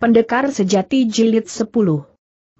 Pendekar Sejati Jilid 10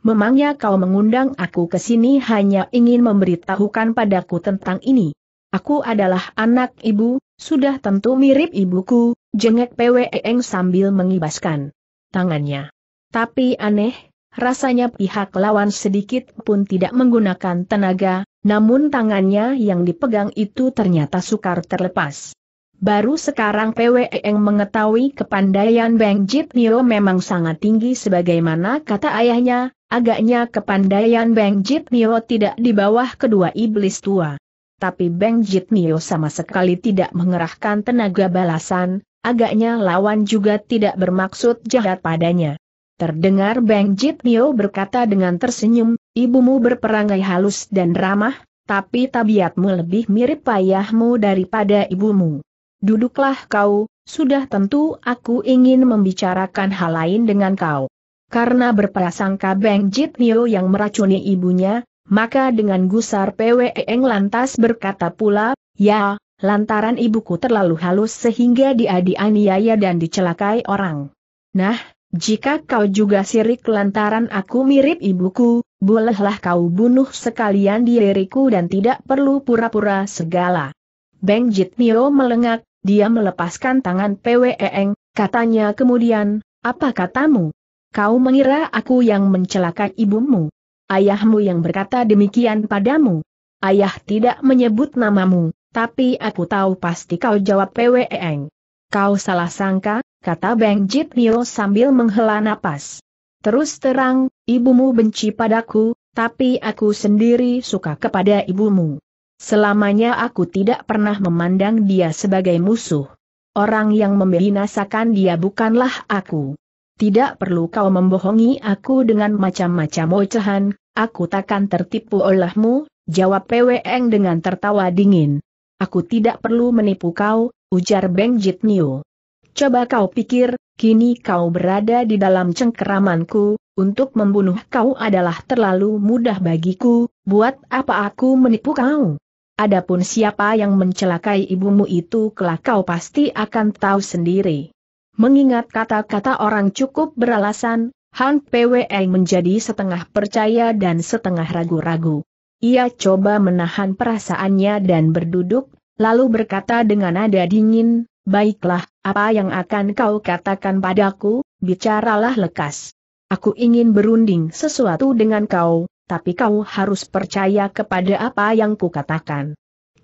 Memangnya kau mengundang aku ke sini hanya ingin memberitahukan padaku tentang ini. Aku adalah anak ibu, sudah tentu mirip ibuku, jengek Eeng sambil mengibaskan tangannya. Tapi aneh, rasanya pihak lawan sedikit pun tidak menggunakan tenaga, namun tangannya yang dipegang itu ternyata sukar terlepas. Baru sekarang yang mengetahui kepandaian Beng Nio memang sangat tinggi sebagaimana kata ayahnya, agaknya kepandaian Beng Nio tidak di bawah kedua iblis tua. Tapi Beng Nio sama sekali tidak mengerahkan tenaga balasan, agaknya lawan juga tidak bermaksud jahat padanya. Terdengar Beng Nio berkata dengan tersenyum, ibumu berperangai halus dan ramah, tapi tabiatmu lebih mirip ayahmu daripada ibumu. Duduklah kau, sudah tentu aku ingin membicarakan hal lain dengan kau. Karena berprasangka Beng Jit Nio yang meracuni ibunya, maka dengan gusar Eng lantas berkata pula, ya, lantaran ibuku terlalu halus sehingga diadianiaya dan dicelakai orang. Nah, jika kau juga sirik lantaran aku mirip ibuku, bolehlah kau bunuh sekalian diriku dan tidak perlu pura-pura segala. Beng Nio melengak, dia melepaskan tangan PWEeng, katanya kemudian, apa katamu? Kau mengira aku yang mencelakai ibumu? Ayahmu yang berkata demikian padamu? Ayah tidak menyebut namamu, tapi aku tahu pasti kau jawab PWEeng. Kau salah sangka, kata Beng Jit Nio sambil menghela napas. Terus terang, ibumu benci padaku, tapi aku sendiri suka kepada ibumu. Selamanya aku tidak pernah memandang dia sebagai musuh. Orang yang membinasakan dia bukanlah aku. Tidak perlu kau membohongi aku dengan macam-macam ocehan, aku takkan tertipu olehmu, jawab Peweng dengan tertawa dingin. Aku tidak perlu menipu kau, ujar Beng Jitnio. Coba kau pikir, kini kau berada di dalam cengkeramanku, untuk membunuh kau adalah terlalu mudah bagiku, buat apa aku menipu kau? Adapun siapa yang mencelakai ibumu itu kelak kau pasti akan tahu sendiri. Mengingat kata-kata orang cukup beralasan, Han Pwe menjadi setengah percaya dan setengah ragu-ragu. Ia coba menahan perasaannya dan berduduk, lalu berkata dengan nada dingin, Baiklah, apa yang akan kau katakan padaku, bicaralah lekas. Aku ingin berunding sesuatu dengan kau, tapi kau harus percaya kepada apa yang kukatakan.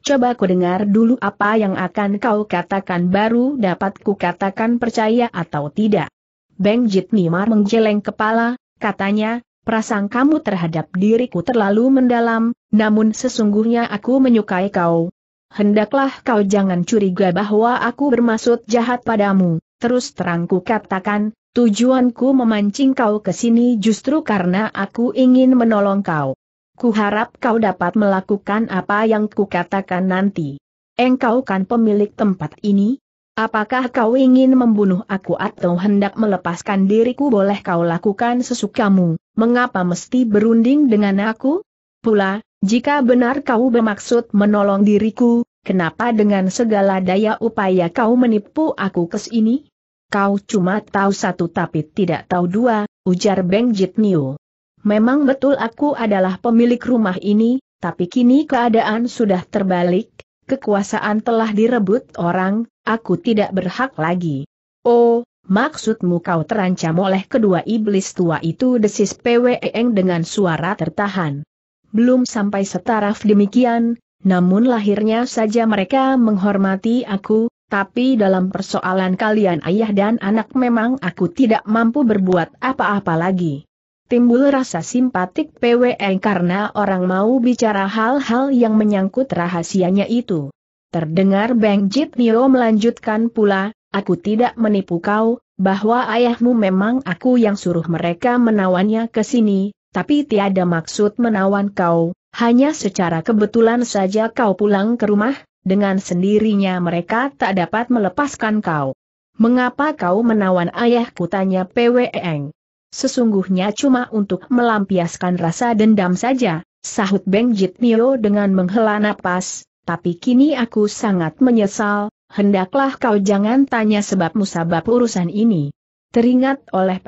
Coba ku dengar dulu apa yang akan kau katakan baru dapat kukatakan percaya atau tidak. Beng Jit Nimar menggeleng kepala, katanya, prasang kamu terhadap diriku terlalu mendalam, namun sesungguhnya aku menyukai kau. Hendaklah kau jangan curiga bahwa aku bermaksud jahat padamu, terus terangku katakan, Tujuanku memancing kau ke sini justru karena aku ingin menolong kau. Kuharap kau dapat melakukan apa yang kukatakan nanti. Engkau kan pemilik tempat ini? Apakah kau ingin membunuh aku atau hendak melepaskan diriku boleh kau lakukan sesukamu, mengapa mesti berunding dengan aku? Pula, jika benar kau bermaksud menolong diriku, kenapa dengan segala daya upaya kau menipu aku ke sini? Kau cuma tahu satu tapi tidak tahu dua, ujar Beng Niu. Memang betul aku adalah pemilik rumah ini, tapi kini keadaan sudah terbalik, kekuasaan telah direbut orang, aku tidak berhak lagi. Oh, maksudmu kau terancam oleh kedua iblis tua itu desis PWEeng dengan suara tertahan. Belum sampai setaraf demikian, namun lahirnya saja mereka menghormati aku, tapi dalam persoalan kalian ayah dan anak memang aku tidak mampu berbuat apa-apa lagi. Timbul rasa simpatik PWN e karena orang mau bicara hal-hal yang menyangkut rahasianya itu. Terdengar Bang Jit Nio melanjutkan pula, aku tidak menipu kau, bahwa ayahmu memang aku yang suruh mereka menawannya ke sini, tapi tiada maksud menawan kau, hanya secara kebetulan saja kau pulang ke rumah, dengan sendirinya mereka tak dapat melepaskan kau. Mengapa kau menawan ayahku tanya Eng? Sesungguhnya cuma untuk melampiaskan rasa dendam saja, sahut Beng Jitmio dengan menghela napas, tapi kini aku sangat menyesal, hendaklah kau jangan tanya sebab musabab urusan ini. Teringat oleh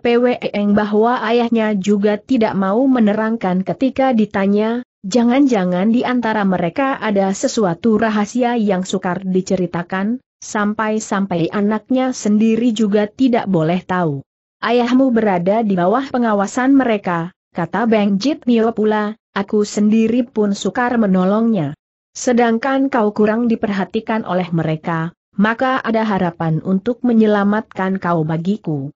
Eng bahwa ayahnya juga tidak mau menerangkan ketika ditanya, Jangan-jangan di antara mereka ada sesuatu rahasia yang sukar diceritakan, sampai-sampai anaknya sendiri juga tidak boleh tahu. Ayahmu berada di bawah pengawasan mereka, kata Beng Jit Mio pula, aku sendiri pun sukar menolongnya. Sedangkan kau kurang diperhatikan oleh mereka, maka ada harapan untuk menyelamatkan kau bagiku.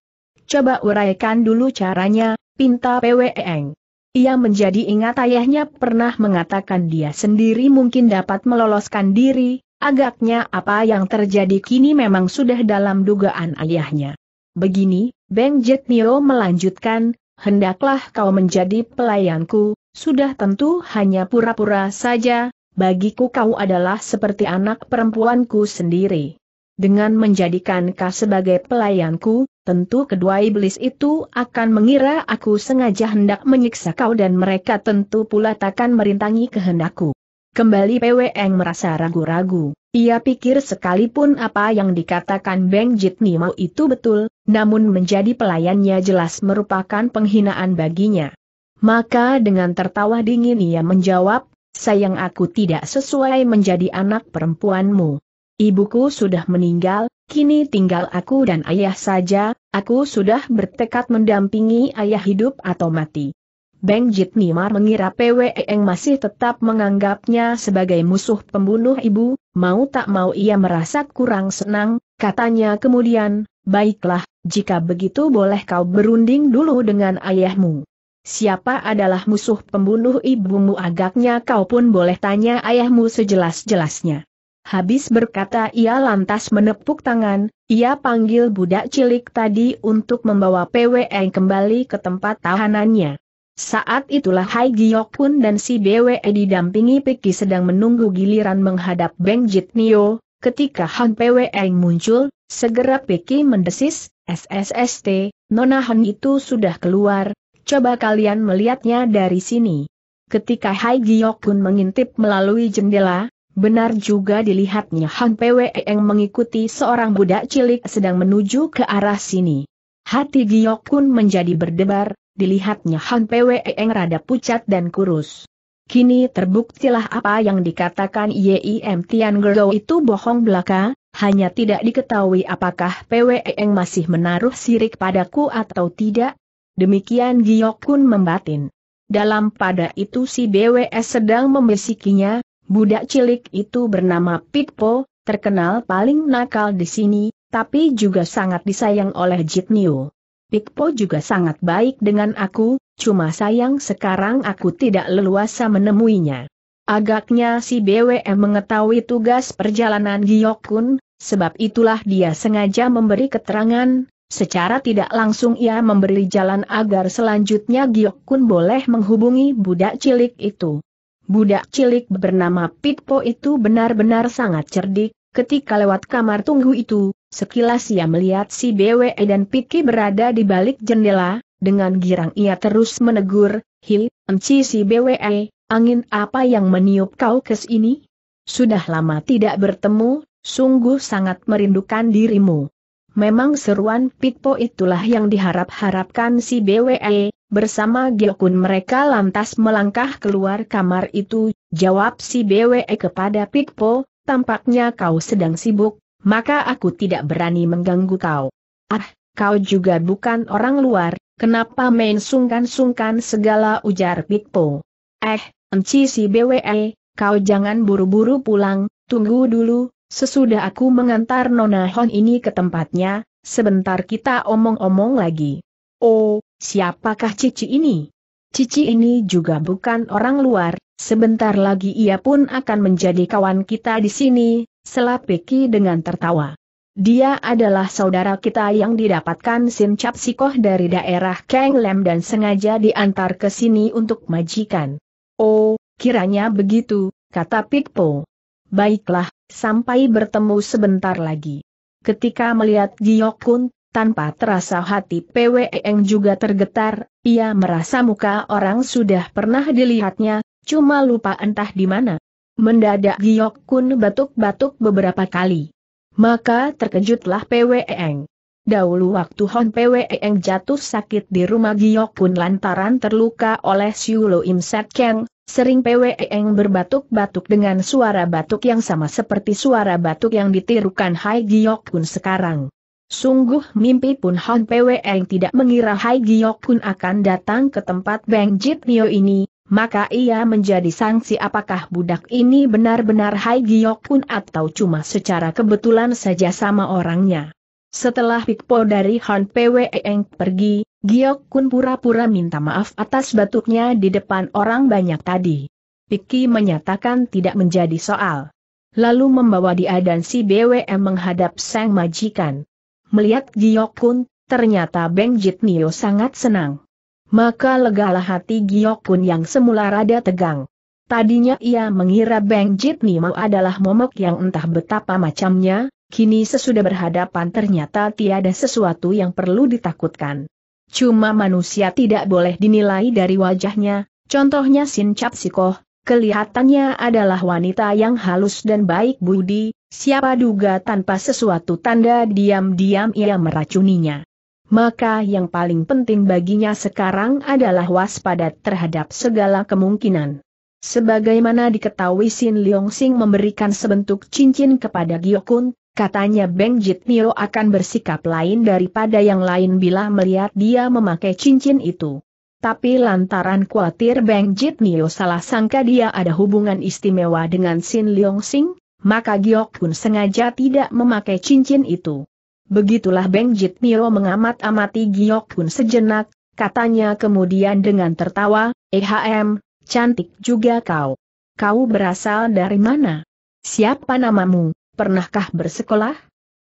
Coba uraikan dulu caranya, pinta e Eng. Ia menjadi ingat ayahnya pernah mengatakan dia sendiri mungkin dapat meloloskan diri, agaknya apa yang terjadi kini memang sudah dalam dugaan ayahnya. Begini, Beng Jetmio melanjutkan, hendaklah kau menjadi pelayanku, sudah tentu hanya pura-pura saja, bagiku kau adalah seperti anak perempuanku sendiri. Dengan menjadikan kau sebagai pelayanku, Tentu kedua iblis itu akan mengira aku sengaja hendak menyiksa kau dan mereka tentu pula takkan merintangi kehendakku. Kembali PWN merasa ragu-ragu. Ia pikir sekalipun apa yang dikatakan Beng Jitnimo itu betul, namun menjadi pelayannya jelas merupakan penghinaan baginya. Maka dengan tertawa dingin ia menjawab, sayang aku tidak sesuai menjadi anak perempuanmu. Ibuku sudah meninggal, Kini tinggal aku dan ayah saja, aku sudah bertekad mendampingi ayah hidup atau mati. Beng Jit Nimar mengira Eng masih tetap menganggapnya sebagai musuh pembunuh ibu, mau tak mau ia merasa kurang senang, katanya kemudian, baiklah, jika begitu boleh kau berunding dulu dengan ayahmu. Siapa adalah musuh pembunuh ibumu agaknya kau pun boleh tanya ayahmu sejelas-jelasnya. Habis berkata ia lantas menepuk tangan, ia panggil budak cilik tadi untuk membawa PWE kembali ke tempat tahanannya. Saat itulah Hai Giok Kun dan si BWE didampingi Piki sedang menunggu giliran menghadap Beng Jit Nio, ketika Han PWE muncul, segera Piki mendesis, SSST, Nona Han itu sudah keluar, coba kalian melihatnya dari sini. Ketika Hai Giok Kun mengintip melalui jendela, Benar juga dilihatnya Han yang mengikuti seorang budak cilik sedang menuju ke arah sini. Hati Giok Kun menjadi berdebar, dilihatnya Han yang rada pucat dan kurus. Kini terbuktilah apa yang dikatakan Yim Tian Gerdo itu bohong belaka, hanya tidak diketahui apakah yang masih menaruh sirik padaku atau tidak. Demikian Giok Kun membatin. Dalam pada itu si BWS sedang membisikinya, Budak cilik itu bernama Pitpo, terkenal paling nakal di sini, tapi juga sangat disayang oleh Jitnio. Pitpo juga sangat baik dengan aku, cuma sayang sekarang aku tidak leluasa menemuinya. Agaknya si BWM mengetahui tugas perjalanan Giyokun, sebab itulah dia sengaja memberi keterangan, secara tidak langsung ia memberi jalan agar selanjutnya Giyokun boleh menghubungi budak cilik itu. Budak cilik bernama Pitpo itu benar-benar sangat cerdik, ketika lewat kamar tunggu itu, sekilas ia melihat si BWE dan Piki berada di balik jendela, dengan girang ia terus menegur, Hi, enci si BWE, eh, angin apa yang meniup kau ke sini? Sudah lama tidak bertemu, sungguh sangat merindukan dirimu. Memang seruan Pitpo itulah yang diharap-harapkan si BWE, eh. Bersama Gyokun mereka lantas melangkah keluar kamar itu, jawab si BWE kepada Pikpo, tampaknya kau sedang sibuk, maka aku tidak berani mengganggu kau. Ah, kau juga bukan orang luar, kenapa main sungkan-sungkan segala ujar Pikpo. Eh, enci si BWE, eh, kau jangan buru-buru pulang, tunggu dulu, sesudah aku mengantar Nona Hon ini ke tempatnya, sebentar kita omong-omong lagi. Oh, siapakah Cici ini? Cici ini juga bukan orang luar, sebentar lagi ia pun akan menjadi kawan kita di sini, selapiki dengan tertawa. Dia adalah saudara kita yang didapatkan Sin Cap dari daerah Kang Lem dan sengaja diantar ke sini untuk majikan. Oh, kiranya begitu, kata Pikpo. Baiklah, sampai bertemu sebentar lagi. Ketika melihat Giyokun tanpa terasa hati PWEng juga tergetar, ia merasa muka orang sudah pernah dilihatnya, cuma lupa entah di mana. Mendadak Giok Kun batuk-batuk beberapa kali. Maka terkejutlah PWEng. Dahulu waktu Hon PWEng jatuh sakit di rumah Giok Kun lantaran terluka oleh Siulo Im Set Keng, sering PWEng berbatuk-batuk dengan suara batuk yang sama seperti suara batuk yang ditirukan Hai Giok Kun sekarang. Sungguh mimpi pun Han Pwe tidak mengira Hai Giok pun akan datang ke tempat Bang Jit Nio ini, maka ia menjadi sangsi apakah budak ini benar-benar Hai Giok pun atau cuma secara kebetulan saja sama orangnya. Setelah Pikpo dari Han Pwe pergi, Giok Kun pura-pura minta maaf atas batuknya di depan orang banyak tadi. Piki menyatakan tidak menjadi soal. Lalu membawa dia dan si BWM menghadap sang majikan melihat Giokun, ternyata Beng Nio sangat senang. Maka legalah hati Giokun yang semula rada tegang. Tadinya ia mengira Beng Nio adalah momok yang entah betapa macamnya, kini sesudah berhadapan ternyata tiada sesuatu yang perlu ditakutkan. Cuma manusia tidak boleh dinilai dari wajahnya, contohnya Sin Cap Sikoh, Kelihatannya adalah wanita yang halus dan baik budi, siapa duga tanpa sesuatu tanda diam-diam ia meracuninya. Maka yang paling penting baginya sekarang adalah waspada terhadap segala kemungkinan. Sebagaimana diketahui Sin Leong Sing memberikan sebentuk cincin kepada Giokun, katanya Beng Jit Nio akan bersikap lain daripada yang lain bila melihat dia memakai cincin itu tapi lantaran khawatir Beng Jit Nio salah sangka dia ada hubungan istimewa dengan Sin Leong Sing, maka Giok Kun sengaja tidak memakai cincin itu. Begitulah Beng Jit Nio mengamat-amati Giok Kun sejenak, katanya kemudian dengan tertawa, EHM, cantik juga kau. Kau berasal dari mana? Siapa namamu? Pernahkah bersekolah?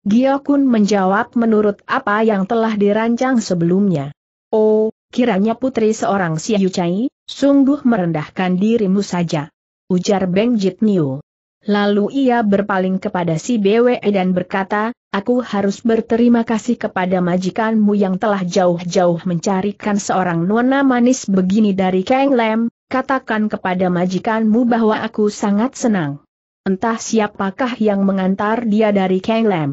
Giokun menjawab menurut apa yang telah dirancang sebelumnya. Oh, Kiranya putri seorang Yu Chai, sungguh merendahkan dirimu saja. Ujar Beng Jit Niu. Lalu ia berpaling kepada si BWE dan berkata, aku harus berterima kasih kepada majikanmu yang telah jauh-jauh mencarikan seorang nona manis begini dari Kang Lem, katakan kepada majikanmu bahwa aku sangat senang. Entah siapakah yang mengantar dia dari Kang Lem.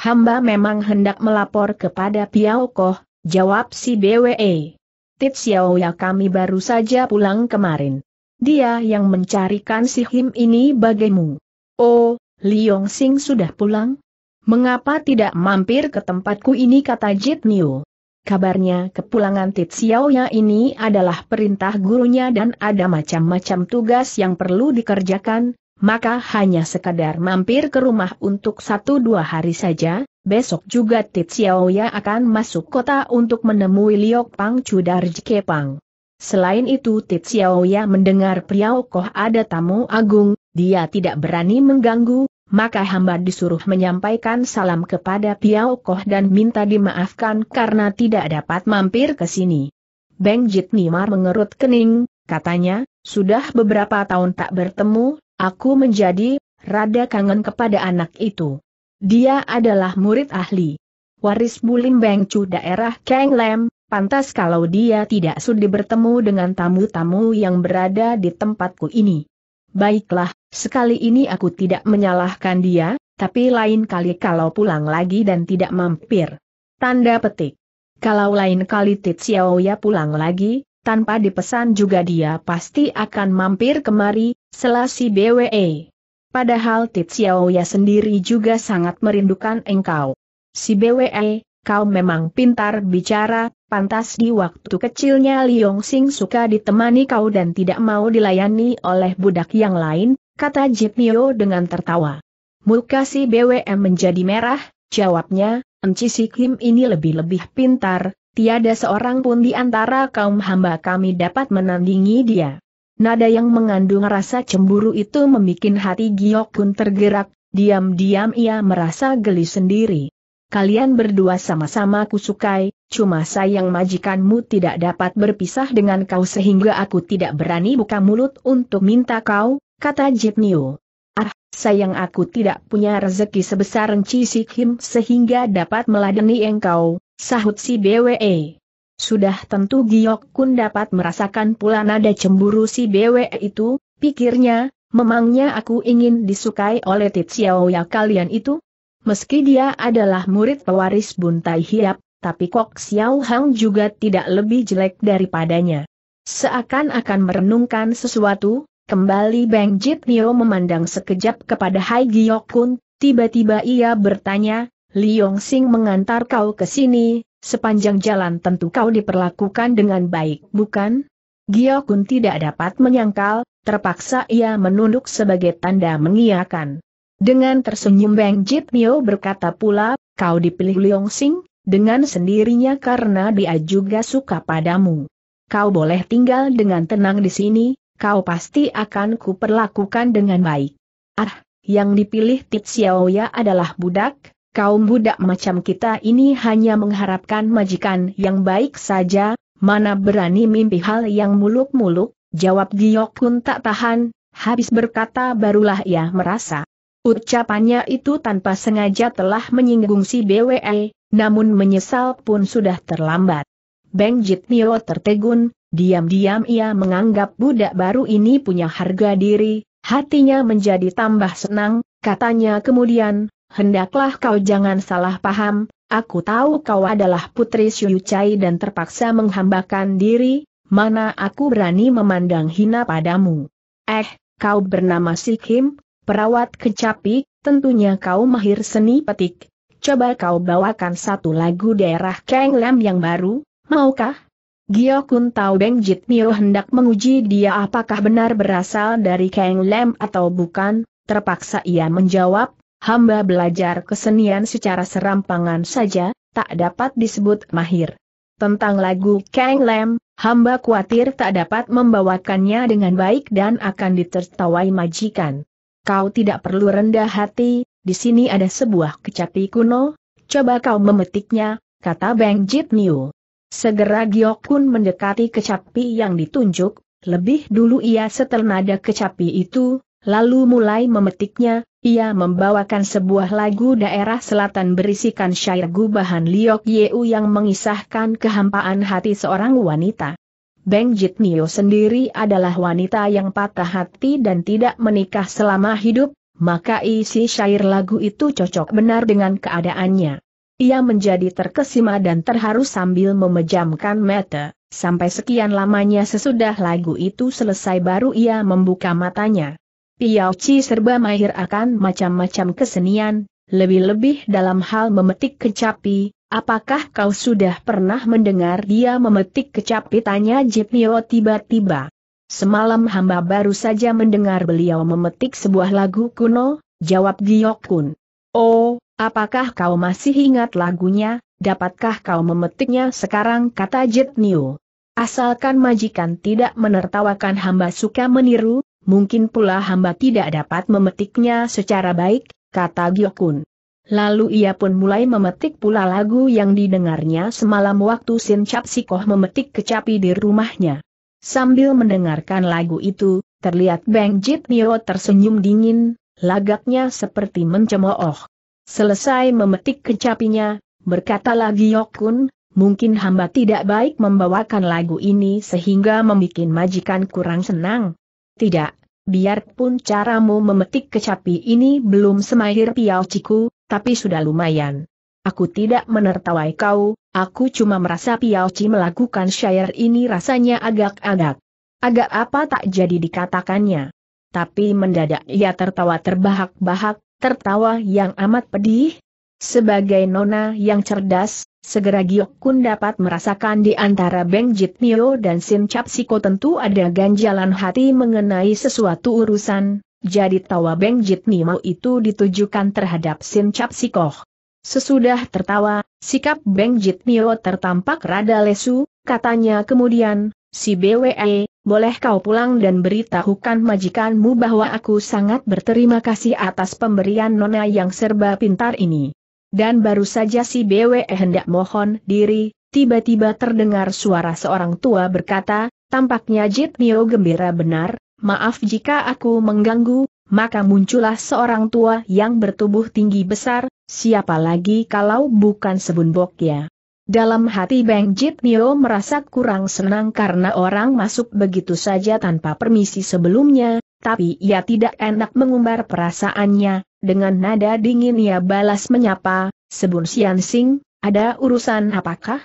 Hamba memang hendak melapor kepada Piao Koh, jawab si BWE. Xiao ya, oh, ya kami baru saja pulang kemarin. Dia yang mencarikan si Him ini bagimu. Oh, Liong Sing sudah pulang? Mengapa tidak mampir ke tempatku ini kata Jit Niu. Kabarnya kepulangan ya ini adalah perintah gurunya dan ada macam-macam tugas yang perlu dikerjakan, maka hanya sekadar mampir ke rumah untuk satu dua hari saja, besok juga Titsiaoya akan masuk kota untuk menemui Liok Pang Cudar Jikepang. Selain itu Titsiaoya mendengar Priau Koh ada tamu agung, dia tidak berani mengganggu, maka hamba disuruh menyampaikan salam kepada Piao Koh dan minta dimaafkan karena tidak dapat mampir ke sini. Beng Jit Nimar mengerut kening, katanya, sudah beberapa tahun tak bertemu, aku menjadi rada kangen kepada anak itu. Dia adalah murid ahli. Waris Bulim Bengcu daerah Kang Lem, pantas kalau dia tidak sudi bertemu dengan tamu-tamu yang berada di tempatku ini. Baiklah, sekali ini aku tidak menyalahkan dia, tapi lain kali kalau pulang lagi dan tidak mampir. Tanda petik. Kalau lain kali Tit Xiaoya pulang lagi, tanpa dipesan juga dia pasti akan mampir kemari, selasi BWE. Padahal Titsiaoya sendiri juga sangat merindukan engkau. Si BWE, kau memang pintar bicara, pantas di waktu kecilnya Liong Sing suka ditemani kau dan tidak mau dilayani oleh budak yang lain, kata Jitnio dengan tertawa. Muka si BWE menjadi merah, jawabnya, Enci si Kim ini lebih-lebih pintar, tiada seorang pun di antara kaum hamba kami dapat menandingi dia. Nada yang mengandung rasa cemburu itu membuat hati Giok Giokun tergerak, diam-diam ia merasa geli sendiri. Kalian berdua sama-sama kusukai, cuma sayang majikanmu tidak dapat berpisah dengan kau sehingga aku tidak berani buka mulut untuk minta kau, kata Jitnio. Ah, sayang aku tidak punya rezeki sebesar Nci Sikhim sehingga dapat meladeni engkau, sahut si BWE. Sudah tentu Giok Kun dapat merasakan pula nada cemburu si BWE itu, pikirnya, memangnya aku ingin disukai oleh Titsiao ya kalian itu? Meski dia adalah murid pewaris Buntai Hiap, tapi Kok Xiao Hang juga tidak lebih jelek daripadanya. Seakan-akan merenungkan sesuatu, kembali Bang Jit Nio memandang sekejap kepada Hai Giok Kun, tiba-tiba ia bertanya, Liong Sing mengantar kau ke sini, Sepanjang jalan tentu kau diperlakukan dengan baik, bukan? Giokun tidak dapat menyangkal, terpaksa ia menunduk sebagai tanda mengiakan. Dengan tersenyum Beng Jit Mio berkata pula, kau dipilih Liong Sing, dengan sendirinya karena dia juga suka padamu. Kau boleh tinggal dengan tenang di sini, kau pasti akan kuperlakukan dengan baik. Ah, yang dipilih Tit Xiaoya adalah budak, kaum budak macam kita ini hanya mengharapkan majikan yang baik saja, mana berani mimpi hal yang muluk-muluk, jawab Giyok pun tak tahan, habis berkata barulah ia merasa. Ucapannya itu tanpa sengaja telah menyinggung si BWE, namun menyesal pun sudah terlambat. Beng Jitnio tertegun, diam-diam ia menganggap budak baru ini punya harga diri, hatinya menjadi tambah senang, katanya kemudian, hendaklah kau jangan salah paham, aku tahu kau adalah putri Syuyucai dan terpaksa menghambakan diri, mana aku berani memandang hina padamu. Eh, kau bernama Sikhim, perawat kecapi, tentunya kau mahir seni petik. Coba kau bawakan satu lagu daerah Kang Lam yang baru, maukah? Giokun Tau Beng Jit Mio hendak menguji dia apakah benar berasal dari Kang Lam atau bukan, terpaksa ia menjawab, Hamba belajar kesenian secara serampangan saja, tak dapat disebut mahir. Tentang lagu Kang Lam, hamba khawatir tak dapat membawakannya dengan baik dan akan ditertawai majikan. Kau tidak perlu rendah hati, di sini ada sebuah kecapi kuno, coba kau memetiknya, kata Bang Jit Niu. Segera Giokun mendekati kecapi yang ditunjuk, lebih dulu ia setel nada kecapi itu, Lalu mulai memetiknya, ia membawakan sebuah lagu daerah selatan berisikan syair gubahan Liok Yeu yang mengisahkan kehampaan hati seorang wanita. Beng Jitnio sendiri adalah wanita yang patah hati dan tidak menikah selama hidup, maka isi syair lagu itu cocok benar dengan keadaannya. Ia menjadi terkesima dan terharu sambil memejamkan mata, sampai sekian lamanya sesudah lagu itu selesai baru ia membuka matanya. Piao Chi serba mahir akan macam-macam kesenian, lebih-lebih dalam hal memetik kecapi, apakah kau sudah pernah mendengar dia memetik kecapi tanya Jipnio tiba-tiba. Semalam hamba baru saja mendengar beliau memetik sebuah lagu kuno, jawab Kun. Oh, apakah kau masih ingat lagunya, dapatkah kau memetiknya sekarang kata Jitnio. Asalkan majikan tidak menertawakan hamba suka meniru, mungkin pula hamba tidak dapat memetiknya secara baik, kata Gyokun. Lalu ia pun mulai memetik pula lagu yang didengarnya semalam waktu Sin Cap memetik kecapi di rumahnya. Sambil mendengarkan lagu itu, terlihat Bang Jit Nio tersenyum dingin, lagaknya seperti mencemooh. Selesai memetik kecapinya, berkata lagi Yokun, mungkin hamba tidak baik membawakan lagu ini sehingga membuat majikan kurang senang, tidak, biarpun caramu memetik kecapi ini belum semahir Piao ciku, tapi sudah lumayan. Aku tidak menertawai kau, aku cuma merasa Ci melakukan syair ini rasanya agak-agak. Agak apa tak jadi dikatakannya. Tapi mendadak ia tertawa terbahak-bahak, tertawa yang amat pedih. Sebagai nona yang cerdas, Segera pun dapat merasakan di antara Beng Jitmio dan Sim Cap Siko tentu ada ganjalan hati mengenai sesuatu urusan, jadi tawa Beng Jitmio itu ditujukan terhadap Sim Cap Siko. Sesudah tertawa, sikap Beng Jitmio tertampak rada lesu, katanya kemudian, si BWE, boleh kau pulang dan beritahukan majikanmu bahwa aku sangat berterima kasih atas pemberian nona yang serba pintar ini. Dan baru saja si BWE hendak mohon diri, tiba-tiba terdengar suara seorang tua berkata, tampaknya Jit Nio gembira benar, maaf jika aku mengganggu, maka muncullah seorang tua yang bertubuh tinggi besar, siapa lagi kalau bukan Bok ya. Dalam hati Bang Jit Nio merasa kurang senang karena orang masuk begitu saja tanpa permisi sebelumnya, tapi ia tidak enak mengumbar perasaannya, dengan nada dingin ia balas menyapa, Sebun Sian Sing, ada urusan apakah?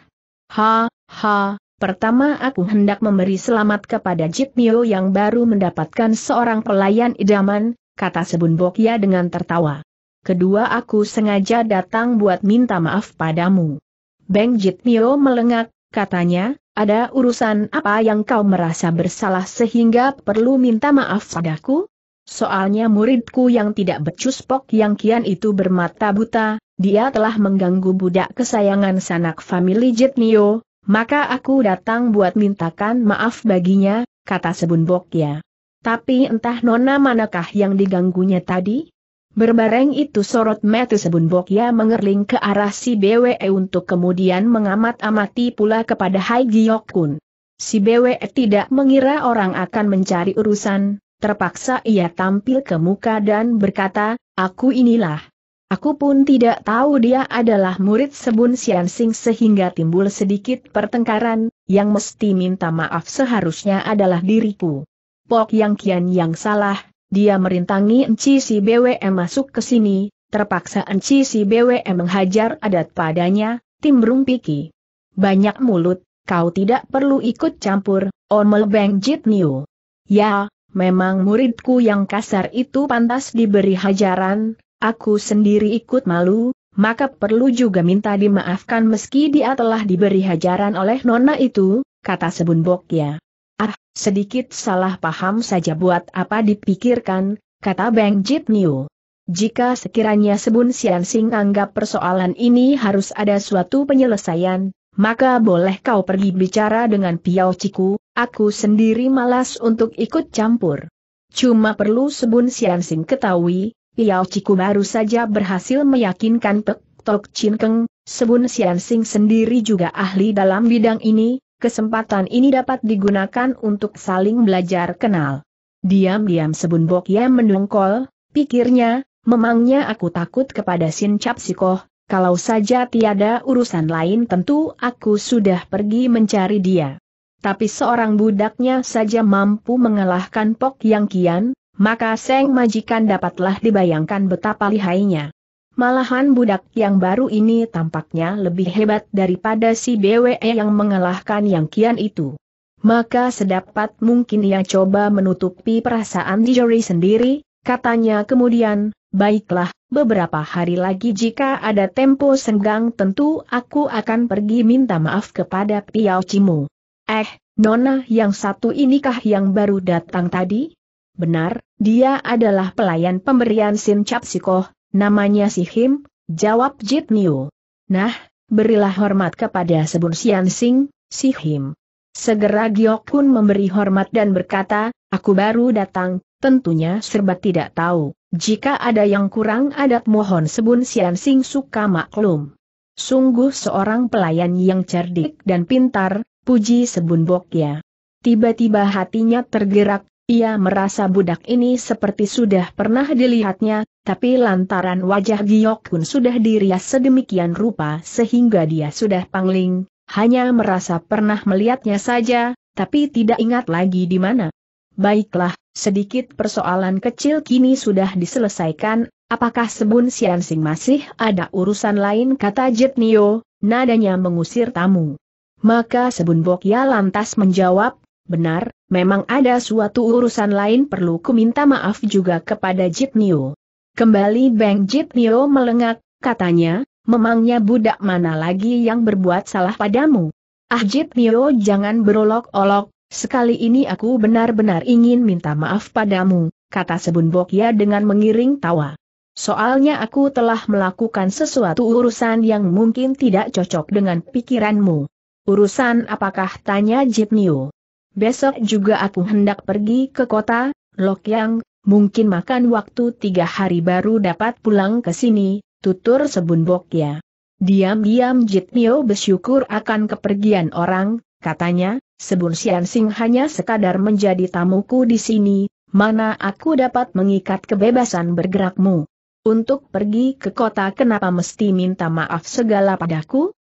Ha, ha, pertama aku hendak memberi selamat kepada Jit Mio yang baru mendapatkan seorang pelayan idaman, kata Sebun Bokya dengan tertawa. Kedua aku sengaja datang buat minta maaf padamu. Beng Jit Mio melengak, katanya, ada urusan apa yang kau merasa bersalah sehingga perlu minta maaf padaku? Soalnya muridku yang tidak becus pok yang kian itu bermata buta, dia telah mengganggu budak kesayangan sanak famili Jetnio, maka aku datang buat mintakan maaf baginya, kata Sebun ya. Tapi entah nona manakah yang diganggunya tadi? Berbareng itu sorot mata Sebun ya mengerling ke arah si BWE untuk kemudian mengamat-amati pula kepada Hai Giok Kun. Si BWE tidak mengira orang akan mencari urusan, Terpaksa ia tampil ke muka dan berkata, aku inilah. Aku pun tidak tahu dia adalah murid Sebun Siansing sehingga timbul sedikit pertengkaran, yang mesti minta maaf seharusnya adalah diriku. Pok Yang Kian yang salah, dia merintangi Enci si BWM masuk ke sini, terpaksa Enci si BWM menghajar adat padanya, timbrung piki. Banyak mulut, kau tidak perlu ikut campur, Omel Beng Jit Niu. Ya, Memang muridku yang kasar itu pantas diberi hajaran, aku sendiri ikut malu, maka perlu juga minta dimaafkan meski dia telah diberi hajaran oleh nona itu, kata Sebun ya. Ah, sedikit salah paham saja buat apa dipikirkan, kata Bang Jip Niu. Jika sekiranya Sebun Siansing anggap persoalan ini harus ada suatu penyelesaian, maka boleh kau pergi bicara dengan Piao Ciku, aku sendiri malas untuk ikut campur. Cuma perlu Sebun Siansing ketahui, Piao Ciku baru saja berhasil meyakinkan Pek Tok Chin Keng, Sebun Siansing sendiri juga ahli dalam bidang ini, kesempatan ini dapat digunakan untuk saling belajar kenal. Diam-diam Sebun Bok Yam mendongkol, pikirnya, memangnya aku takut kepada Sin Cap Sikoh, kalau saja tiada urusan lain tentu aku sudah pergi mencari dia. Tapi seorang budaknya saja mampu mengalahkan Pok Yang Kian, maka Seng Majikan dapatlah dibayangkan betapa lihainya. Malahan budak yang baru ini tampaknya lebih hebat daripada si BWE yang mengalahkan Yang Kian itu maka sedapat mungkin ia coba menutupi perasaan di Dijori sendiri, katanya kemudian, Baiklah, beberapa hari lagi jika ada tempo senggang tentu aku akan pergi minta maaf kepada Piao Cimu. Eh, Nona yang satu inikah yang baru datang tadi? Benar, dia adalah pelayan pemberian Sin Cap Sikoh, namanya Si Him, jawab Jit Niu. Nah, berilah hormat kepada Sebun Sian Sing, Si Him. Segera Giok pun memberi hormat dan berkata, aku baru datang, tentunya serba tidak tahu. Jika ada yang kurang adat mohon sebun Sian Sing suka maklum. Sungguh seorang pelayan yang cerdik dan pintar, puji sebun Bokya. Tiba-tiba hatinya tergerak, ia merasa budak ini seperti sudah pernah dilihatnya, tapi lantaran wajah Giok Kun sudah dirias sedemikian rupa sehingga dia sudah pangling, hanya merasa pernah melihatnya saja, tapi tidak ingat lagi di mana. Baiklah, Sedikit persoalan kecil kini sudah diselesaikan, apakah Sebun Siansing masih ada urusan lain kata Jet Nio, nadanya mengusir tamu. Maka Sebun Bokya lantas menjawab, benar, memang ada suatu urusan lain perlu kuminta maaf juga kepada Jet Nio. Kembali Bang Nio melengak, katanya, memangnya budak mana lagi yang berbuat salah padamu? Ah Jet Nio jangan berolok-olok, Sekali ini aku benar-benar ingin minta maaf padamu, kata Sebun Bokya dengan mengiring tawa. Soalnya aku telah melakukan sesuatu urusan yang mungkin tidak cocok dengan pikiranmu. Urusan apakah tanya Niu? Besok juga aku hendak pergi ke kota, Lokyang, mungkin makan waktu tiga hari baru dapat pulang ke sini, tutur Sebun Bokya. Diam-diam Jitnio bersyukur akan kepergian orang, Katanya, Sebun Sian Sing hanya sekadar menjadi tamuku di sini, mana aku dapat mengikat kebebasan bergerakmu. Untuk pergi ke kota kenapa mesti minta maaf segala padaku?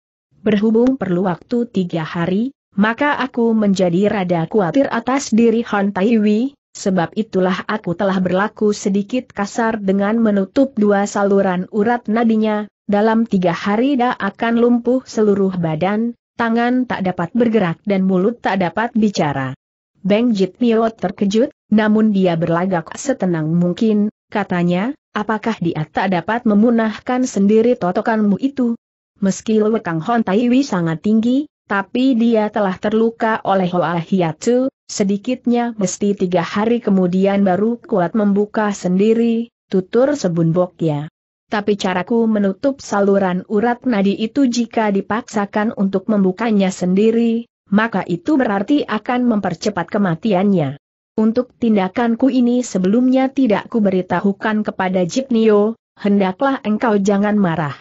Berhubung perlu waktu tiga hari, maka aku menjadi rada khawatir atas diri Han Taiwi, sebab itulah aku telah berlaku sedikit kasar dengan menutup dua saluran urat nadinya, dalam tiga hari dah akan lumpuh seluruh badan, tangan tak dapat bergerak dan mulut tak dapat bicara. Beng Jit Nio terkejut, namun dia berlagak setenang mungkin, katanya, apakah dia tak dapat memunahkan sendiri totokanmu itu? Meski lewekang Hon Taiwi sangat tinggi, tapi dia telah terluka oleh Hoa Hiatu, sedikitnya mesti tiga hari kemudian baru kuat membuka sendiri, tutur sebun ya tapi caraku menutup saluran urat nadi itu jika dipaksakan untuk membukanya sendiri, maka itu berarti akan mempercepat kematiannya. Untuk tindakanku ini sebelumnya tidak kuberitahukan kepada Jipnio, hendaklah engkau jangan marah.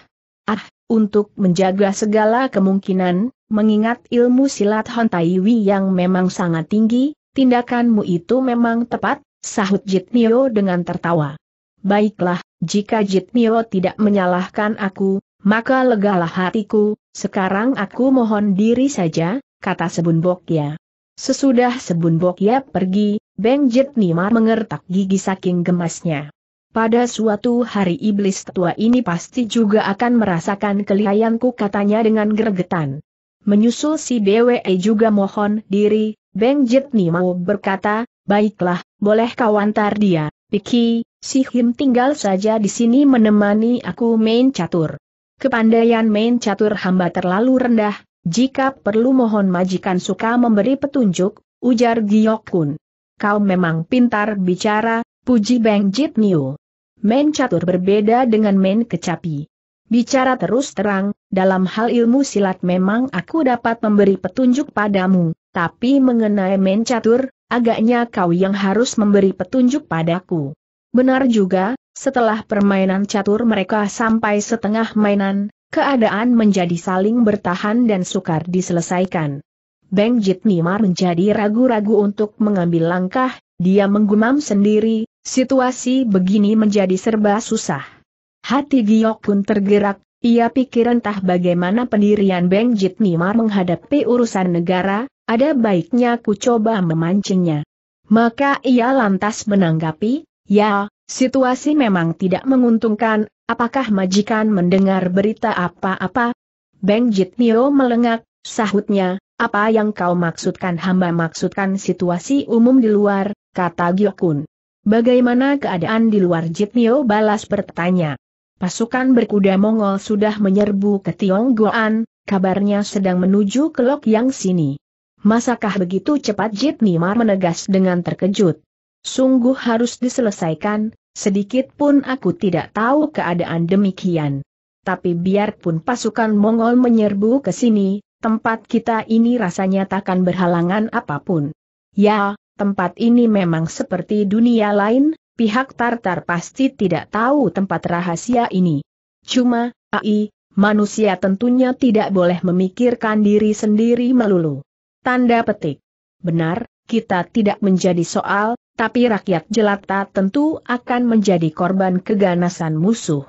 Ah, untuk menjaga segala kemungkinan, mengingat ilmu silat Hontaiwi yang memang sangat tinggi, tindakanmu itu memang tepat, sahut Jipnio dengan tertawa. Baiklah, jika Mio tidak menyalahkan aku, maka legalah hatiku, sekarang aku mohon diri saja, kata Sebun Bokya. Sesudah Sebun Bokya pergi, Beng Nima mengertak gigi saking gemasnya. Pada suatu hari iblis tua ini pasti juga akan merasakan kelihayanku katanya dengan gergetan. Menyusul si BWE juga mohon diri, Beng Jit Nima berkata, baiklah, boleh kau antar dia, Piki, Si Him tinggal saja di sini menemani aku main catur. Kepandaian main catur hamba terlalu rendah, jika perlu mohon majikan suka memberi petunjuk, ujar Giokun. Kau memang pintar bicara, puji Beng Jit Niu. Main catur berbeda dengan main kecapi. Bicara terus terang, dalam hal ilmu silat memang aku dapat memberi petunjuk padamu, tapi mengenai main catur, agaknya kau yang harus memberi petunjuk padaku. Benar juga, setelah permainan catur mereka sampai setengah mainan, keadaan menjadi saling bertahan dan sukar diselesaikan. Beng Jit Nimar menjadi ragu-ragu untuk mengambil langkah, dia menggumam sendiri, situasi begini menjadi serba susah. Hati Giok pun tergerak, ia pikir entah bagaimana pendirian Beng Jit Nimar menghadapi urusan negara, ada baiknya ku coba memancingnya. Maka ia lantas menanggapi, Ya, situasi memang tidak menguntungkan, apakah majikan mendengar berita apa-apa? Beng Neo melengak, sahutnya, apa yang kau maksudkan hamba maksudkan situasi umum di luar, kata Gyokun. Bagaimana keadaan di luar Jit Neo balas bertanya. Pasukan berkuda Mongol sudah menyerbu ke Tionggoan, kabarnya sedang menuju ke Lok Yang sini. Masakah begitu cepat Jit Nimar menegas dengan terkejut. Sungguh harus diselesaikan, sedikit pun aku tidak tahu keadaan demikian. Tapi biarpun pasukan Mongol menyerbu ke sini, tempat kita ini rasanya takkan berhalangan apapun. Ya, tempat ini memang seperti dunia lain, pihak Tartar pasti tidak tahu tempat rahasia ini. Cuma, AI, manusia tentunya tidak boleh memikirkan diri sendiri melulu. Tanda petik. Benar, kita tidak menjadi soal, tapi rakyat jelata tentu akan menjadi korban keganasan musuh.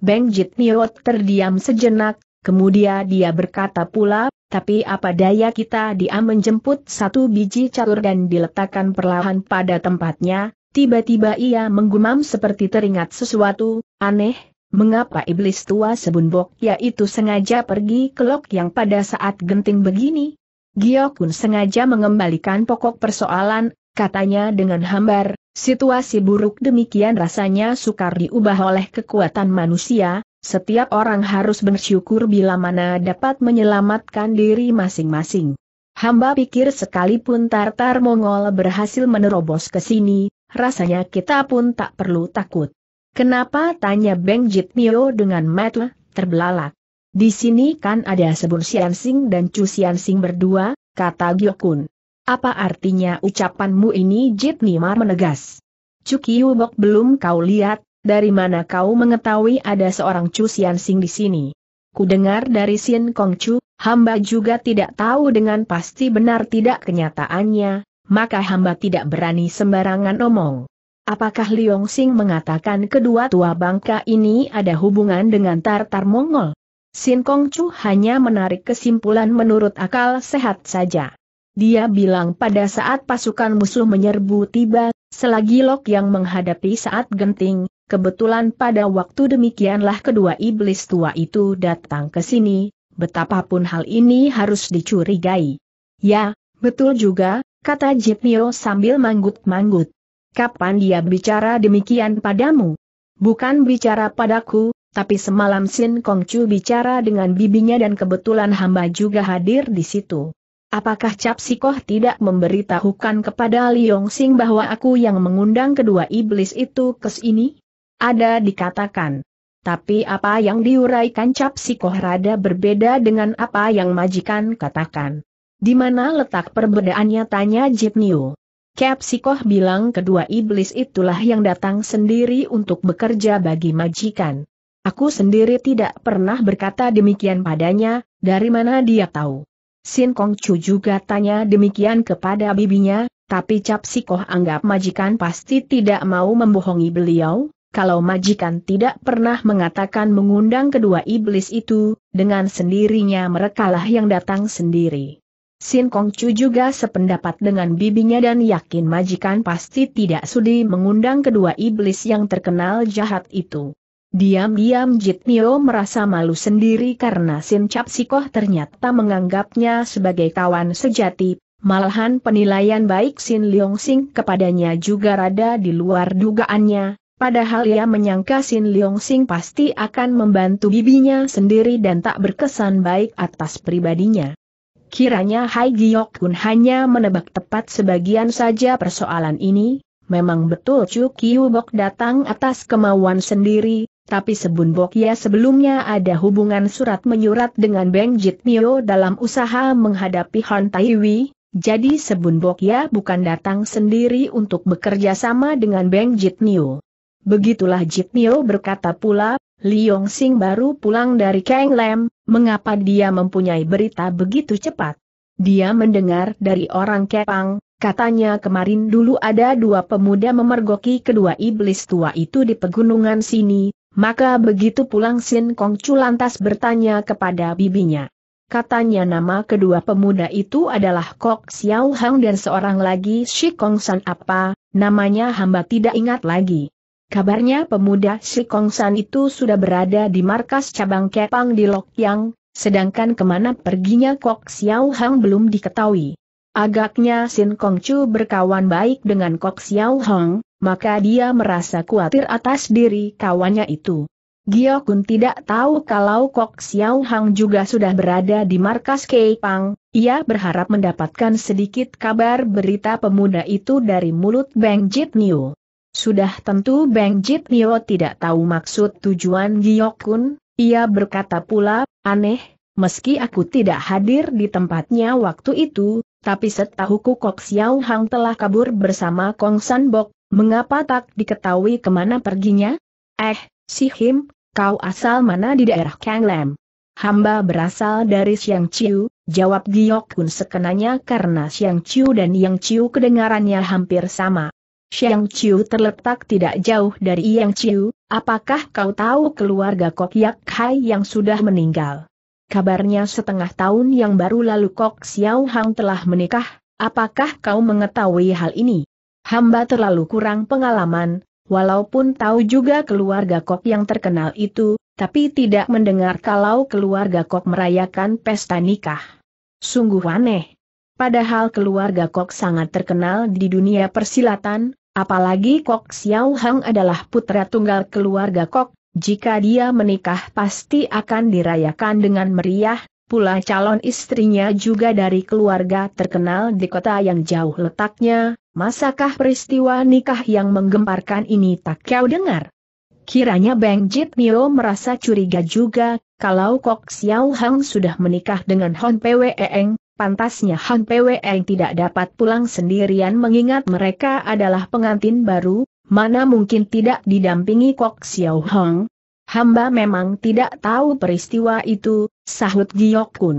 Beng Jit Niot terdiam sejenak, kemudian dia berkata pula, tapi apa daya kita dia menjemput satu biji catur dan diletakkan perlahan pada tempatnya, tiba-tiba ia menggumam seperti teringat sesuatu, aneh, mengapa iblis tua sebunbok yaitu sengaja pergi ke lok yang pada saat genting begini? Giokun sengaja mengembalikan pokok persoalan, katanya dengan hambar, situasi buruk demikian rasanya sukar diubah oleh kekuatan manusia, setiap orang harus bersyukur bila mana dapat menyelamatkan diri masing-masing. Hamba pikir sekalipun Tartar Mongol berhasil menerobos ke sini, rasanya kita pun tak perlu takut. Kenapa tanya Beng Mio dengan mata terbelalak? Di sini kan ada Sebun Siansing dan Chu Siansing berdua, kata Gyokun. Apa artinya ucapanmu ini Jit Nimar menegas? Cukiubok belum kau lihat, dari mana kau mengetahui ada seorang Chu Sian Sing di sini? Kudengar dari Sin Kong Chu, hamba juga tidak tahu dengan pasti benar tidak kenyataannya, maka hamba tidak berani sembarangan omong. Apakah Liong Sing mengatakan kedua tua bangka ini ada hubungan dengan Tartar Mongol? Sin Kong Chu hanya menarik kesimpulan menurut akal sehat saja. Dia bilang pada saat pasukan musuh menyerbu tiba, selagi Lok yang menghadapi saat genting, kebetulan pada waktu demikianlah kedua iblis tua itu datang ke sini, betapapun hal ini harus dicurigai. Ya, betul juga, kata Jitmio sambil manggut-manggut. Kapan dia bicara demikian padamu? Bukan bicara padaku, tapi semalam Sin Kongcu bicara dengan bibinya dan kebetulan hamba juga hadir di situ. Apakah Cap Sikoh tidak memberitahukan kepada Liong Sing bahwa aku yang mengundang kedua iblis itu ke sini? Ada dikatakan. Tapi apa yang diuraikan Cap Sikoh rada berbeda dengan apa yang majikan katakan. Di mana letak perbedaannya tanya Jip Niu. Cap Sikoh bilang kedua iblis itulah yang datang sendiri untuk bekerja bagi majikan. Aku sendiri tidak pernah berkata demikian padanya, dari mana dia tahu. Sin Kong Chu juga tanya demikian kepada bibinya, tapi Cap Koh anggap majikan pasti tidak mau membohongi beliau, kalau majikan tidak pernah mengatakan mengundang kedua iblis itu, dengan sendirinya merekalah yang datang sendiri. Sin Kong Chu juga sependapat dengan bibinya dan yakin majikan pasti tidak sudi mengundang kedua iblis yang terkenal jahat itu. Diam-diam Jit Nio merasa malu sendiri karena Sin Cap Sikoh ternyata menganggapnya sebagai kawan sejati, malahan penilaian baik Sin Leong Sing kepadanya juga rada di luar dugaannya, padahal ia menyangka Sin Leong Sing pasti akan membantu bibinya sendiri dan tak berkesan baik atas pribadinya. Kiranya Hai Giok Kun hanya menebak tepat sebagian saja persoalan ini, memang betul Chu Kiu Bok datang atas kemauan sendiri, tapi ya sebelumnya ada hubungan surat-menyurat dengan Beng Neo dalam usaha menghadapi Han Taiwi, jadi Sebun ya bukan datang sendiri untuk bekerja sama dengan Beng Neo. Begitulah Jit Neo berkata pula, Liong Sing baru pulang dari Kang Lam, mengapa dia mempunyai berita begitu cepat? Dia mendengar dari orang Kepang, Katanya kemarin dulu ada dua pemuda memergoki kedua iblis tua itu di pegunungan sini, maka begitu pulang Sin Kong Chu lantas bertanya kepada bibinya. Katanya nama kedua pemuda itu adalah Kok Xiao Hang dan seorang lagi Shi Kong San apa, namanya hamba tidak ingat lagi. Kabarnya pemuda Shi Kong San itu sudah berada di markas cabang Kepang di Lok Yang, sedangkan kemana perginya Kok Xiao Hang belum diketahui. Agaknya Sin Kong Chu berkawan baik dengan Kok Xiao Hong, maka dia merasa khawatir atas diri kawannya itu. Gio Kun tidak tahu kalau Kok Xiao Hong juga sudah berada di markas Keipang, ia berharap mendapatkan sedikit kabar berita pemuda itu dari mulut Bang Jit Nio. Sudah tentu Bang Jit Nio tidak tahu maksud tujuan Gio Kun, ia berkata pula, aneh, meski aku tidak hadir di tempatnya waktu itu, tapi setahuku Kok Xiao Hang telah kabur bersama Kong San Bok, mengapa tak diketahui kemana perginya? Eh, si Him, kau asal mana di daerah Kang Lam? Hamba berasal dari Siang Chiu, jawab Giok Kun sekenanya karena Siang Chiu dan Yang Chiu kedengarannya hampir sama. Siang Chiu terletak tidak jauh dari Yang Chiu, apakah kau tahu keluarga Kok Yak Hai yang sudah meninggal? kabarnya setengah tahun yang baru lalu Kok Xiao Hang telah menikah, apakah kau mengetahui hal ini? Hamba terlalu kurang pengalaman, walaupun tahu juga keluarga Kok yang terkenal itu, tapi tidak mendengar kalau keluarga Kok merayakan pesta nikah. Sungguh aneh. Padahal keluarga Kok sangat terkenal di dunia persilatan, apalagi Kok Xiao Hang adalah putra tunggal keluarga Kok, jika dia menikah pasti akan dirayakan dengan meriah, pula calon istrinya juga dari keluarga terkenal di kota yang jauh letaknya, masakah peristiwa nikah yang menggemparkan ini tak kau dengar? Kiranya Beng Jit Mio merasa curiga juga, kalau Kok Xiao Hang sudah menikah dengan Hon Pwe Eng, pantasnya Hon Pwe tidak dapat pulang sendirian mengingat mereka adalah pengantin baru, mana mungkin tidak didampingi Kok Xiao Hong? Hamba memang tidak tahu peristiwa itu, sahut Giok Kun.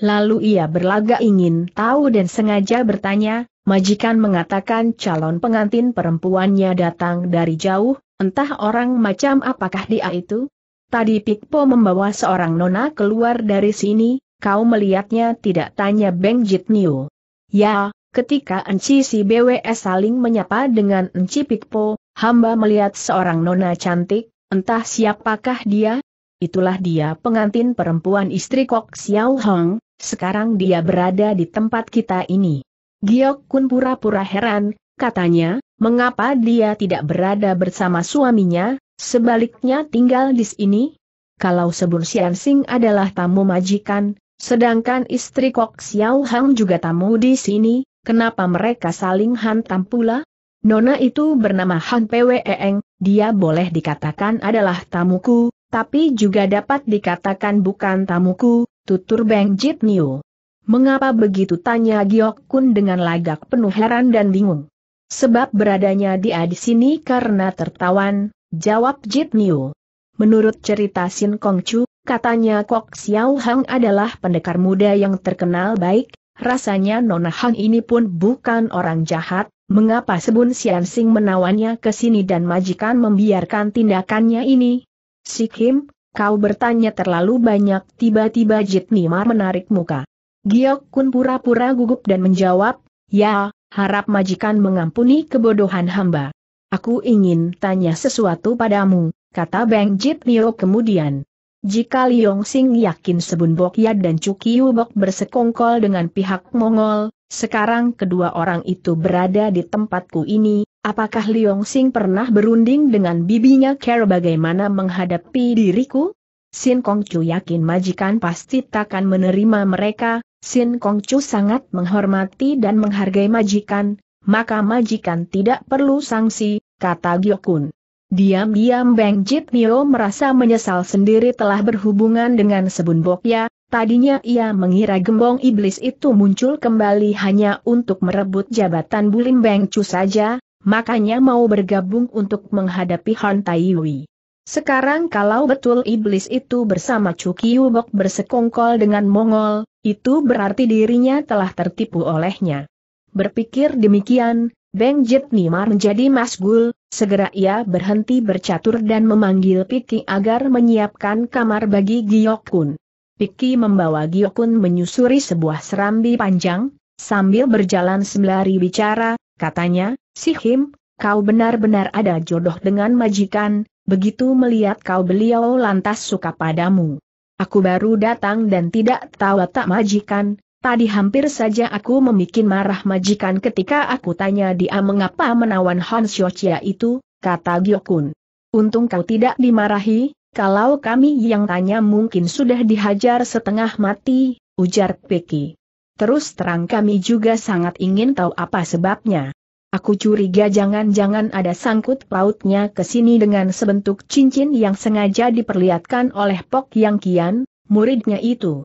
Lalu ia berlagak ingin tahu dan sengaja bertanya, majikan mengatakan calon pengantin perempuannya datang dari jauh, entah orang macam apakah dia itu? Tadi Pikpo membawa seorang nona keluar dari sini, kau melihatnya tidak tanya Beng Jit Niu. Ya, Ketika Enci si BWS saling menyapa dengan Enci Pikpo, hamba melihat seorang nona cantik, entah siapakah dia. Itulah dia pengantin perempuan istri Kok Xiao Hong, sekarang dia berada di tempat kita ini. Giok Kun pura-pura heran, katanya, mengapa dia tidak berada bersama suaminya, sebaliknya tinggal di sini? Kalau Sebun Sian Sing adalah tamu majikan, sedangkan istri Kok Xiao Hang juga tamu di sini, Kenapa mereka saling hantam pula? Nona itu bernama Han Pweeng, dia boleh dikatakan adalah tamuku, tapi juga dapat dikatakan bukan tamuku, tutur Beng Jit Niu. Mengapa begitu tanya Giok Kun dengan lagak penuh heran dan bingung. Sebab beradanya dia di sini karena tertawan, jawab Jit Niu. Menurut cerita Sin Kong Chu, katanya Kok Xiao Hang adalah pendekar muda yang terkenal baik, Rasanya Nona Hang ini pun bukan orang jahat, mengapa Sebun Sian Sing menawannya ke sini dan majikan membiarkan tindakannya ini? Si Kim, kau bertanya terlalu banyak tiba-tiba Jit Nimar menarik muka. Giok Kun pura-pura gugup dan menjawab, ya, harap majikan mengampuni kebodohan hamba. Aku ingin tanya sesuatu padamu, kata Bang Jit Nio kemudian. Jika Liong Sing yakin Sebun Yad dan Cukiu Bok bersekongkol dengan pihak Mongol, sekarang kedua orang itu berada di tempatku ini, apakah Liong Sing pernah berunding dengan bibinya Care bagaimana menghadapi diriku? Sin Kong Chu yakin majikan pasti takkan menerima mereka, Sin Kong Chu sangat menghormati dan menghargai majikan, maka majikan tidak perlu sanksi, kata Gyokun. Diam-diam Beng Jit Nio merasa menyesal sendiri telah berhubungan dengan Sebun Bokya, tadinya ia mengira gembong iblis itu muncul kembali hanya untuk merebut jabatan Bulim Beng Chu saja, makanya mau bergabung untuk menghadapi Han Taiwi. Sekarang kalau betul iblis itu bersama Bok bersekongkol dengan Mongol, itu berarti dirinya telah tertipu olehnya. Berpikir demikian, Beng Jit Nimar menjadi masgul, segera ia berhenti bercatur dan memanggil Piki agar menyiapkan kamar bagi Giokun. Piki membawa Giokun menyusuri sebuah serambi panjang, sambil berjalan sembari bicara, katanya, Si Him, kau benar-benar ada jodoh dengan majikan, begitu melihat kau beliau lantas suka padamu. Aku baru datang dan tidak tahu tak majikan, Tadi hampir saja aku memikin marah majikan ketika aku tanya dia mengapa menawan Han Xiochia itu, kata Gyokun. Untung kau tidak dimarahi, kalau kami yang tanya mungkin sudah dihajar setengah mati, ujar Peki. Terus terang kami juga sangat ingin tahu apa sebabnya. Aku curiga jangan-jangan ada sangkut pautnya ke sini dengan sebentuk cincin yang sengaja diperlihatkan oleh Pok Yang Kian, muridnya itu.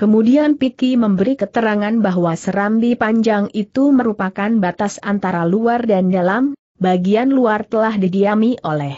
Kemudian Piki memberi keterangan bahwa serambi panjang itu merupakan batas antara luar dan dalam, bagian luar telah didiami oleh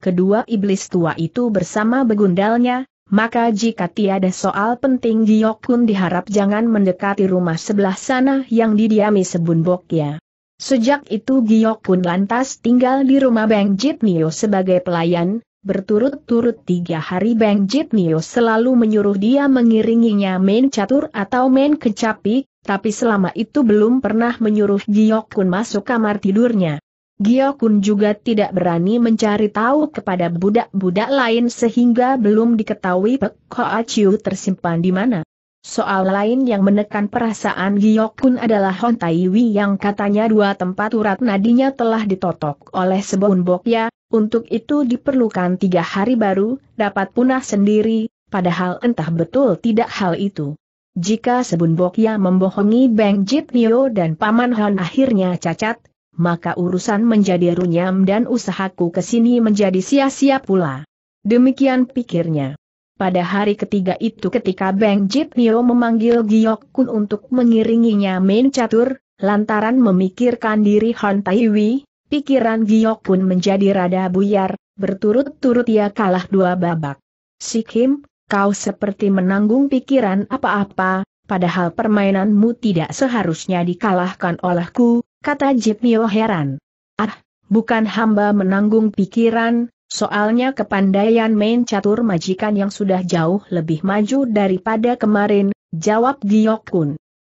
kedua iblis tua itu bersama begundalnya, maka jika tiada soal penting Giyokun diharap jangan mendekati rumah sebelah sana yang didiami sebunboknya. Sejak itu pun lantas tinggal di rumah Bang Jit Mio sebagai pelayan, Berturut-turut tiga hari Beng Nio selalu menyuruh dia mengiringinya main catur atau main kecapi, tapi selama itu belum pernah menyuruh Giokun masuk kamar tidurnya. Giokun juga tidak berani mencari tahu kepada budak-budak lain sehingga belum diketahui Pek Hoa Chiu tersimpan di mana. Soal lain yang menekan perasaan Giyok Kun adalah Hon Taiwi yang katanya dua tempat urat nadinya telah ditotok oleh Sebun Bokya, untuk itu diperlukan tiga hari baru, dapat punah sendiri, padahal entah betul tidak hal itu. Jika Sebun Bokya membohongi Beng Jit Nio dan Paman Hon akhirnya cacat, maka urusan menjadi runyam dan usahaku kesini menjadi sia-sia pula. Demikian pikirnya. Pada hari ketiga itu ketika Beng Jit Nio memanggil Giok Kun untuk mengiringinya main catur, lantaran memikirkan diri Han Taiwi, pikiran Giok Kun menjadi rada buyar, berturut-turut ia kalah dua babak. Si Kim, kau seperti menanggung pikiran apa-apa, padahal permainanmu tidak seharusnya dikalahkan olehku, kata Jit Nio heran. Ah, bukan hamba menanggung pikiran, Soalnya kepandaian main catur majikan yang sudah jauh lebih maju daripada kemarin, jawab Giyok Kun.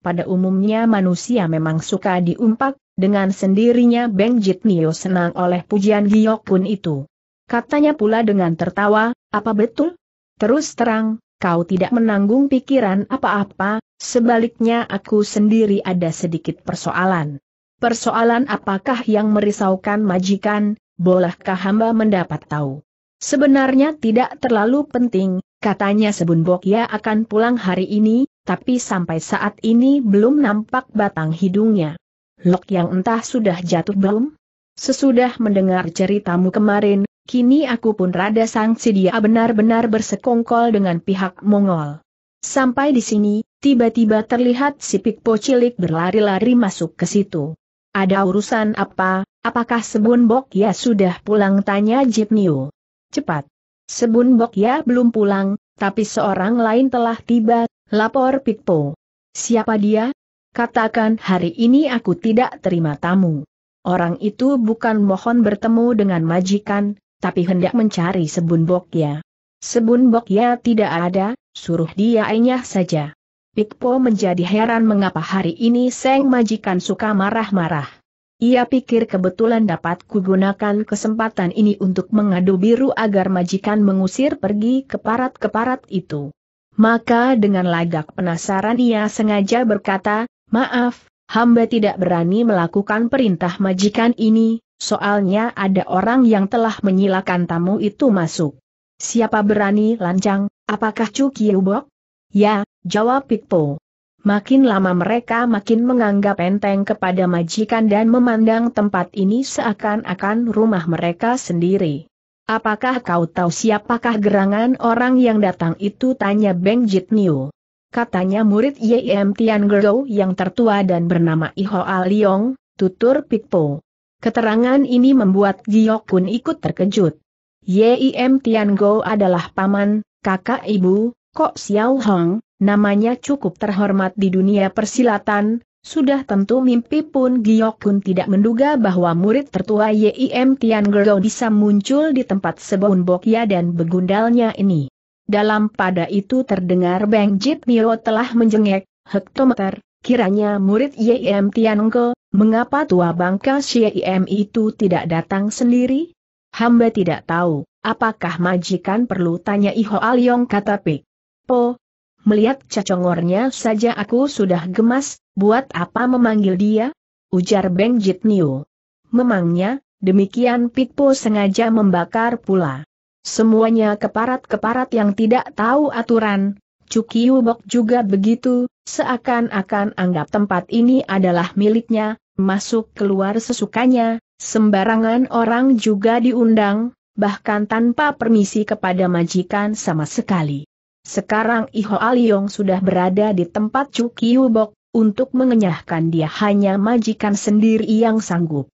Pada umumnya manusia memang suka diumpak, dengan sendirinya Beng Nio senang oleh pujian Giyok Kun itu. Katanya pula dengan tertawa, apa betul? Terus terang, kau tidak menanggung pikiran apa-apa, sebaliknya aku sendiri ada sedikit persoalan. Persoalan apakah yang merisaukan majikan, bolehkah hamba mendapat tahu? Sebenarnya tidak terlalu penting, katanya Sebun Bokya akan pulang hari ini, tapi sampai saat ini belum nampak batang hidungnya. Lok yang entah sudah jatuh belum? Sesudah mendengar ceritamu kemarin, kini aku pun rada sangsi dia benar-benar bersekongkol dengan pihak Mongol. Sampai di sini, tiba-tiba terlihat si Pikpo cilik berlari-lari masuk ke situ. Ada urusan apa, Apakah Sebun Bok ya sudah pulang tanya Jip Niu. Cepat. Sebun Bok ya belum pulang, tapi seorang lain telah tiba, lapor Pikpo. Siapa dia? Katakan hari ini aku tidak terima tamu. Orang itu bukan mohon bertemu dengan majikan, tapi hendak mencari Sebun Bok ya. Sebun Bok ya tidak ada, suruh dia enyah saja. Pikpo menjadi heran mengapa hari ini Seng majikan suka marah-marah. Ia pikir kebetulan dapat kugunakan kesempatan ini untuk mengadu biru agar majikan mengusir pergi keparat-keparat itu. Maka dengan lagak penasaran ia sengaja berkata, maaf, hamba tidak berani melakukan perintah majikan ini, soalnya ada orang yang telah menyilakan tamu itu masuk. Siapa berani lancang, apakah Cukiubok? Ya, jawab Pikpo. Makin lama mereka makin menganggap enteng kepada majikan dan memandang tempat ini seakan-akan rumah mereka sendiri. Apakah kau tahu siapakah gerangan orang yang datang itu? Tanya Beng Jit Katanya murid Yim Tian Gerou yang tertua dan bernama Iho Aliong, tutur Pikpo. Keterangan ini membuat Giok Kun ikut terkejut. Yim Tian Go adalah paman, kakak ibu, Kok Xiao Hong, namanya cukup terhormat di dunia persilatan, sudah tentu mimpi pun Giok Kun tidak menduga bahwa murid tertua Yim Tian Gerou bisa muncul di tempat Sebon Bokya dan begundalnya ini. Dalam pada itu terdengar Beng Jit Miro telah menjengek, hektometer, kiranya murid Yim Tian Ge. mengapa tua bangka Yim itu tidak datang sendiri? Hamba tidak tahu, apakah majikan perlu tanya Iho Aliong kata Pik. Po, Melihat cacongornya saja aku sudah gemas, buat apa memanggil dia? Ujar Beng Niu. Memangnya, demikian Pitpo sengaja membakar pula. Semuanya keparat-keparat yang tidak tahu aturan, Cukiu Bok juga begitu, seakan-akan anggap tempat ini adalah miliknya, masuk keluar sesukanya, sembarangan orang juga diundang, bahkan tanpa permisi kepada majikan sama sekali. Sekarang Iho Aliong sudah berada di tempat Cukiubok, untuk mengenyahkan dia hanya majikan sendiri yang sanggup.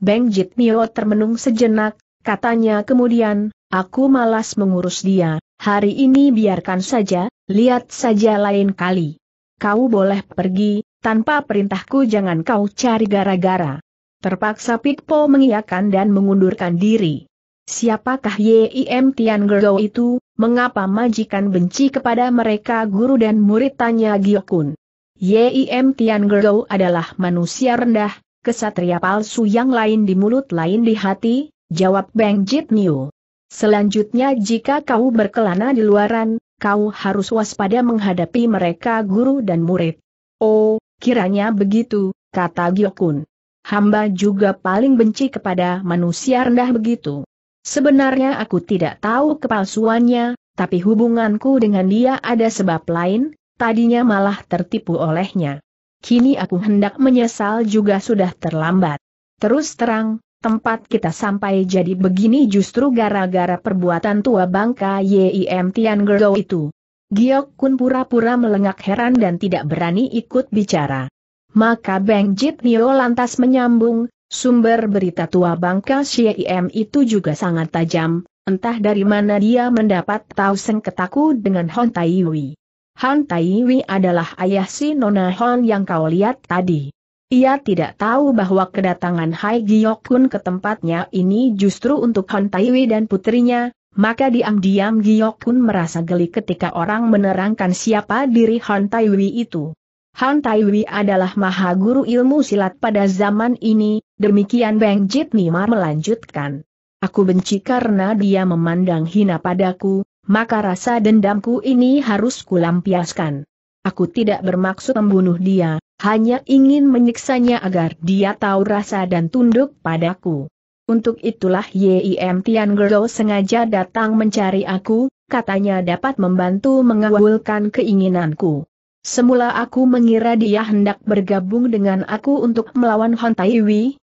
Beng Mio termenung sejenak, katanya kemudian, aku malas mengurus dia, hari ini biarkan saja, lihat saja lain kali. Kau boleh pergi, tanpa perintahku jangan kau cari gara-gara. Terpaksa Pikpo mengiyakan dan mengundurkan diri. Siapakah Yim Tian Gerdo itu, mengapa majikan benci kepada mereka guru dan murid tanya Giokun. Yim Tian Gerdo adalah manusia rendah, kesatria palsu yang lain di mulut lain di hati, jawab Beng Jit Niu. Selanjutnya jika kau berkelana di luaran, kau harus waspada menghadapi mereka guru dan murid. Oh, kiranya begitu, kata Giokun. Hamba juga paling benci kepada manusia rendah begitu. Sebenarnya aku tidak tahu kepalsuannya, tapi hubunganku dengan dia ada sebab lain, tadinya malah tertipu olehnya. Kini aku hendak menyesal juga sudah terlambat. Terus terang, tempat kita sampai jadi begini justru gara-gara perbuatan tua bangka YIM Tian Gergo itu. Giok Kun pura-pura melengak heran dan tidak berani ikut bicara. Maka Bang Jit Nio lantas menyambung, Sumber berita tua bangka Syiem itu juga sangat tajam, entah dari mana dia mendapat tahu sengketaku dengan Hon Taiwi. Han Taiwi adalah ayah si Nona Hon yang kau lihat tadi. Ia tidak tahu bahwa kedatangan Hai Giok Kun ke tempatnya ini justru untuk Tai Taiwi dan putrinya, maka diam-diam Giok Kun merasa geli ketika orang menerangkan siapa diri Tai Taiwi itu. Han Taiwi adalah maha guru ilmu silat pada zaman ini, demikian Beng Jit Mimar melanjutkan. Aku benci karena dia memandang hina padaku, maka rasa dendamku ini harus kulampiaskan. Aku tidak bermaksud membunuh dia, hanya ingin menyiksanya agar dia tahu rasa dan tunduk padaku. Untuk itulah Yim Tian Gerdo sengaja datang mencari aku, katanya dapat membantu mengawulkan keinginanku. Semula aku mengira dia hendak bergabung dengan aku untuk melawan Han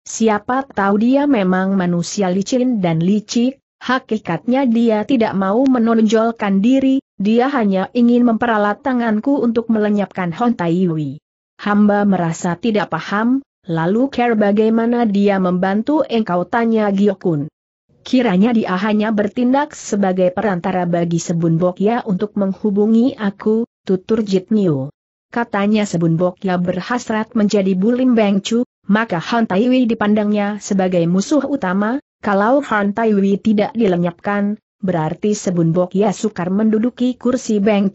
siapa tahu dia memang manusia licin dan licik, hakikatnya dia tidak mau menonjolkan diri, dia hanya ingin memperalat tanganku untuk melenyapkan Han Hamba merasa tidak paham, lalu care bagaimana dia membantu engkau tanya Giokun. Kiranya dia hanya bertindak sebagai perantara bagi Sebun Bokya untuk menghubungi aku, tutur Jit Nio. Katanya Sebun Bokya berhasrat menjadi Bulim Beng maka Han Taiwi dipandangnya sebagai musuh utama, kalau Han Taiwi tidak dilenyapkan, berarti Sebun Bokya sukar menduduki kursi Beng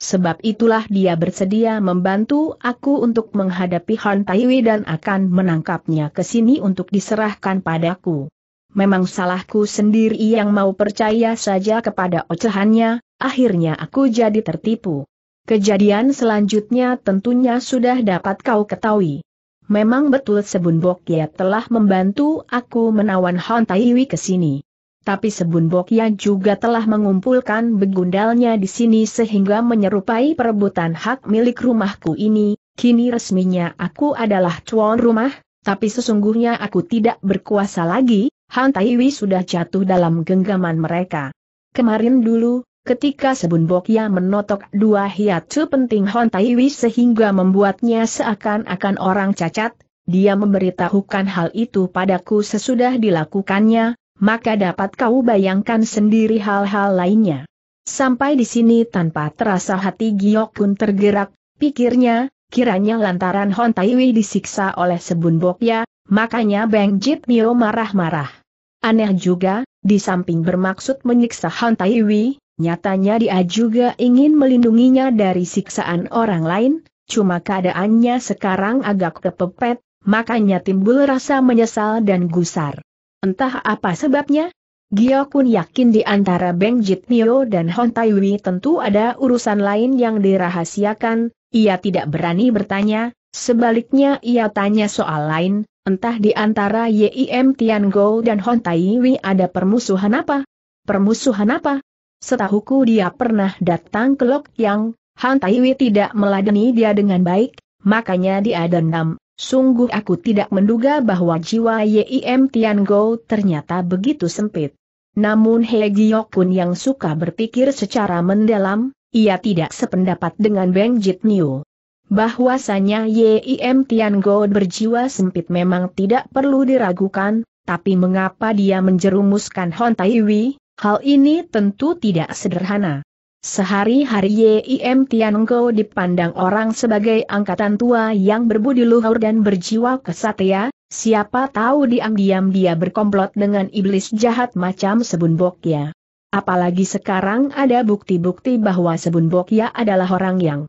Sebab itulah dia bersedia membantu aku untuk menghadapi Han Taiwi dan akan menangkapnya ke sini untuk diserahkan padaku. Memang salahku sendiri yang mau percaya saja kepada ocehannya, akhirnya aku jadi tertipu. Kejadian selanjutnya tentunya sudah dapat kau ketahui. Memang betul Sebun Bokya telah membantu aku menawan Hon Taiwi ke sini. Tapi Sebun Bokya juga telah mengumpulkan begundalnya di sini sehingga menyerupai perebutan hak milik rumahku ini, kini resminya aku adalah tuan rumah, tapi sesungguhnya aku tidak berkuasa lagi, Han Taiwi sudah jatuh dalam genggaman mereka. Kemarin dulu, Ketika Sebun Bokya menotok dua hiatsu penting Hon Taiwi sehingga membuatnya seakan-akan orang cacat, dia memberitahukan hal itu padaku sesudah dilakukannya, maka dapat kau bayangkan sendiri hal-hal lainnya. Sampai di sini tanpa terasa hati Giok Kun tergerak, pikirnya, kiranya lantaran Hon Taiwi disiksa oleh Sebun Bokya, makanya Beng Jit Mio marah-marah. Aneh juga, di samping bermaksud menyiksa Hon Taiwi, Nyatanya dia juga ingin melindunginya dari siksaan orang lain, cuma keadaannya sekarang agak kepepet, makanya timbul rasa menyesal dan gusar. Entah apa sebabnya, Gio Kun yakin di antara Beng Jit dan Hon Taiwi tentu ada urusan lain yang dirahasiakan, ia tidak berani bertanya, sebaliknya ia tanya soal lain, entah di antara YIM Tian Go dan Hon Taiwi ada permusuhan apa? Permusuhan apa? Setahuku dia pernah datang ke Lok Yang, Han Taiwi tidak meladeni dia dengan baik, makanya dia dendam. Sungguh aku tidak menduga bahwa jiwa Yim Tian Gou ternyata begitu sempit. Namun He Giok pun yang suka berpikir secara mendalam, ia tidak sependapat dengan Beng Jit Niu. Bahwasanya Yim Tian Gou berjiwa sempit memang tidak perlu diragukan, tapi mengapa dia menjerumuskan Hon Taiwi, Hal ini tentu tidak sederhana. Sehari-hari Yim Tianongko dipandang orang sebagai angkatan tua yang berbudi luhur dan berjiwa kesatria, siapa tahu diam-diam dia berkomplot dengan iblis jahat macam Sebun Bokya. Apalagi sekarang ada bukti-bukti bahwa Sebun Bokya adalah orang yang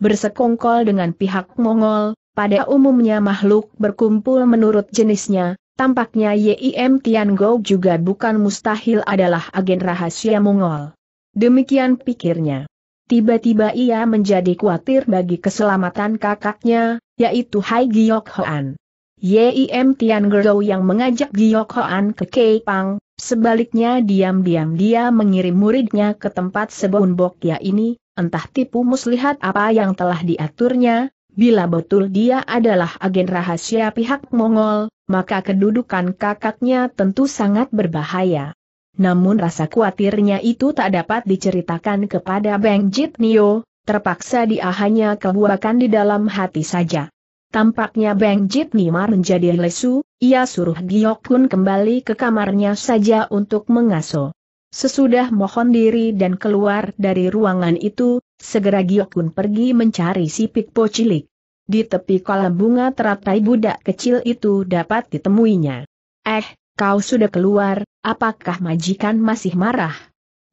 bersekongkol dengan pihak Mongol, pada umumnya makhluk berkumpul menurut jenisnya, Tampaknya Yim Tian Tiangou juga bukan mustahil adalah agen rahasia Mongol. Demikian pikirnya. Tiba-tiba ia menjadi khawatir bagi keselamatan kakaknya, yaitu Hai Giok Hoan. Yim Tian Tiangou yang mengajak Giok Hoan ke Keipang, sebaliknya diam-diam dia mengirim muridnya ke tempat sebelum ya ini, entah tipu muslihat apa yang telah diaturnya, Bila betul dia adalah agen rahasia pihak Mongol, maka kedudukan kakaknya tentu sangat berbahaya. Namun rasa khawatirnya itu tak dapat diceritakan kepada Bang Jit Nio, terpaksa dia hanya kebuakan di dalam hati saja. Tampaknya Bang Jit Nimar menjadi lesu, ia suruh pun kembali ke kamarnya saja untuk mengaso. Sesudah mohon diri dan keluar dari ruangan itu, Segera Giokun pergi mencari si Pikpo cilik. Di tepi kolam bunga teratai budak kecil itu dapat ditemuinya. Eh, kau sudah keluar, apakah majikan masih marah?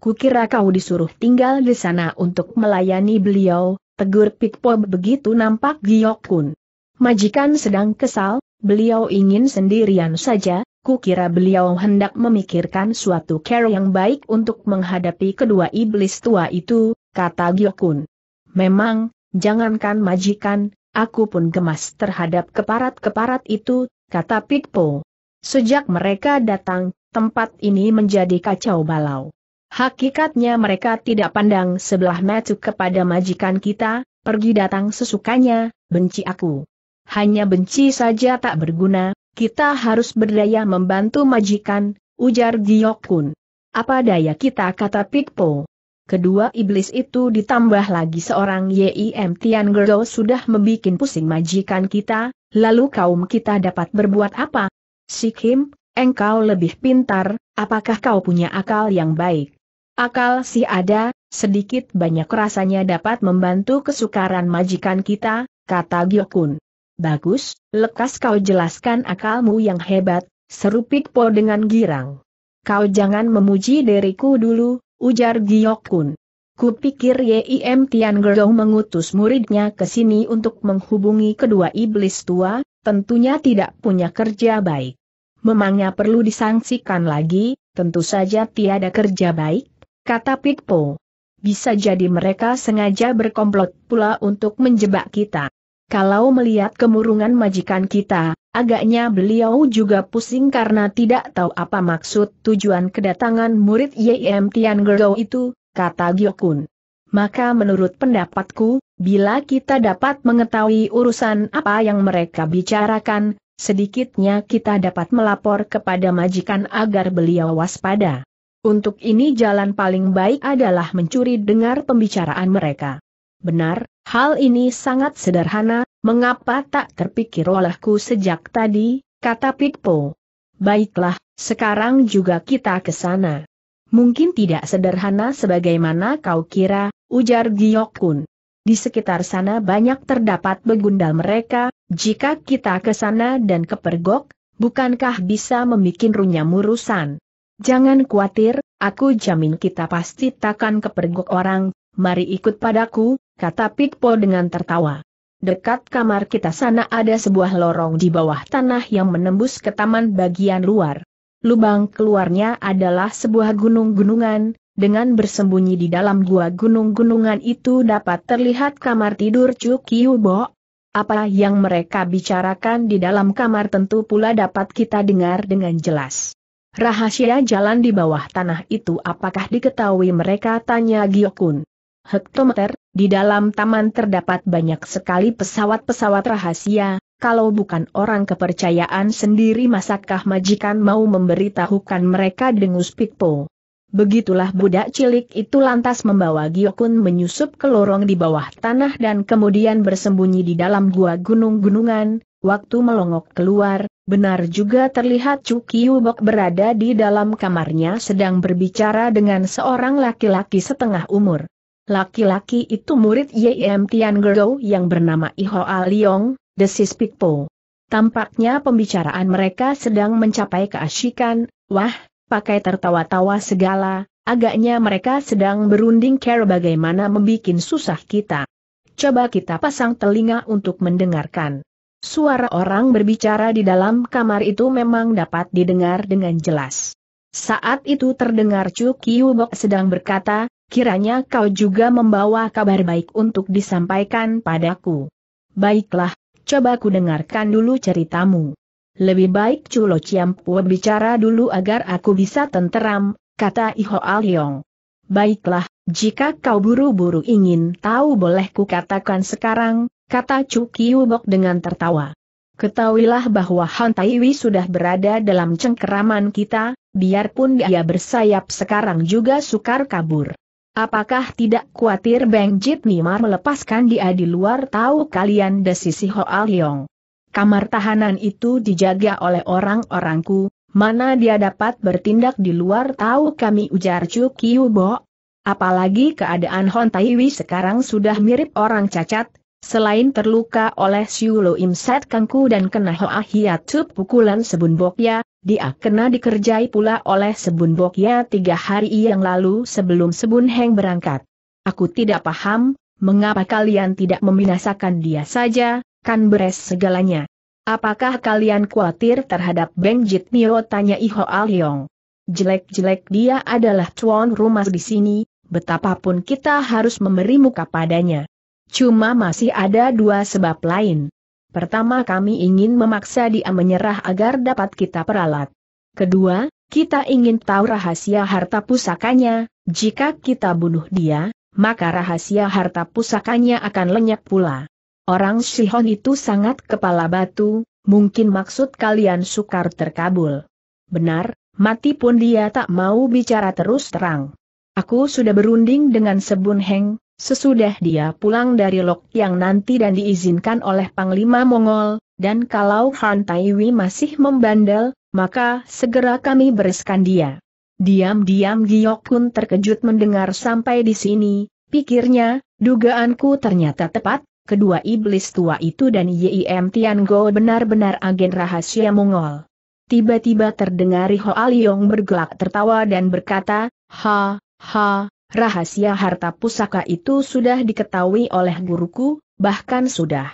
Kukira kau disuruh tinggal di sana untuk melayani beliau, tegur Pikpo begitu nampak Giokun. Majikan sedang kesal, beliau ingin sendirian saja, kukira beliau hendak memikirkan suatu cara yang baik untuk menghadapi kedua iblis tua itu, kata Giokun. Memang, jangankan majikan, aku pun gemas terhadap keparat-keparat itu, kata Pikpo. Sejak mereka datang, tempat ini menjadi kacau balau. Hakikatnya mereka tidak pandang sebelah mata kepada majikan kita, pergi datang sesukanya, benci aku. Hanya benci saja tak berguna, kita harus berdaya membantu majikan, ujar Giokun. Apa daya kita kata Pikpo kedua iblis itu ditambah lagi seorang YIM Tian Gerdo sudah membuat pusing majikan kita, lalu kaum kita dapat berbuat apa? Kim, engkau lebih pintar, apakah kau punya akal yang baik? Akal si ada, sedikit banyak rasanya dapat membantu kesukaran majikan kita, kata Gyokun. Bagus, lekas kau jelaskan akalmu yang hebat, seru po dengan girang. Kau jangan memuji diriku dulu, ujar Kun. Kupikir Yim Tian Gerong mengutus muridnya ke sini untuk menghubungi kedua iblis tua, tentunya tidak punya kerja baik. Memangnya perlu disangsikan lagi, tentu saja tiada kerja baik, kata Pikpo. Bisa jadi mereka sengaja berkomplot pula untuk menjebak kita. Kalau melihat kemurungan majikan kita, Agaknya beliau juga pusing karena tidak tahu apa maksud tujuan kedatangan murid YM Tian Gerou itu, kata Gyokun. Maka menurut pendapatku, bila kita dapat mengetahui urusan apa yang mereka bicarakan, sedikitnya kita dapat melapor kepada majikan agar beliau waspada. Untuk ini jalan paling baik adalah mencuri dengar pembicaraan mereka. Benar, hal ini sangat sederhana, Mengapa tak terpikir olehku sejak tadi, kata Pikpo. Baiklah, sekarang juga kita ke sana. Mungkin tidak sederhana sebagaimana kau kira, ujar Giokun. Di sekitar sana banyak terdapat begundal mereka, jika kita ke sana dan kepergok, bukankah bisa membuat runyam urusan? Jangan khawatir, aku jamin kita pasti takkan kepergok orang, mari ikut padaku, kata Pikpo dengan tertawa dekat kamar kita sana ada sebuah lorong di bawah tanah yang menembus ke taman bagian luar. Lubang keluarnya adalah sebuah gunung-gunungan, dengan bersembunyi di dalam gua gunung-gunungan itu dapat terlihat kamar tidur Cuki Hubo. Apa yang mereka bicarakan di dalam kamar tentu pula dapat kita dengar dengan jelas. Rahasia jalan di bawah tanah itu apakah diketahui mereka tanya Giokun hektometer, di dalam taman terdapat banyak sekali pesawat-pesawat rahasia, kalau bukan orang kepercayaan sendiri masakkah majikan mau memberitahukan mereka dengus pikpo. Begitulah budak cilik itu lantas membawa Giokun menyusup ke lorong di bawah tanah dan kemudian bersembunyi di dalam gua gunung-gunungan, waktu melongok keluar, benar juga terlihat Cukiyubok berada di dalam kamarnya sedang berbicara dengan seorang laki-laki setengah umur. Laki-laki itu murid Yem Tian Gerou yang bernama Iho Aliong, desis Pikpo. Tampaknya pembicaraan mereka sedang mencapai keasyikan, wah, pakai tertawa-tawa segala, agaknya mereka sedang berunding care bagaimana membuat susah kita. Coba kita pasang telinga untuk mendengarkan. Suara orang berbicara di dalam kamar itu memang dapat didengar dengan jelas. Saat itu terdengar Chu Kiyubok sedang berkata, kiranya kau juga membawa kabar baik untuk disampaikan padaku. Baiklah, coba ku dengarkan dulu ceritamu. Lebih baik Culo Ciampu bicara dulu agar aku bisa tenteram, kata Iho Aliong. Baiklah, jika kau buru-buru ingin tahu boleh ku katakan sekarang, kata Chu Kiubok dengan tertawa. Ketahuilah bahwa Han Taiwi sudah berada dalam cengkeraman kita, biarpun dia bersayap sekarang juga sukar kabur. Apakah tidak khawatir Beng Jit Nimar melepaskan dia di luar tahu kalian desisi Hoa Leong? Kamar tahanan itu dijaga oleh orang-orangku, mana dia dapat bertindak di luar tahu kami ujar Chu Kiu Bo? Apalagi keadaan Hon Taiwi sekarang sudah mirip orang cacat, Selain terluka oleh Siulo Imset Kangku dan kena Hoa Hiatup pukulan Sebun Bokya, dia kena dikerjai pula oleh Sebun Bokya tiga hari yang lalu sebelum Sebun Heng berangkat. Aku tidak paham, mengapa kalian tidak membinasakan dia saja, kan beres segalanya. Apakah kalian khawatir terhadap Beng Jit Nio tanya Iho Alyong. Jelek-jelek dia adalah tuan rumah di sini, betapapun kita harus memberi muka padanya. Cuma masih ada dua sebab lain. Pertama kami ingin memaksa dia menyerah agar dapat kita peralat. Kedua, kita ingin tahu rahasia harta pusakanya, jika kita bunuh dia, maka rahasia harta pusakanya akan lenyap pula. Orang Sihon itu sangat kepala batu, mungkin maksud kalian sukar terkabul. Benar, mati pun dia tak mau bicara terus terang. Aku sudah berunding dengan Sebun Heng, Sesudah dia pulang dari Lok yang nanti dan diizinkan oleh Panglima Mongol, dan kalau Han Taiwi masih membandel, maka segera kami bereskan dia. Diam-diam Giok pun terkejut mendengar sampai di sini, pikirnya, dugaanku ternyata tepat, kedua iblis tua itu dan Yim Tiango benar-benar agen rahasia Mongol. Tiba-tiba terdengar Hoa Liong bergelak tertawa dan berkata, Ha, ha, Rahasia harta pusaka itu sudah diketahui oleh guruku, bahkan sudah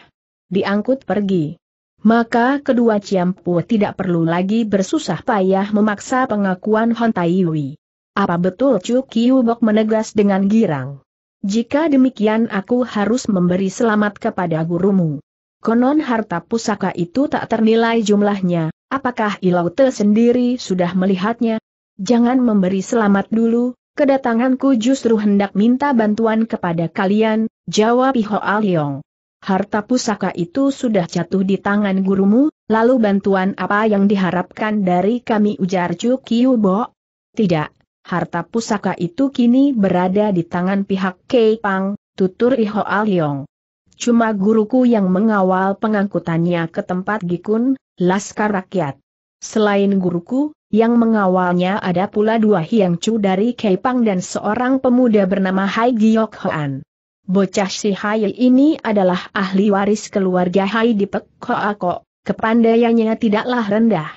diangkut pergi. Maka kedua Ciampu tidak perlu lagi bersusah payah memaksa pengakuan Hon Apa betul Chu Bok menegas dengan girang? Jika demikian aku harus memberi selamat kepada gurumu. Konon harta pusaka itu tak ternilai jumlahnya, apakah Ilau Ilaute sendiri sudah melihatnya? Jangan memberi selamat dulu, Kedatanganku justru hendak minta bantuan kepada kalian, jawab Iho Aliong. Harta pusaka itu sudah jatuh di tangan gurumu, lalu bantuan apa yang diharapkan dari kami ujar Chu Bo? Tidak, harta pusaka itu kini berada di tangan pihak Kei Pang, tutur Iho Aliong. Cuma guruku yang mengawal pengangkutannya ke tempat Gikun, Laskar Rakyat. Selain guruku, yang mengawalnya ada pula dua Hiang Chu dari Kepang dan seorang pemuda bernama Hai Giok Hoan. Bocah si Hai ini adalah ahli waris keluarga Hai di Pek Koako, kepandaiannya tidaklah rendah.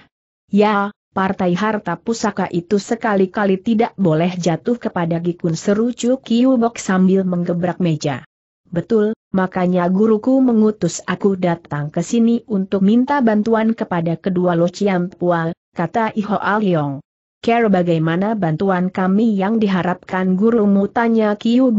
Ya, partai harta pusaka itu sekali-kali tidak boleh jatuh kepada Gikun seru Chu Kiubok sambil menggebrak meja. Betul, makanya guruku mengutus aku datang ke sini untuk minta bantuan kepada kedua Lo Pual, kata Iho Aliong. Care bagaimana bantuan kami yang diharapkan gurumu tanya Kiu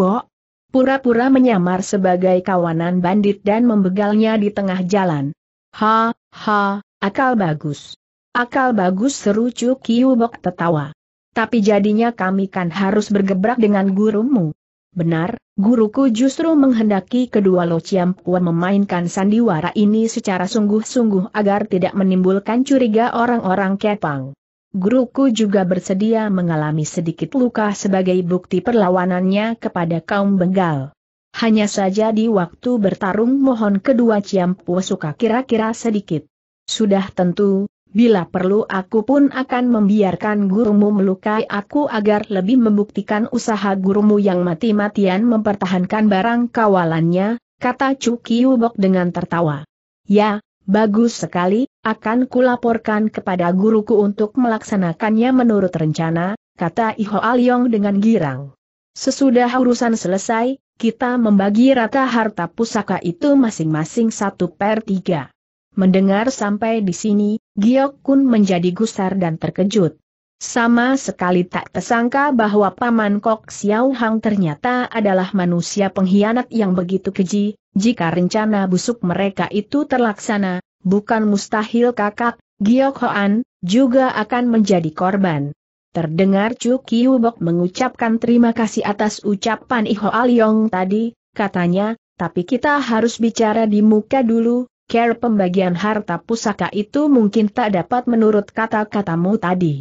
Pura-pura menyamar sebagai kawanan bandit dan membegalnya di tengah jalan. Ha, ha, akal bagus. Akal bagus seru Chu Kiu tertawa. Tapi jadinya kami kan harus bergebrak dengan gurumu. Benar, guruku justru menghendaki kedua Lo Chiam memainkan sandiwara ini secara sungguh-sungguh agar tidak menimbulkan curiga orang-orang Kepang. Guruku juga bersedia mengalami sedikit luka sebagai bukti perlawanannya kepada kaum Benggal. Hanya saja di waktu bertarung mohon kedua Chiam suka kira-kira sedikit. Sudah tentu, Bila perlu aku pun akan membiarkan gurumu melukai aku agar lebih membuktikan usaha gurumu yang mati-matian mempertahankan barang kawalannya, kata Chu Kiyubok dengan tertawa. Ya, bagus sekali, akan kulaporkan kepada guruku untuk melaksanakannya menurut rencana, kata Iho Aliong dengan girang. Sesudah urusan selesai, kita membagi rata harta pusaka itu masing-masing satu per tiga. Mendengar sampai di sini, Giok Kun menjadi gusar dan terkejut. Sama sekali tak tersangka bahwa Paman Kok Xiao Hang ternyata adalah manusia pengkhianat yang begitu keji, jika rencana busuk mereka itu terlaksana, bukan mustahil kakak, Giok Hoan, juga akan menjadi korban. Terdengar Chu Kiubok mengucapkan terima kasih atas ucapan Iho Aliong tadi, katanya, tapi kita harus bicara di muka dulu, care pembagian harta pusaka itu mungkin tak dapat menurut kata-katamu tadi.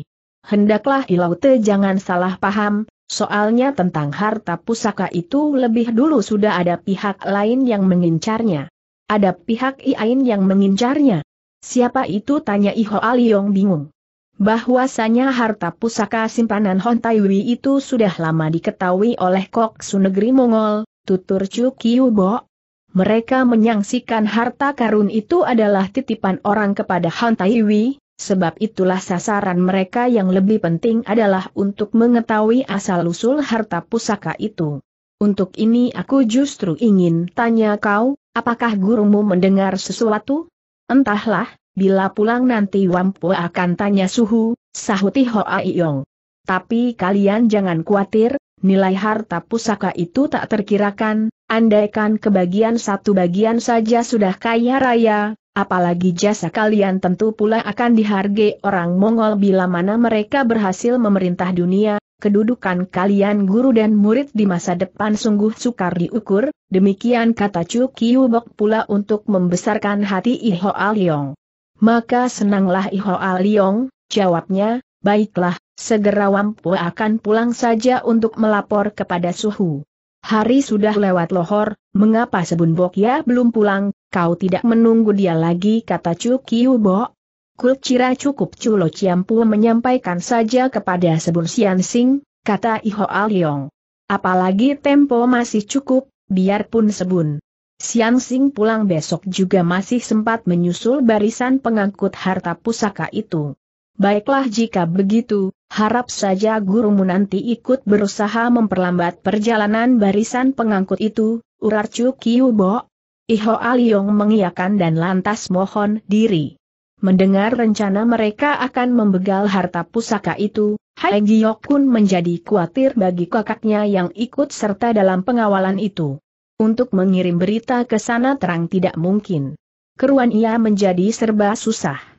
Hendaklah Ilaute jangan salah paham, soalnya tentang harta pusaka itu lebih dulu sudah ada pihak lain yang mengincarnya. Ada pihak Iain yang mengincarnya. Siapa itu tanya Iho Aliong bingung. Bahwasanya harta pusaka simpanan Hontaiwi itu sudah lama diketahui oleh su negeri Mongol, tutur Chu Bo. Mereka menyangsikan harta karun itu adalah titipan orang kepada Han Taiwi, sebab itulah sasaran mereka yang lebih penting adalah untuk mengetahui asal-usul harta pusaka itu. Untuk ini aku justru ingin tanya kau, apakah gurumu mendengar sesuatu? Entahlah, bila pulang nanti Wampu akan tanya suhu, sahuti Hoa Iyong. Tapi kalian jangan khawatir, nilai harta pusaka itu tak terkirakan, andaikan kebagian satu bagian saja sudah kaya raya, apalagi jasa kalian tentu pula akan dihargai orang Mongol bila mana mereka berhasil memerintah dunia, kedudukan kalian guru dan murid di masa depan sungguh sukar diukur, demikian kata Chu Kyu-bok pula untuk membesarkan hati Iho Aliong. Maka senanglah Iho Aliong, jawabnya, baiklah, Segera Wampu akan pulang saja untuk melapor kepada Suhu. Hari sudah lewat lohor, mengapa Sebun Bokya belum pulang, kau tidak menunggu dia lagi kata Cukiu Bok. Kulcira cukup Culo Ciampu menyampaikan saja kepada Sebun Sian Sing, kata Iho Aliong. Apalagi tempo masih cukup, biarpun Sebun. Sian Sing pulang besok juga masih sempat menyusul barisan pengangkut harta pusaka itu. Baiklah jika begitu, harap saja gurumu nanti ikut berusaha memperlambat perjalanan barisan pengangkut itu, urar Chu Bo. Iho Aliong mengiyakan dan lantas mohon diri. Mendengar rencana mereka akan membegal harta pusaka itu, Hai Giok pun menjadi khawatir bagi kakaknya yang ikut serta dalam pengawalan itu. Untuk mengirim berita ke sana terang tidak mungkin. Keruan ia menjadi serba susah.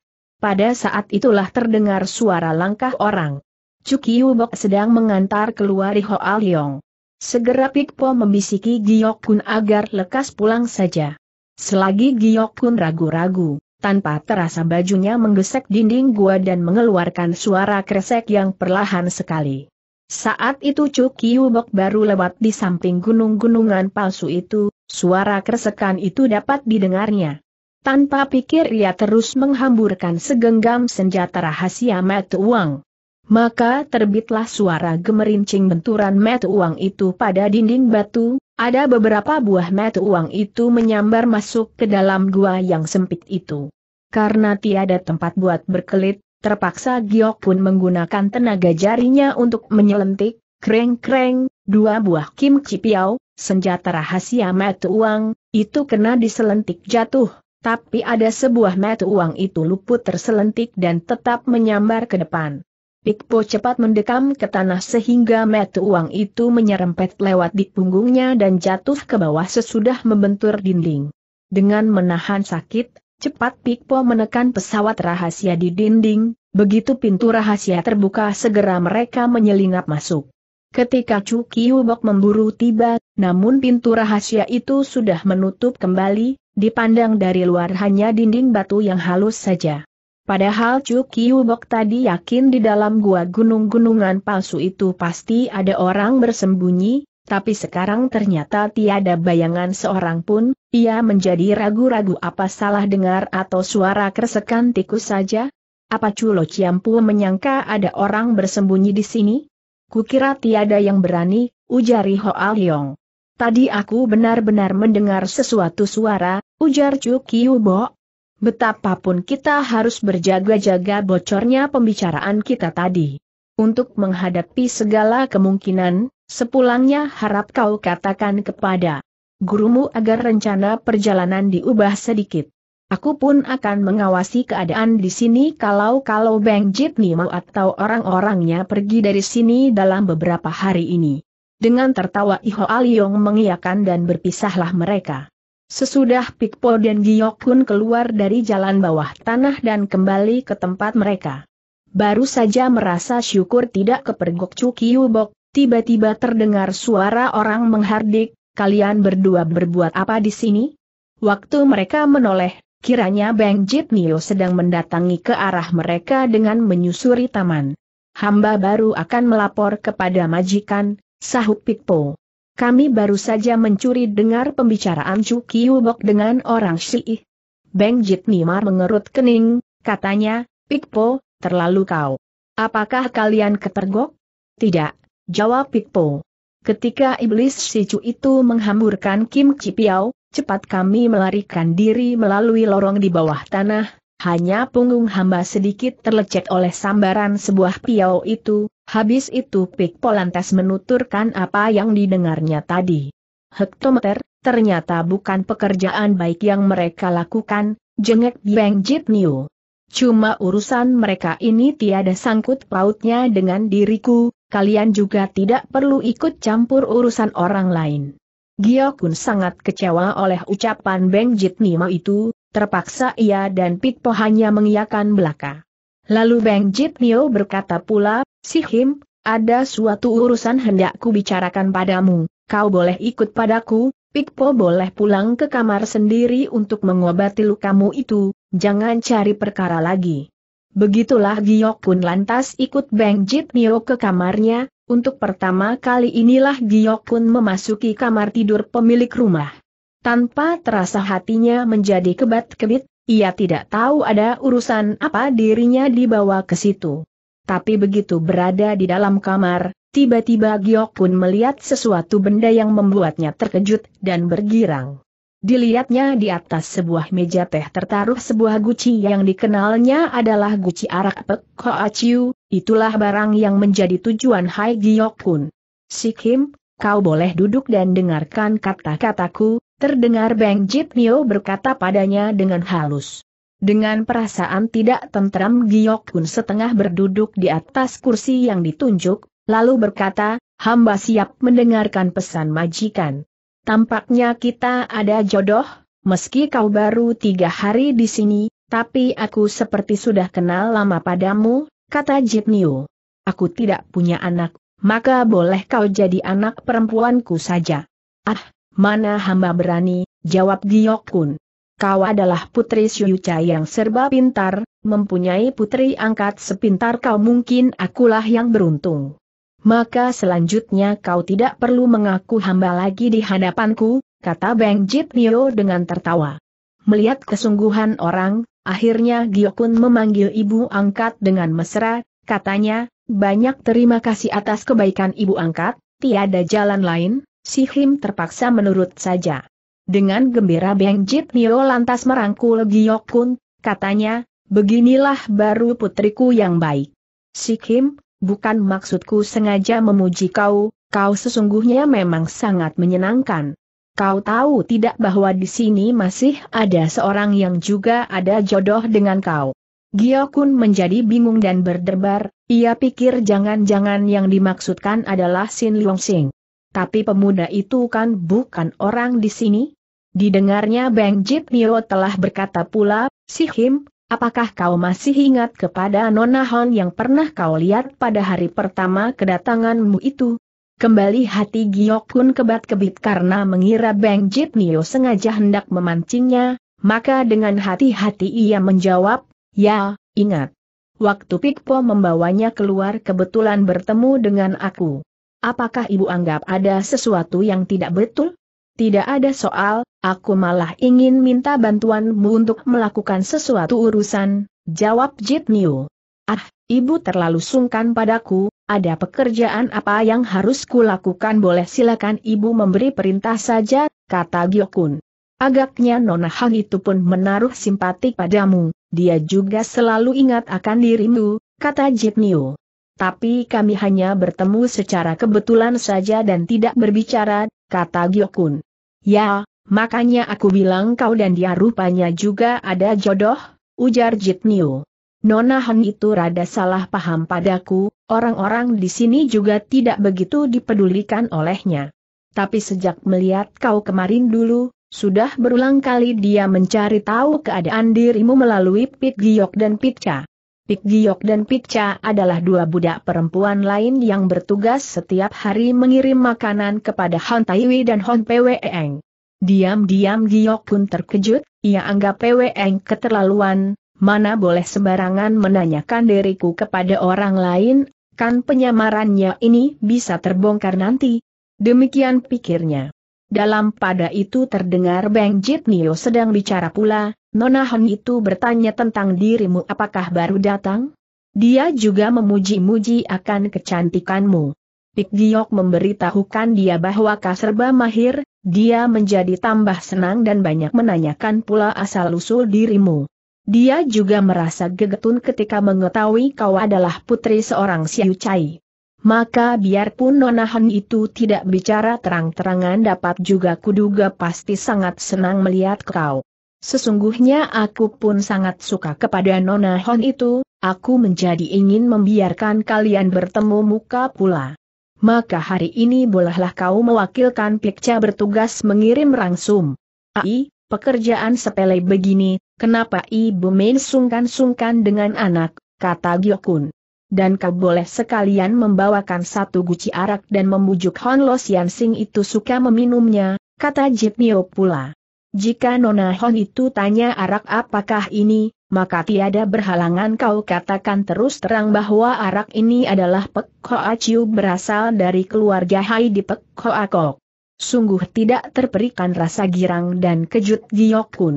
Pada saat itulah terdengar suara langkah orang. Cukiu Bok sedang mengantar keluar Hoa Liong. Segera Pikpo membisiki Giok Kun agar lekas pulang saja. Selagi Giok Kun ragu-ragu, tanpa terasa bajunya menggesek dinding gua dan mengeluarkan suara kresek yang perlahan sekali. Saat itu Cukiu Bok baru lewat di samping gunung-gunungan palsu itu, suara kresekan itu dapat didengarnya. Tanpa pikir ia terus menghamburkan segenggam senjata rahasia metu uang. Maka terbitlah suara gemerincing benturan metu uang itu pada dinding batu, ada beberapa buah metu uang itu menyambar masuk ke dalam gua yang sempit itu. Karena tiada tempat buat berkelit, terpaksa Giok pun menggunakan tenaga jarinya untuk menyelentik, kreng-kreng, dua buah kim cipiau, senjata rahasia metu uang, itu kena diselentik jatuh. Tapi ada sebuah metu uang itu luput terselentik dan tetap menyambar ke depan. Pikpo cepat mendekam ke tanah sehingga metu uang itu menyerempet lewat di punggungnya dan jatuh ke bawah sesudah membentur dinding. Dengan menahan sakit, cepat Pikpo menekan pesawat rahasia di dinding, begitu pintu rahasia terbuka segera mereka menyelinap masuk. Ketika Chu Kiyubok memburu tiba, namun pintu rahasia itu sudah menutup kembali, Dipandang dari luar hanya dinding batu yang halus saja. Padahal Cukiu Bok tadi yakin di dalam gua gunung-gunungan palsu itu pasti ada orang bersembunyi, tapi sekarang ternyata tiada bayangan seorang pun, ia menjadi ragu-ragu apa salah dengar atau suara kersekan tikus saja? Apa Culo Ciampu menyangka ada orang bersembunyi di sini? Kukira tiada yang berani, ujari Hoa Yong. Tadi aku benar-benar mendengar sesuatu suara, ujar Cukiu Bo. Betapapun kita harus berjaga-jaga bocornya pembicaraan kita tadi. Untuk menghadapi segala kemungkinan, sepulangnya harap kau katakan kepada gurumu agar rencana perjalanan diubah sedikit. Aku pun akan mengawasi keadaan di sini kalau-kalau Bang Jitni mau atau orang-orangnya pergi dari sini dalam beberapa hari ini. Dengan tertawa Iho Aliong mengiyakan dan berpisahlah mereka. Sesudah Pikpo dan pun keluar dari jalan bawah tanah dan kembali ke tempat mereka. Baru saja merasa syukur tidak kepergok Bok, tiba-tiba terdengar suara orang menghardik, kalian berdua berbuat apa di sini? Waktu mereka menoleh, kiranya Bang Jit Nio sedang mendatangi ke arah mereka dengan menyusuri taman. Hamba baru akan melapor kepada majikan, Sahut Pikpo. Kami baru saja mencuri dengar pembicaraan Chu Kiyubok dengan orang Syiih. Beng Jit Nimar mengerut kening, katanya, Pikpo, terlalu kau. Apakah kalian ketergok? Tidak, jawab Pikpo. Ketika iblis si Chu itu menghamburkan Kim Piao, cepat kami melarikan diri melalui lorong di bawah tanah, hanya punggung hamba sedikit terlecet oleh sambaran sebuah piao itu, Habis itu Pik Polantes menuturkan apa yang didengarnya tadi. Hektometer, ternyata bukan pekerjaan baik yang mereka lakukan, jengek Beng Jit Niu. Cuma urusan mereka ini tiada sangkut pautnya dengan diriku, kalian juga tidak perlu ikut campur urusan orang lain. Giokun sangat kecewa oleh ucapan Beng Jit Niu itu, terpaksa ia dan Pikpo hanya mengiyakan belaka. Lalu Beng Jit Nio berkata pula, Si Him, ada suatu urusan hendakku bicarakan padamu, kau boleh ikut padaku, Pikpo boleh pulang ke kamar sendiri untuk mengobati lukamu itu, jangan cari perkara lagi. Begitulah Giok Kun lantas ikut Beng Jit Nio ke kamarnya, untuk pertama kali inilah Giok Kun memasuki kamar tidur pemilik rumah. Tanpa terasa hatinya menjadi kebat-kebit, ia tidak tahu ada urusan apa dirinya dibawa ke situ. Tapi begitu berada di dalam kamar, tiba-tiba Giok pun melihat sesuatu benda yang membuatnya terkejut dan bergirang. Dilihatnya di atas sebuah meja teh tertaruh sebuah guci yang dikenalnya adalah guci arak Pek Hoa itulah barang yang menjadi tujuan Hai Giok Kun. Si Kim, kau boleh duduk dan dengarkan kata-kataku, Terdengar Beng Jip Nio berkata padanya dengan halus. Dengan perasaan tidak tentram Giok Kun setengah berduduk di atas kursi yang ditunjuk, lalu berkata, hamba siap mendengarkan pesan majikan. Tampaknya kita ada jodoh, meski kau baru tiga hari di sini, tapi aku seperti sudah kenal lama padamu, kata Jip Nio. Aku tidak punya anak, maka boleh kau jadi anak perempuanku saja. Ah, Mana hamba berani, jawab Giok Kun. Kau adalah putri Syuca yang serba pintar, mempunyai putri angkat sepintar kau mungkin akulah yang beruntung. Maka selanjutnya kau tidak perlu mengaku hamba lagi di hadapanku, kata Beng Jit Nio dengan tertawa. Melihat kesungguhan orang, akhirnya Kun memanggil ibu angkat dengan mesra, katanya, banyak terima kasih atas kebaikan ibu angkat, tiada jalan lain, Si Him terpaksa menurut saja. Dengan gembira Beng Jit Nio lantas merangkul Giok katanya, beginilah baru putriku yang baik. Si Kim, bukan maksudku sengaja memuji kau, kau sesungguhnya memang sangat menyenangkan. Kau tahu tidak bahwa di sini masih ada seorang yang juga ada jodoh dengan kau. Giokun menjadi bingung dan berdebar, ia pikir jangan-jangan yang dimaksudkan adalah Sin Leong Sing. Tapi pemuda itu kan bukan orang di sini? Didengarnya Beng Jip Nio telah berkata pula, Si Him, apakah kau masih ingat kepada Nona Hon yang pernah kau lihat pada hari pertama kedatanganmu itu? Kembali hati Giokun kebat-kebit karena mengira Beng Jip Nio sengaja hendak memancingnya, maka dengan hati-hati ia menjawab, Ya, ingat. Waktu Pikpo membawanya keluar kebetulan bertemu dengan aku. Apakah ibu anggap ada sesuatu yang tidak betul? Tidak ada soal, aku malah ingin minta bantuanmu untuk melakukan sesuatu urusan, jawab Jit Niu. Ah, ibu terlalu sungkan padaku, ada pekerjaan apa yang harus kulakukan boleh silakan ibu memberi perintah saja, kata Gyokun. Agaknya Nona Hang itu pun menaruh simpati padamu, dia juga selalu ingat akan dirimu, kata Jit Niu. Tapi kami hanya bertemu secara kebetulan saja dan tidak berbicara, kata Gyokun. Ya, makanya aku bilang kau dan dia rupanya juga ada jodoh, ujar Jitnyu. Nona Han itu rada salah paham padaku, orang-orang di sini juga tidak begitu dipedulikan olehnya. Tapi sejak melihat kau kemarin dulu, sudah berulang kali dia mencari tahu keadaan dirimu melalui Pit Giok dan Pitca. Pik Giok dan Pik Cha adalah dua budak perempuan lain yang bertugas setiap hari mengirim makanan kepada Hon Taiwi dan Hon Pweng. Diam-diam Giok pun terkejut, ia anggap Pweng keterlaluan, mana boleh sembarangan menanyakan diriku kepada orang lain, kan penyamarannya ini bisa terbongkar nanti. Demikian pikirnya. Dalam pada itu terdengar Beng Jit Nio sedang bicara pula, Nona Hon itu bertanya tentang dirimu apakah baru datang? Dia juga memuji-muji akan kecantikanmu. Pik Giok memberitahukan dia bahwa kaserba mahir, dia menjadi tambah senang dan banyak menanyakan pula asal-usul dirimu. Dia juga merasa gegetun ketika mengetahui kau adalah putri seorang Siu Chai maka biarpun nonahan itu tidak bicara terang-terangan dapat juga kuduga pasti sangat senang melihat kau. Sesungguhnya aku pun sangat suka kepada Nona Hon itu, aku menjadi ingin membiarkan kalian bertemu muka pula. Maka hari ini bolehlah kau mewakilkan Pikca bertugas mengirim rangsum. Ai, pekerjaan sepele begini, kenapa Ibu main sungkan-sungkan dengan anak, kata Gyokun dan kau boleh sekalian membawakan satu guci arak dan membujuk Hon Lo Sian Sing itu suka meminumnya, kata Jitnio pula. Jika Nona Hon itu tanya arak apakah ini, maka tiada berhalangan kau katakan terus terang bahwa arak ini adalah Pek Hoa Chiu berasal dari keluarga Hai di Pek Hoa Kok. Sungguh tidak terperikan rasa girang dan kejut Giok Kun.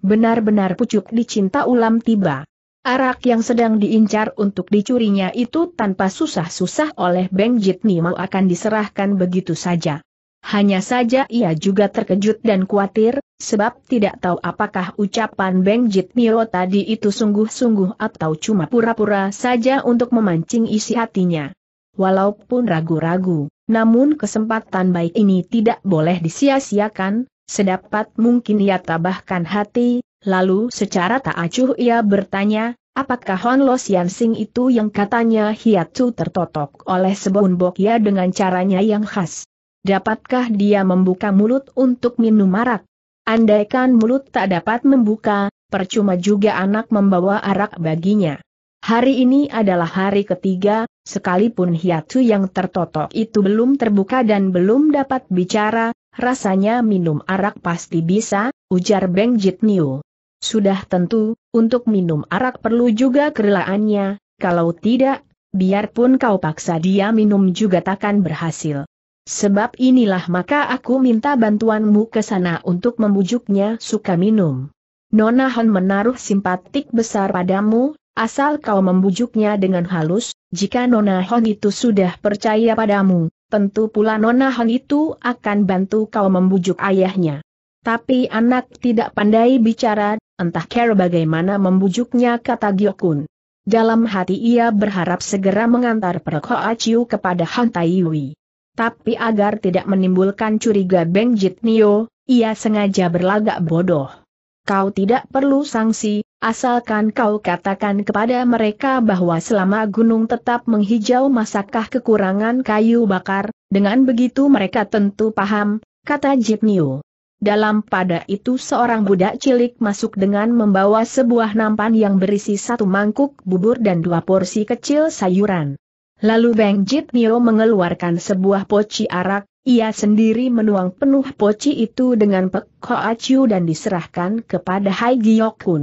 Benar-benar pucuk dicinta ulam tiba. Arak yang sedang diincar untuk dicurinya itu tanpa susah-susah oleh Beng Jitni mau akan diserahkan begitu saja. Hanya saja ia juga terkejut dan khawatir, sebab tidak tahu apakah ucapan Beng Jitmiro tadi itu sungguh-sungguh atau cuma pura-pura saja untuk memancing isi hatinya. Walaupun ragu-ragu, namun kesempatan baik ini tidak boleh disia-siakan, sedapat mungkin ia tabahkan hati, Lalu secara tak acuh ia bertanya, apakah Hon Lo Sian Sing itu yang katanya hiatu tertotok oleh sebun ya dengan caranya yang khas? Dapatkah dia membuka mulut untuk minum arak? Andaikan mulut tak dapat membuka, percuma juga anak membawa arak baginya. Hari ini adalah hari ketiga, sekalipun hiatu yang tertotok itu belum terbuka dan belum dapat bicara, rasanya minum arak pasti bisa, ujar Beng Jitniu. Sudah tentu, untuk minum arak perlu juga kerelaannya, kalau tidak, biarpun kau paksa dia minum juga takkan berhasil. Sebab inilah maka aku minta bantuanmu ke sana untuk membujuknya suka minum. Nona Han menaruh simpatik besar padamu, asal kau membujuknya dengan halus, jika Nona Han itu sudah percaya padamu, tentu pula Nona Han itu akan bantu kau membujuk ayahnya. Tapi anak tidak pandai bicara, entah care bagaimana membujuknya kata Giokun. Dalam hati ia berharap segera mengantar Perko Aciu kepada Han Taiyui. Tapi agar tidak menimbulkan curiga Beng Jitnio, ia sengaja berlagak bodoh. Kau tidak perlu sanksi, asalkan kau katakan kepada mereka bahwa selama gunung tetap menghijau masakah kekurangan kayu bakar, dengan begitu mereka tentu paham, kata Jitnio. Dalam pada itu seorang budak cilik masuk dengan membawa sebuah nampan yang berisi satu mangkuk bubur dan dua porsi kecil sayuran. Lalu Beng Jit Nio mengeluarkan sebuah poci arak, ia sendiri menuang penuh poci itu dengan Pek Hoa dan diserahkan kepada Hai Giok Kun.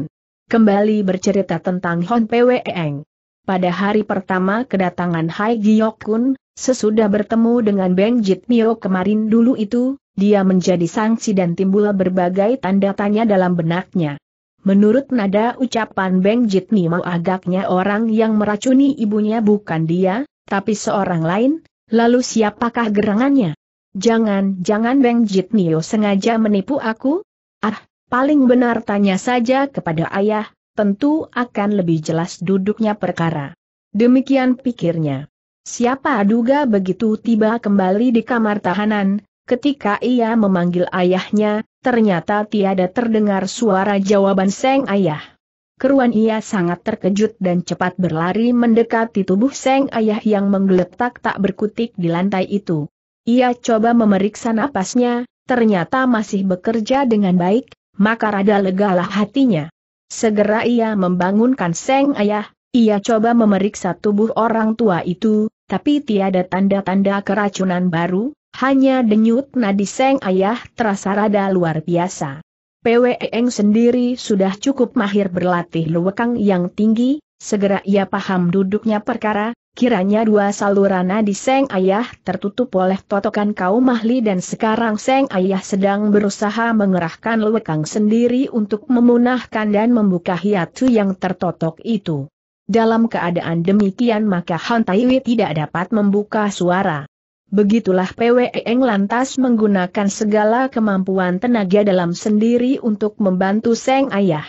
Kembali bercerita tentang Hon Pwe Eng. Pada hari pertama kedatangan Hai Giok Kun, sesudah bertemu dengan Beng Jit Nio kemarin dulu itu, dia menjadi sanksi dan timbul berbagai tanda tanya dalam benaknya. Menurut nada ucapan Beng Jitni mau agaknya orang yang meracuni ibunya bukan dia, tapi seorang lain, lalu siapakah gerangannya? Jangan-jangan Beng Jitnio oh, sengaja menipu aku? Ah, paling benar tanya saja kepada ayah, tentu akan lebih jelas duduknya perkara. Demikian pikirnya. Siapa duga begitu tiba kembali di kamar tahanan, Ketika ia memanggil ayahnya, ternyata tiada terdengar suara jawaban Seng Ayah. Keruan ia sangat terkejut dan cepat berlari mendekati tubuh Seng Ayah yang menggeletak tak berkutik di lantai itu. Ia coba memeriksa napasnya, ternyata masih bekerja dengan baik, maka rada legalah hatinya. Segera ia membangunkan Seng Ayah, ia coba memeriksa tubuh orang tua itu, tapi tiada tanda-tanda keracunan baru, hanya denyut nadi Seng Ayah terasa rada luar biasa. eng sendiri sudah cukup mahir berlatih luwekang yang tinggi, segera ia paham duduknya perkara, kiranya dua saluran nadi Seng Ayah tertutup oleh totokan kaum ahli dan sekarang Seng Ayah sedang berusaha mengerahkan luwekang sendiri untuk memunahkan dan membuka hiatu yang tertotok itu. Dalam keadaan demikian maka Han Taiwi tidak dapat membuka suara. Begitulah Eng lantas menggunakan segala kemampuan tenaga dalam sendiri untuk membantu Seng Ayah.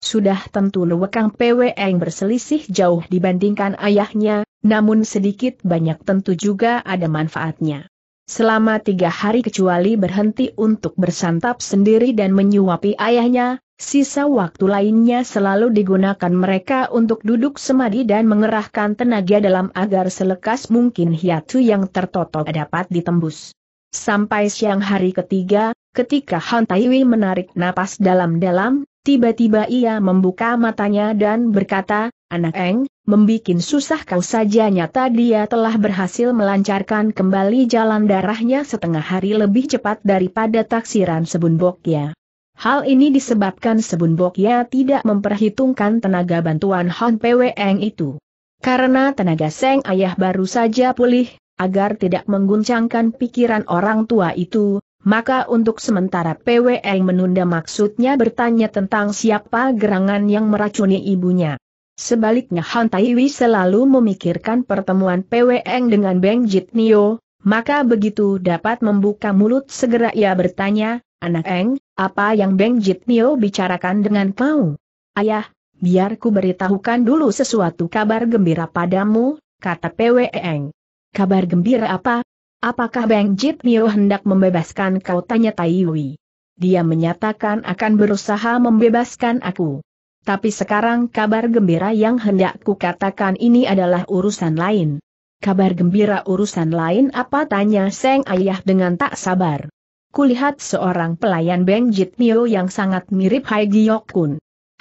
Sudah tentu PWE Eng e berselisih jauh dibandingkan ayahnya, namun sedikit banyak tentu juga ada manfaatnya. Selama tiga hari kecuali berhenti untuk bersantap sendiri dan menyuapi ayahnya, sisa waktu lainnya selalu digunakan mereka untuk duduk semadi dan mengerahkan tenaga dalam agar selekas mungkin hiatu yang tertotok dapat ditembus. Sampai siang hari ketiga, ketika Han Taiwi menarik napas dalam-dalam, tiba-tiba ia membuka matanya dan berkata, Anak Eng, membikin susah kau saja nyata dia telah berhasil melancarkan kembali jalan darahnya setengah hari lebih cepat daripada taksiran Sebunbokya. Hal ini disebabkan Sebunbokya tidak memperhitungkan tenaga bantuan Han Pweng itu. Karena tenaga Seng Ayah baru saja pulih, agar tidak mengguncangkan pikiran orang tua itu, maka untuk sementara PWN menunda maksudnya bertanya tentang siapa gerangan yang meracuni ibunya. Sebaliknya Han Taiwi selalu memikirkan pertemuan Peweng dengan Beng Nio. maka begitu dapat membuka mulut segera ia bertanya, Anak Eng, apa yang Beng Nio bicarakan dengan kau? Ayah, biar ku beritahukan dulu sesuatu kabar gembira padamu, kata Peweng. Kabar gembira apa? Apakah Beng Nio hendak membebaskan kau tanya Taiwi? Dia menyatakan akan berusaha membebaskan aku. Tapi sekarang kabar gembira yang hendak kukatakan ini adalah urusan lain. Kabar gembira urusan lain apa tanya Seng Ayah dengan tak sabar. Kulihat seorang pelayan Beng Jit Mio yang sangat mirip Hai Giyok Kun.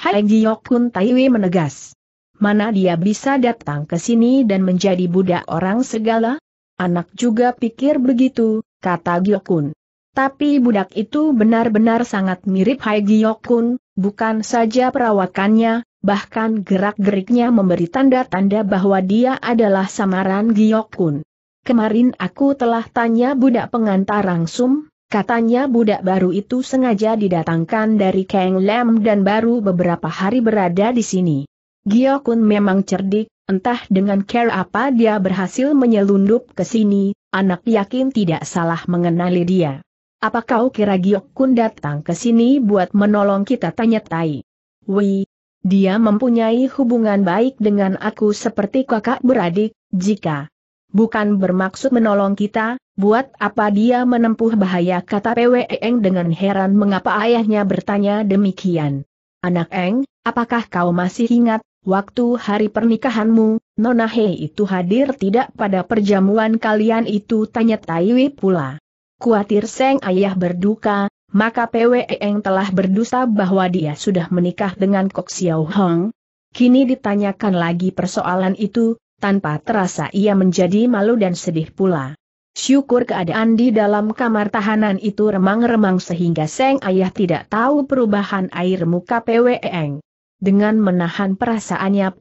Hai Giyok Kun Taiwi menegas. Mana dia bisa datang ke sini dan menjadi budak orang segala? Anak juga pikir begitu, kata Kun. Tapi budak itu benar-benar sangat mirip Hai Giokun, bukan saja perawakannya, bahkan gerak-geriknya memberi tanda-tanda bahwa dia adalah samaran Giokun. Kemarin aku telah tanya budak pengantar Rangsum, katanya budak baru itu sengaja didatangkan dari Kang Lam dan baru beberapa hari berada di sini. Giokun memang cerdik, entah dengan care apa dia berhasil menyelundup ke sini, anak yakin tidak salah mengenali dia. Apa kau kira Giok Kun datang ke sini buat menolong kita tanya Tai? Wei, dia mempunyai hubungan baik dengan aku seperti kakak beradik, jika bukan bermaksud menolong kita, buat apa dia menempuh bahaya kata Eng dengan heran mengapa ayahnya bertanya demikian. Anak Eng, apakah kau masih ingat, waktu hari pernikahanmu, Nona Hei itu hadir tidak pada perjamuan kalian itu tanya Tai Wei pula. Kuatir Seng Ayah berduka, maka Eng telah berdusta bahwa dia sudah menikah dengan Kok Xiao Hong. Kini ditanyakan lagi persoalan itu, tanpa terasa ia menjadi malu dan sedih pula. Syukur keadaan di dalam kamar tahanan itu remang-remang sehingga Seng Ayah tidak tahu perubahan air muka Eng. Dengan menahan perasaannya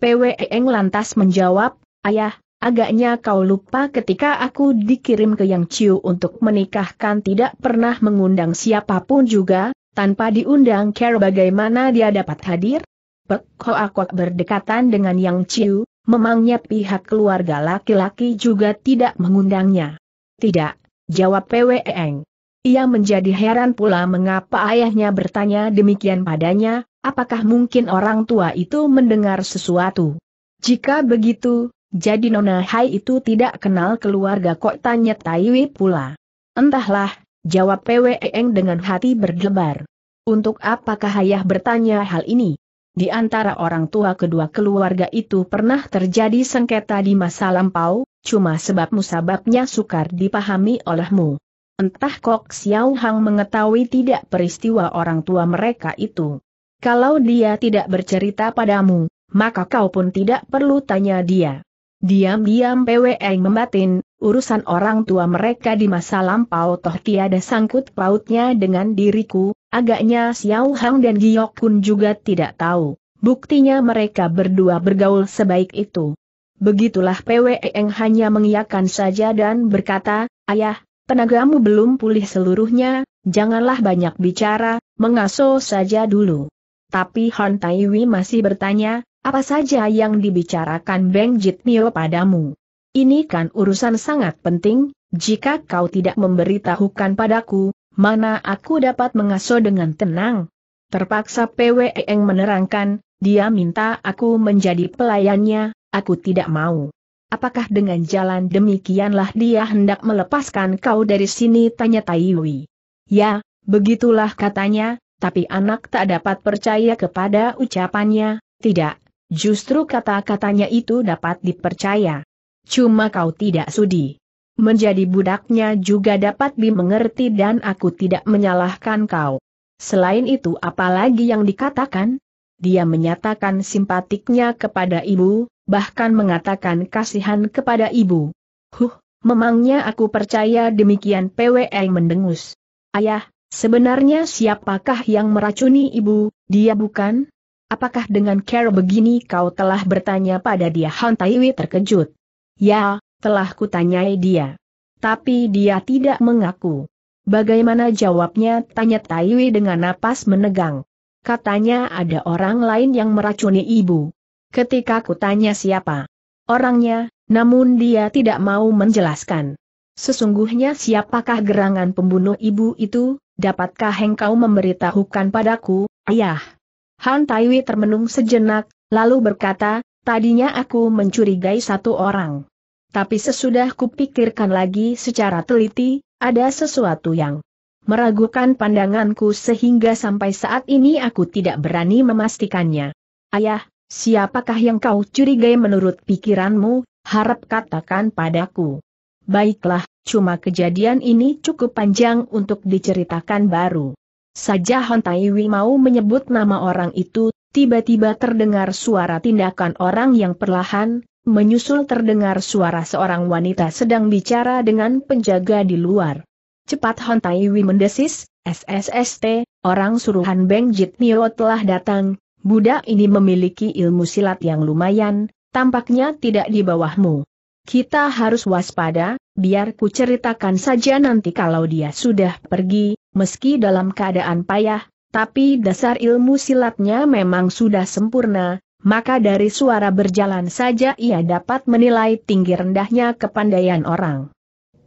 Eng lantas menjawab, Ayah, Agaknya kau lupa ketika aku dikirim ke Yang Ciu untuk menikahkan tidak pernah mengundang siapapun juga, tanpa diundang Care bagaimana dia dapat hadir? Pek aku berdekatan dengan Yang Ciu, memangnya pihak keluarga laki-laki juga tidak mengundangnya. Tidak, jawab Eng. Ia menjadi heran pula mengapa ayahnya bertanya demikian padanya, apakah mungkin orang tua itu mendengar sesuatu. Jika begitu, jadi Nona Hai itu tidak kenal keluarga kok tanya Taiwi pula. Entahlah, jawab PWEeng dengan hati berdebar. Untuk apakah ayah bertanya hal ini? Di antara orang tua kedua keluarga itu pernah terjadi sengketa di masa lampau, cuma sebab musababnya sukar dipahami olehmu. Entah kok Xiao Hang mengetahui tidak peristiwa orang tua mereka itu. Kalau dia tidak bercerita padamu, maka kau pun tidak perlu tanya dia. Diam-diam PWN membatin, urusan orang tua mereka di masa lampau toh tiada sangkut pautnya dengan diriku, agaknya Xiao Hang dan Giok Kun juga tidak tahu. Buktinya mereka berdua bergaul sebaik itu. Begitulah PWN hanya mengiyakan saja dan berkata, Ayah, tenagamu belum pulih seluruhnya, janganlah banyak bicara, mengaso saja dulu. Tapi Han Taiwi masih bertanya, apa saja yang dibicarakan Beng Jitnio padamu? Ini kan urusan sangat penting, jika kau tidak memberitahukan padaku, mana aku dapat mengasuh dengan tenang? Terpaksa PWEeng menerangkan, dia minta aku menjadi pelayannya, aku tidak mau. Apakah dengan jalan demikianlah dia hendak melepaskan kau dari sini tanya Taiwi. Ya, begitulah katanya, tapi anak tak dapat percaya kepada ucapannya, tidak, Justru kata-katanya itu dapat dipercaya. Cuma kau tidak sudi. Menjadi budaknya juga dapat dimengerti dan aku tidak menyalahkan kau. Selain itu apalagi yang dikatakan? Dia menyatakan simpatiknya kepada ibu, bahkan mengatakan kasihan kepada ibu. Huh, memangnya aku percaya demikian PWE mendengus. Ayah, sebenarnya siapakah yang meracuni ibu, dia bukan? Apakah dengan Care begini kau telah bertanya pada dia Han Taiwi terkejut? Ya, telah kutanyai dia. Tapi dia tidak mengaku. Bagaimana jawabnya tanya Taiwi dengan napas menegang. Katanya ada orang lain yang meracuni ibu. Ketika kutanya siapa orangnya, namun dia tidak mau menjelaskan. Sesungguhnya siapakah gerangan pembunuh ibu itu, dapatkah engkau memberitahukan padaku, ayah? Han Taiwi termenung sejenak, lalu berkata, tadinya aku mencurigai satu orang. Tapi sesudah kupikirkan lagi secara teliti, ada sesuatu yang meragukan pandanganku sehingga sampai saat ini aku tidak berani memastikannya. Ayah, siapakah yang kau curigai menurut pikiranmu, harap katakan padaku. Baiklah, cuma kejadian ini cukup panjang untuk diceritakan baru. Saja Hontaiwi mau menyebut nama orang itu, tiba-tiba terdengar suara tindakan orang yang perlahan, menyusul terdengar suara seorang wanita sedang bicara dengan penjaga di luar. Cepat Hontaiwi mendesis, SSST, orang suruhan Beng Jit telah datang, budak ini memiliki ilmu silat yang lumayan, tampaknya tidak di bawahmu. Kita harus waspada, biar ku ceritakan saja nanti kalau dia sudah pergi, meski dalam keadaan payah, tapi dasar ilmu silatnya memang sudah sempurna, maka dari suara berjalan saja ia dapat menilai tinggi rendahnya kepandaian orang.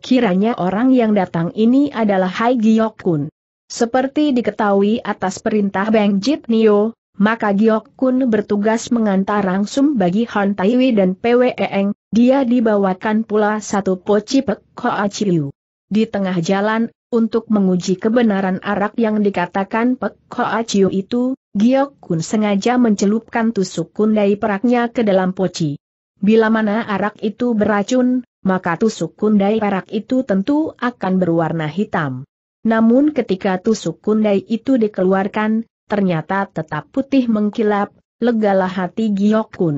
Kiranya orang yang datang ini adalah Hai Giok Kun. Seperti diketahui atas perintah Bang Jit Nio, maka Giok Kun bertugas mengantar langsung bagi Han Taiwi dan Eng, dia dibawakan pula satu poci pek Koa Chiu. Di tengah jalan, untuk menguji kebenaran arak yang dikatakan Pek Hoa Chiu itu, Giok Kun sengaja mencelupkan tusuk kundai peraknya ke dalam poci. Bila mana arak itu beracun, maka tusuk kundai perak itu tentu akan berwarna hitam. Namun ketika tusuk kundai itu dikeluarkan, ternyata tetap putih mengkilap, legalah hati Giok Kun.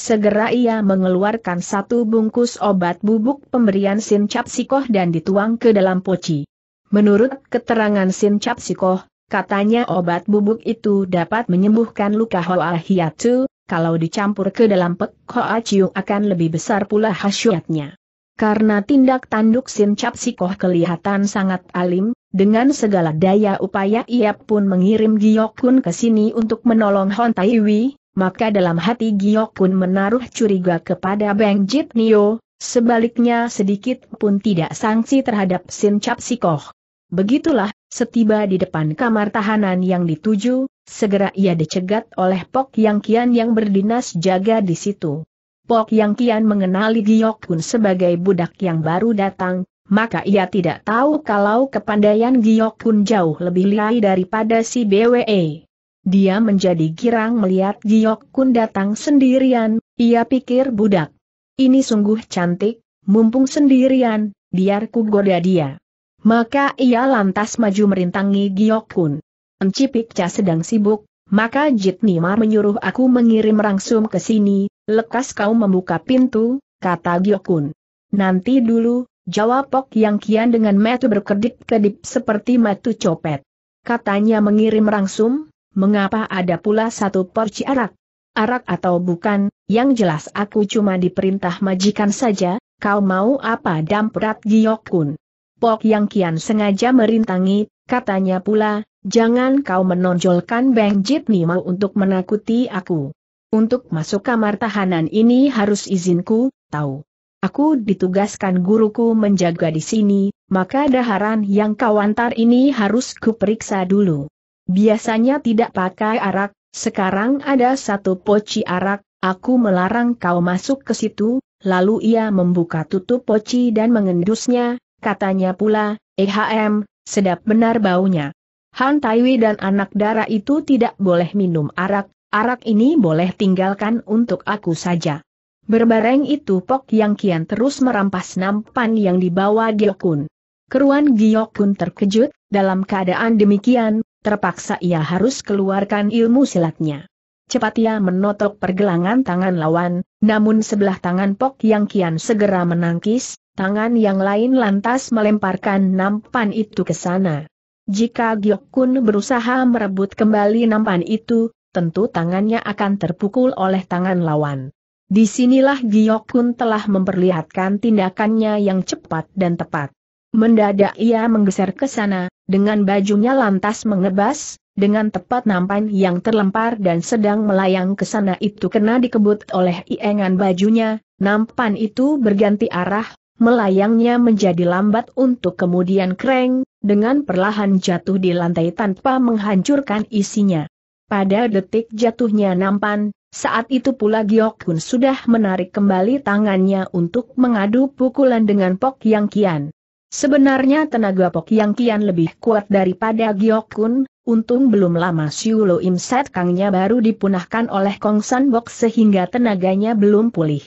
Segera ia mengeluarkan satu bungkus obat bubuk pemberian sincap sikoh dan dituang ke dalam poci. Menurut keterangan Sin Chap katanya obat bubuk itu dapat menyembuhkan luka Hoa Hiatu, kalau dicampur ke dalam pek Hoa Chiu akan lebih besar pula hasyatnya. Karena tindak tanduk Sin Chap kelihatan sangat alim, dengan segala daya upaya ia pun mengirim Giyokun ke sini untuk menolong Hon Taiwi, maka dalam hati Giyokun menaruh curiga kepada Bang Jit Nio, sebaliknya sedikit pun tidak sangsi terhadap Sin Chap Begitulah, setiba di depan kamar tahanan yang dituju, segera ia dicegat oleh Pok Yang Kian yang berdinas jaga di situ. Pok Yang Kian mengenali Giok Kun sebagai budak yang baru datang, maka ia tidak tahu kalau kepandaian Giok Kun jauh lebih lihai daripada si BWE. Dia menjadi girang melihat Giok Kun datang sendirian, ia pikir budak. Ini sungguh cantik, mumpung sendirian, biar ku goda dia. Maka ia lantas maju merintangi Giok Kun. Encipik Cha sedang sibuk, maka Jit Nimar menyuruh aku mengirim rangsum ke sini, lekas kau membuka pintu, kata Giok Kun. Nanti dulu, jawab Pok Yang Kian dengan metu berkedip-kedip seperti metu copet. Katanya mengirim rangsum. mengapa ada pula satu porci arak? Arak atau bukan, yang jelas aku cuma diperintah majikan saja, kau mau apa damprat Giok Kun. Pok Yang Kian sengaja merintangi, katanya pula, jangan kau menonjolkan Beng Jit Nima untuk menakuti aku. Untuk masuk kamar tahanan ini harus izinku, tahu. Aku ditugaskan guruku menjaga di sini, maka daharan yang kau antar ini harus kuperiksa dulu. Biasanya tidak pakai arak, sekarang ada satu poci arak, aku melarang kau masuk ke situ, lalu ia membuka tutup poci dan mengendusnya, katanya pula, EHM, sedap benar baunya. Han Taiwi dan anak darah itu tidak boleh minum arak, arak ini boleh tinggalkan untuk aku saja. Berbareng itu Pok Yang Kian terus merampas nampan yang dibawa Giokun. Keruan Giokun terkejut, dalam keadaan demikian, terpaksa ia harus keluarkan ilmu silatnya. Cepat ia menotok pergelangan tangan lawan, namun sebelah tangan Pok Yang Kian segera menangkis, Tangan yang lain lantas melemparkan nampan itu ke sana. Jika Giok Kun berusaha merebut kembali nampan itu, tentu tangannya akan terpukul oleh tangan lawan. Disinilah Kun telah memperlihatkan tindakannya yang cepat dan tepat. Mendadak ia menggeser ke sana, dengan bajunya lantas mengebas, dengan tepat nampan yang terlempar dan sedang melayang ke sana itu kena dikebut oleh iengan bajunya, nampan itu berganti arah, melayangnya menjadi lambat untuk kemudian kreng, dengan perlahan jatuh di lantai tanpa menghancurkan isinya. Pada detik jatuhnya nampan, saat itu pula Giokun sudah menarik kembali tangannya untuk mengadu pukulan dengan Pok Yang Kian. Sebenarnya tenaga Pok Yang Kian lebih kuat daripada Giokun, untung belum lama Siulo Imset Kangnya baru dipunahkan oleh Kong San Bok sehingga tenaganya belum pulih.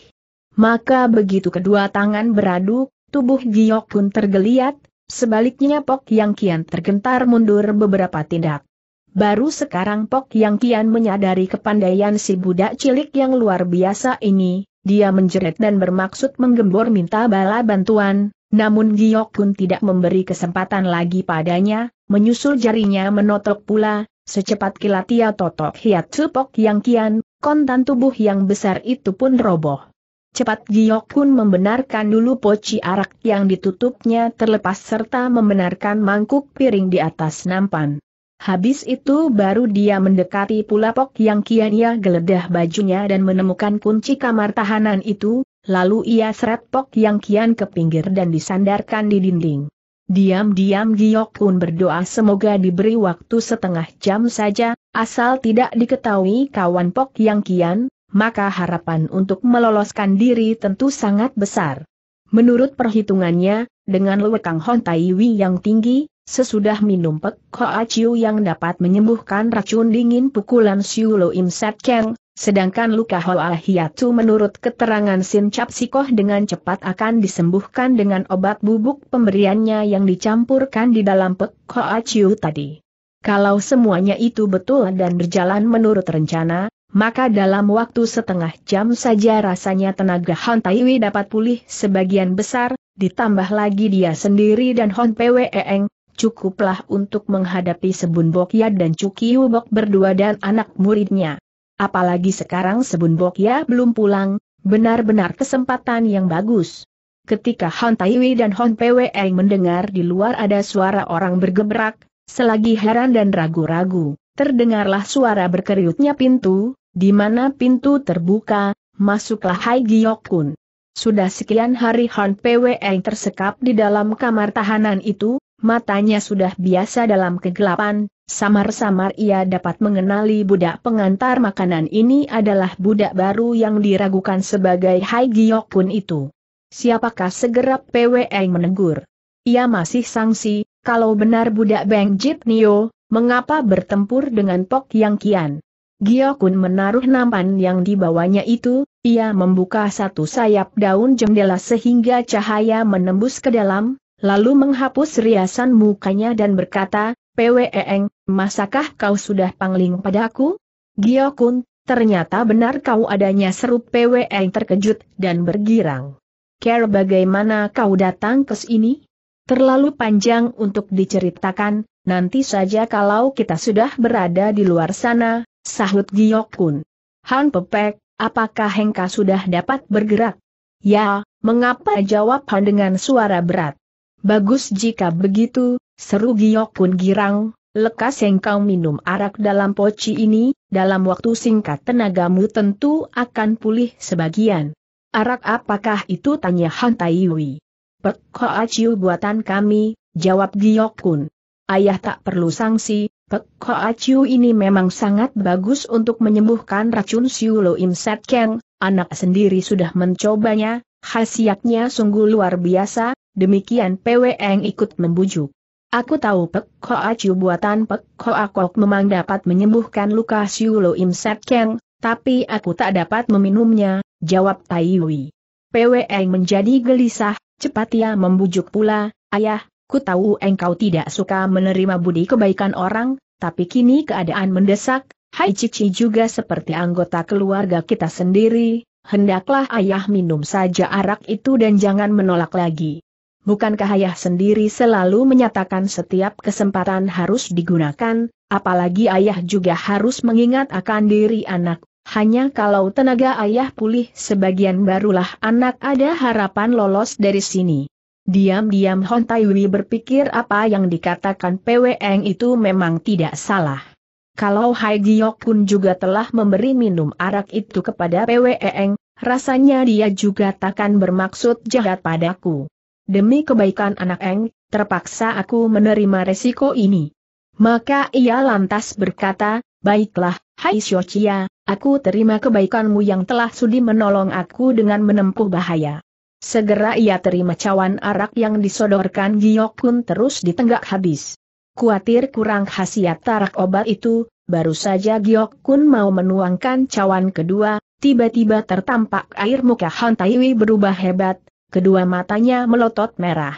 Maka begitu kedua tangan beradu, tubuh Giok pun tergeliat, sebaliknya Pok Yang Kian tergentar mundur beberapa tindak. Baru sekarang Pok Yang Kian menyadari kepandaian si budak cilik yang luar biasa ini, dia menjerit dan bermaksud menggembor minta bala bantuan, namun Giok pun tidak memberi kesempatan lagi padanya, menyusul jarinya menotok pula, secepat kilat ia totok hiat Pok yang kian, kontan tubuh yang besar itu pun roboh. Cepat Giok pun membenarkan dulu poci arak yang ditutupnya terlepas serta membenarkan mangkuk piring di atas nampan. Habis itu baru dia mendekati pula Pok yang Kian ia geledah bajunya dan menemukan kunci kamar tahanan itu, lalu ia seret pok yang kian ke pinggir dan disandarkan di dinding. Diam-diam Giok pun berdoa semoga diberi waktu setengah jam saja, asal tidak diketahui kawan pok yang kian, maka harapan untuk meloloskan diri tentu sangat besar. Menurut perhitungannya, dengan lewekang Hon yang tinggi, sesudah minum pek ko Chiu yang dapat menyembuhkan racun dingin pukulan Siu Lo Im Sat Keng, sedangkan luka Hoa Hiatu menurut keterangan Sin Chap Sikoh dengan cepat akan disembuhkan dengan obat bubuk pemberiannya yang dicampurkan di dalam pek ko Chiu tadi. Kalau semuanya itu betul dan berjalan menurut rencana, maka dalam waktu setengah jam saja rasanya tenaga Han Taiwi dapat pulih sebagian besar, ditambah lagi dia sendiri dan Hon e Eng cukuplah untuk menghadapi Sebun Bokya dan Cuki Hubok berdua dan anak muridnya. Apalagi sekarang Sebun Bokya belum pulang, benar-benar kesempatan yang bagus. Ketika Han Taiwi dan Hon e Eng mendengar di luar ada suara orang bergebrak, selagi heran dan ragu-ragu, terdengarlah suara berkeriutnya pintu, di mana pintu terbuka, masuklah Hai Giokun. Sudah sekian hari Han Pwe tersekap di dalam kamar tahanan itu, matanya sudah biasa dalam kegelapan, samar-samar ia dapat mengenali budak pengantar makanan ini adalah budak baru yang diragukan sebagai Hai Giokun itu. Siapakah segera Pwe menegur? Ia masih sangsi, kalau benar budak Bang Jip Nio, mengapa bertempur dengan Pok Yang Kian? Giokun menaruh nampan yang dibawanya itu, ia membuka satu sayap daun jendela sehingga cahaya menembus ke dalam, lalu menghapus riasan mukanya dan berkata, Eng, masakah kau sudah pangling padaku? Giokun, ternyata benar kau adanya seru Eng terkejut dan bergirang. Care bagaimana kau datang ke sini? Terlalu panjang untuk diceritakan, nanti saja kalau kita sudah berada di luar sana, Sahut Giok Kun. Han Pepek, apakah Hengka sudah dapat bergerak? Ya, mengapa jawab Han dengan suara berat? Bagus jika begitu, seru Giok Kun girang, lekas engkau minum arak dalam poci ini, dalam waktu singkat tenagamu tentu akan pulih sebagian. Arak apakah itu tanya Han Taiwi. Pek Koaciu buatan kami, jawab Giok Kun. Ayah tak perlu sanksi, Pek Koa Chiu ini memang sangat bagus untuk menyembuhkan racun Siu Lo Im Set Keng, anak sendiri sudah mencobanya, khasiatnya sungguh luar biasa, demikian eng ikut membujuk. Aku tahu Pek Koa Chiu buatan Pek Koa Kok memang dapat menyembuhkan luka Siu Lo Im Set Keng, tapi aku tak dapat meminumnya, jawab Tai Yui. eng menjadi gelisah, cepat ia membujuk pula, ayah, Ku tahu engkau tidak suka menerima budi kebaikan orang, tapi kini keadaan mendesak, Hai Cici juga seperti anggota keluarga kita sendiri, hendaklah ayah minum saja arak itu dan jangan menolak lagi. Bukankah ayah sendiri selalu menyatakan setiap kesempatan harus digunakan, apalagi ayah juga harus mengingat akan diri anak, hanya kalau tenaga ayah pulih sebagian barulah anak ada harapan lolos dari sini. Diam-diam Hon Taiwi berpikir apa yang dikatakan Peweng itu memang tidak salah. Kalau Hai Giok pun juga telah memberi minum arak itu kepada Peweng, rasanya dia juga takkan bermaksud jahat padaku. Demi kebaikan anak Eng, terpaksa aku menerima resiko ini. Maka ia lantas berkata, baiklah, Hai Xiochia, aku terima kebaikanmu yang telah sudi menolong aku dengan menempuh bahaya. Segera ia terima cawan arak yang disodorkan Giyok Kun terus ditenggak habis. Kuatir kurang khasiat tarak obat itu, baru saja Giyok Kun mau menuangkan cawan kedua, tiba-tiba tertampak air muka Han Taiwi berubah hebat, kedua matanya melotot merah.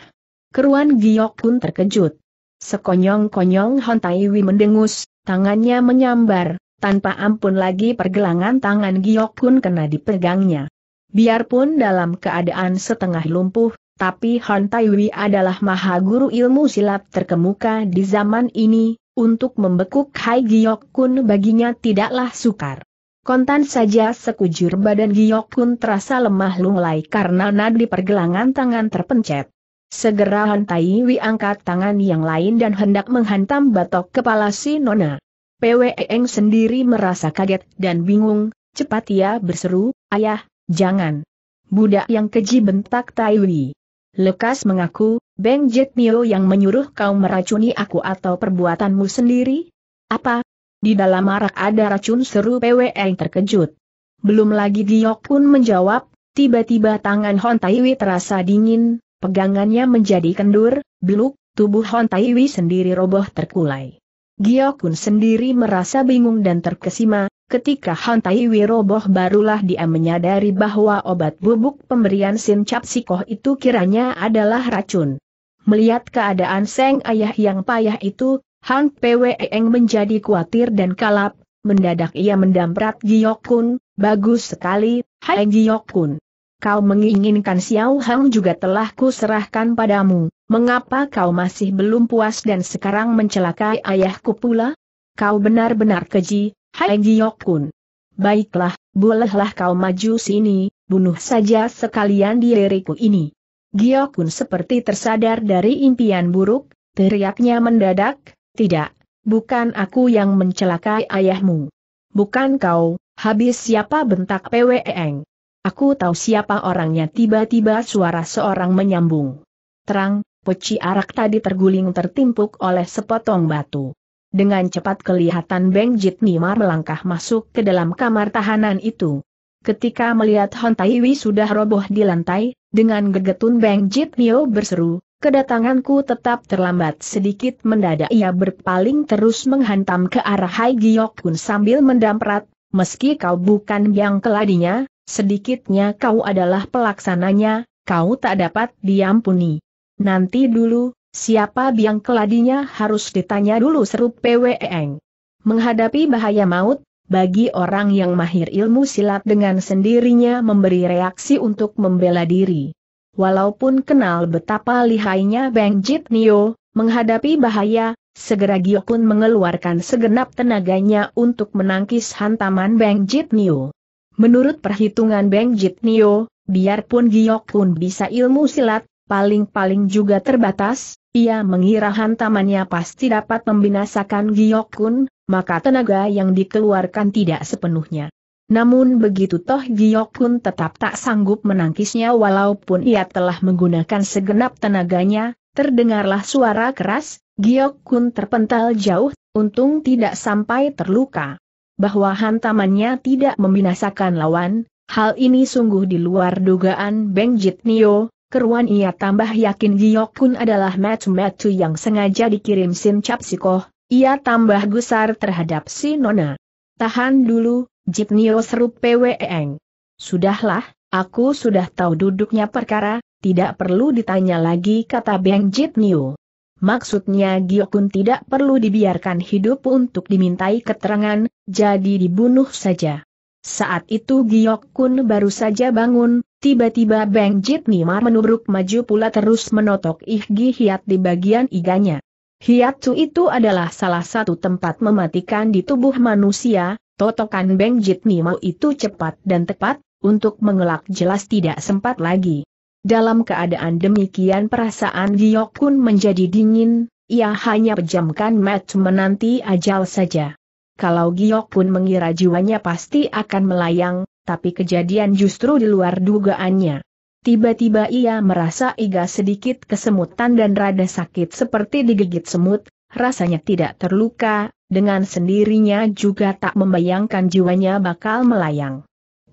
Keruan Giyok Kun terkejut. Sekonyong-konyong Han Taiwi mendengus, tangannya menyambar, tanpa ampun lagi pergelangan tangan Giyok Kun kena dipegangnya. Biarpun dalam keadaan setengah lumpuh, tapi Han Taiwi adalah maha guru ilmu silat terkemuka di zaman ini, untuk membekuk Hai Giyok Kun baginya tidaklah sukar. Kontan saja sekujur badan Giyok Kun terasa lemah lunglai karena nadi pergelangan tangan terpencet. Segera Han Taiwi angkat tangan yang lain dan hendak menghantam batok kepala si Nona. Eng sendiri merasa kaget dan bingung, cepat ia berseru, Ayah, Jangan. Budak yang keji bentak Wei. Lekas mengaku, Beng Nio yang menyuruh kau meracuni aku atau perbuatanmu sendiri? Apa? Di dalam arak ada racun seru PWE yang terkejut. Belum lagi Giok pun menjawab, tiba-tiba tangan Hon Wei terasa dingin, pegangannya menjadi kendur, beluk, tubuh Hon Wei sendiri roboh terkulai. Giok pun sendiri merasa bingung dan terkesima, Ketika Han Wei roboh barulah dia menyadari bahwa obat bubuk pemberian Sin Cap Sikoh itu kiranya adalah racun. Melihat keadaan Seng Ayah yang payah itu, Han Pweng menjadi khawatir dan kalap, mendadak ia mendamprat Kun. bagus sekali, Hai Kun. Kau menginginkan Xiao Hang juga telah kuserahkan padamu, mengapa kau masih belum puas dan sekarang mencelakai ayahku pula? Kau benar-benar keji, Hai Giokun. Baiklah, bolehlah kau maju sini, bunuh saja sekalian diriku ini. Giokun seperti tersadar dari impian buruk, teriaknya mendadak, tidak, bukan aku yang mencelakai ayahmu. Bukan kau, habis siapa bentak PWEng. Aku tahu siapa orangnya tiba-tiba suara seorang menyambung. Terang, peci arak tadi terguling tertimpuk oleh sepotong batu. Dengan cepat kelihatan Beng Nimar melangkah masuk ke dalam kamar tahanan itu. Ketika melihat Hon Taiwi sudah roboh di lantai, dengan gegetun Beng Jitnio berseru, kedatanganku tetap terlambat sedikit mendadak ia berpaling terus menghantam ke arah Hai Giokun sambil mendamprat, meski kau bukan yang keladinya, sedikitnya kau adalah pelaksananya, kau tak dapat diampuni. Nanti dulu, Siapa biang keladinya harus ditanya dulu seru PWEeng. Menghadapi bahaya maut, bagi orang yang mahir ilmu silat dengan sendirinya memberi reaksi untuk membela diri. Walaupun kenal betapa lihainya Bang Jit Nio, menghadapi bahaya, segera Giokun mengeluarkan segenap tenaganya untuk menangkis hantaman Bang Jit Nio. Menurut perhitungan Bang Jit Nio, biarpun Giokun bisa ilmu silat, paling-paling juga terbatas, ia mengira hantamannya pasti dapat membinasakan Kun, maka tenaga yang dikeluarkan tidak sepenuhnya. Namun begitu toh Kun tetap tak sanggup menangkisnya walaupun ia telah menggunakan segenap tenaganya, terdengarlah suara keras, Kun terpental jauh, untung tidak sampai terluka. Bahwa hantamannya tidak membinasakan lawan, Hal ini sungguh di luar dugaan Beng Nio, Keruan ia tambah yakin Giokun Kun adalah match-match yang sengaja dikirim sin Cap koh. ia tambah gusar terhadap si Nona. Tahan dulu, Jipnio seru PWEeng. Sudahlah, aku sudah tahu duduknya perkara, tidak perlu ditanya lagi kata Beng Jipnio. Maksudnya Giokun tidak perlu dibiarkan hidup untuk dimintai keterangan, jadi dibunuh saja. Saat itu Giok Kun baru saja bangun, tiba-tiba Beng Jit Nimar menubruk maju pula terus menotok ihgi Hiat di bagian iganya. Hiatsu itu adalah salah satu tempat mematikan di tubuh manusia, totokan Beng Jit Nimar itu cepat dan tepat, untuk mengelak jelas tidak sempat lagi. Dalam keadaan demikian perasaan Giok Kun menjadi dingin, ia hanya pejamkan mata menanti ajal saja kalau Giok pun mengira jiwanya pasti akan melayang, tapi kejadian justru di luar dugaannya. Tiba-tiba ia merasa iga sedikit kesemutan dan rada sakit seperti digigit semut, rasanya tidak terluka, dengan sendirinya juga tak membayangkan jiwanya bakal melayang.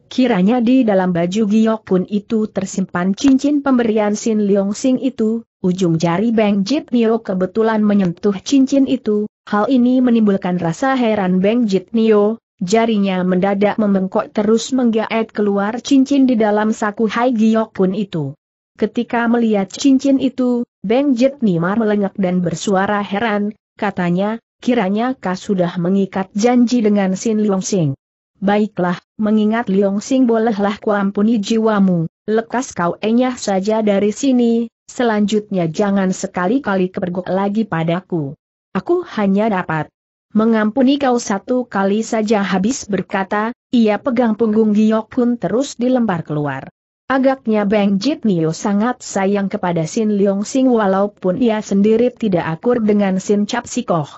Kiranya di dalam baju Giok pun itu tersimpan cincin pemberian Sin Leong Sing itu, ujung jari Beng Jit Nio kebetulan menyentuh cincin itu, hal ini menimbulkan rasa heran Beng Jit Nio, jarinya mendadak membengkok terus menggaet keluar cincin di dalam saku Hai Giok pun itu. Ketika melihat cincin itu, Beng Jit Nimar melengak dan bersuara heran, katanya, kiranya kau sudah mengikat janji dengan Sin Leong Sing. Baiklah, mengingat Leong Sing bolehlah kuampuni jiwamu. Lekas kau enyah saja dari sini, selanjutnya jangan sekali-kali kepergok lagi padaku. Aku hanya dapat mengampuni kau satu kali saja habis berkata, ia pegang punggung Giok pun terus dilempar keluar. Agaknya Beng Jit Nio sangat sayang kepada Sin Leong Sing walaupun ia sendiri tidak akur dengan Sin Chapsikoh. Sikoh.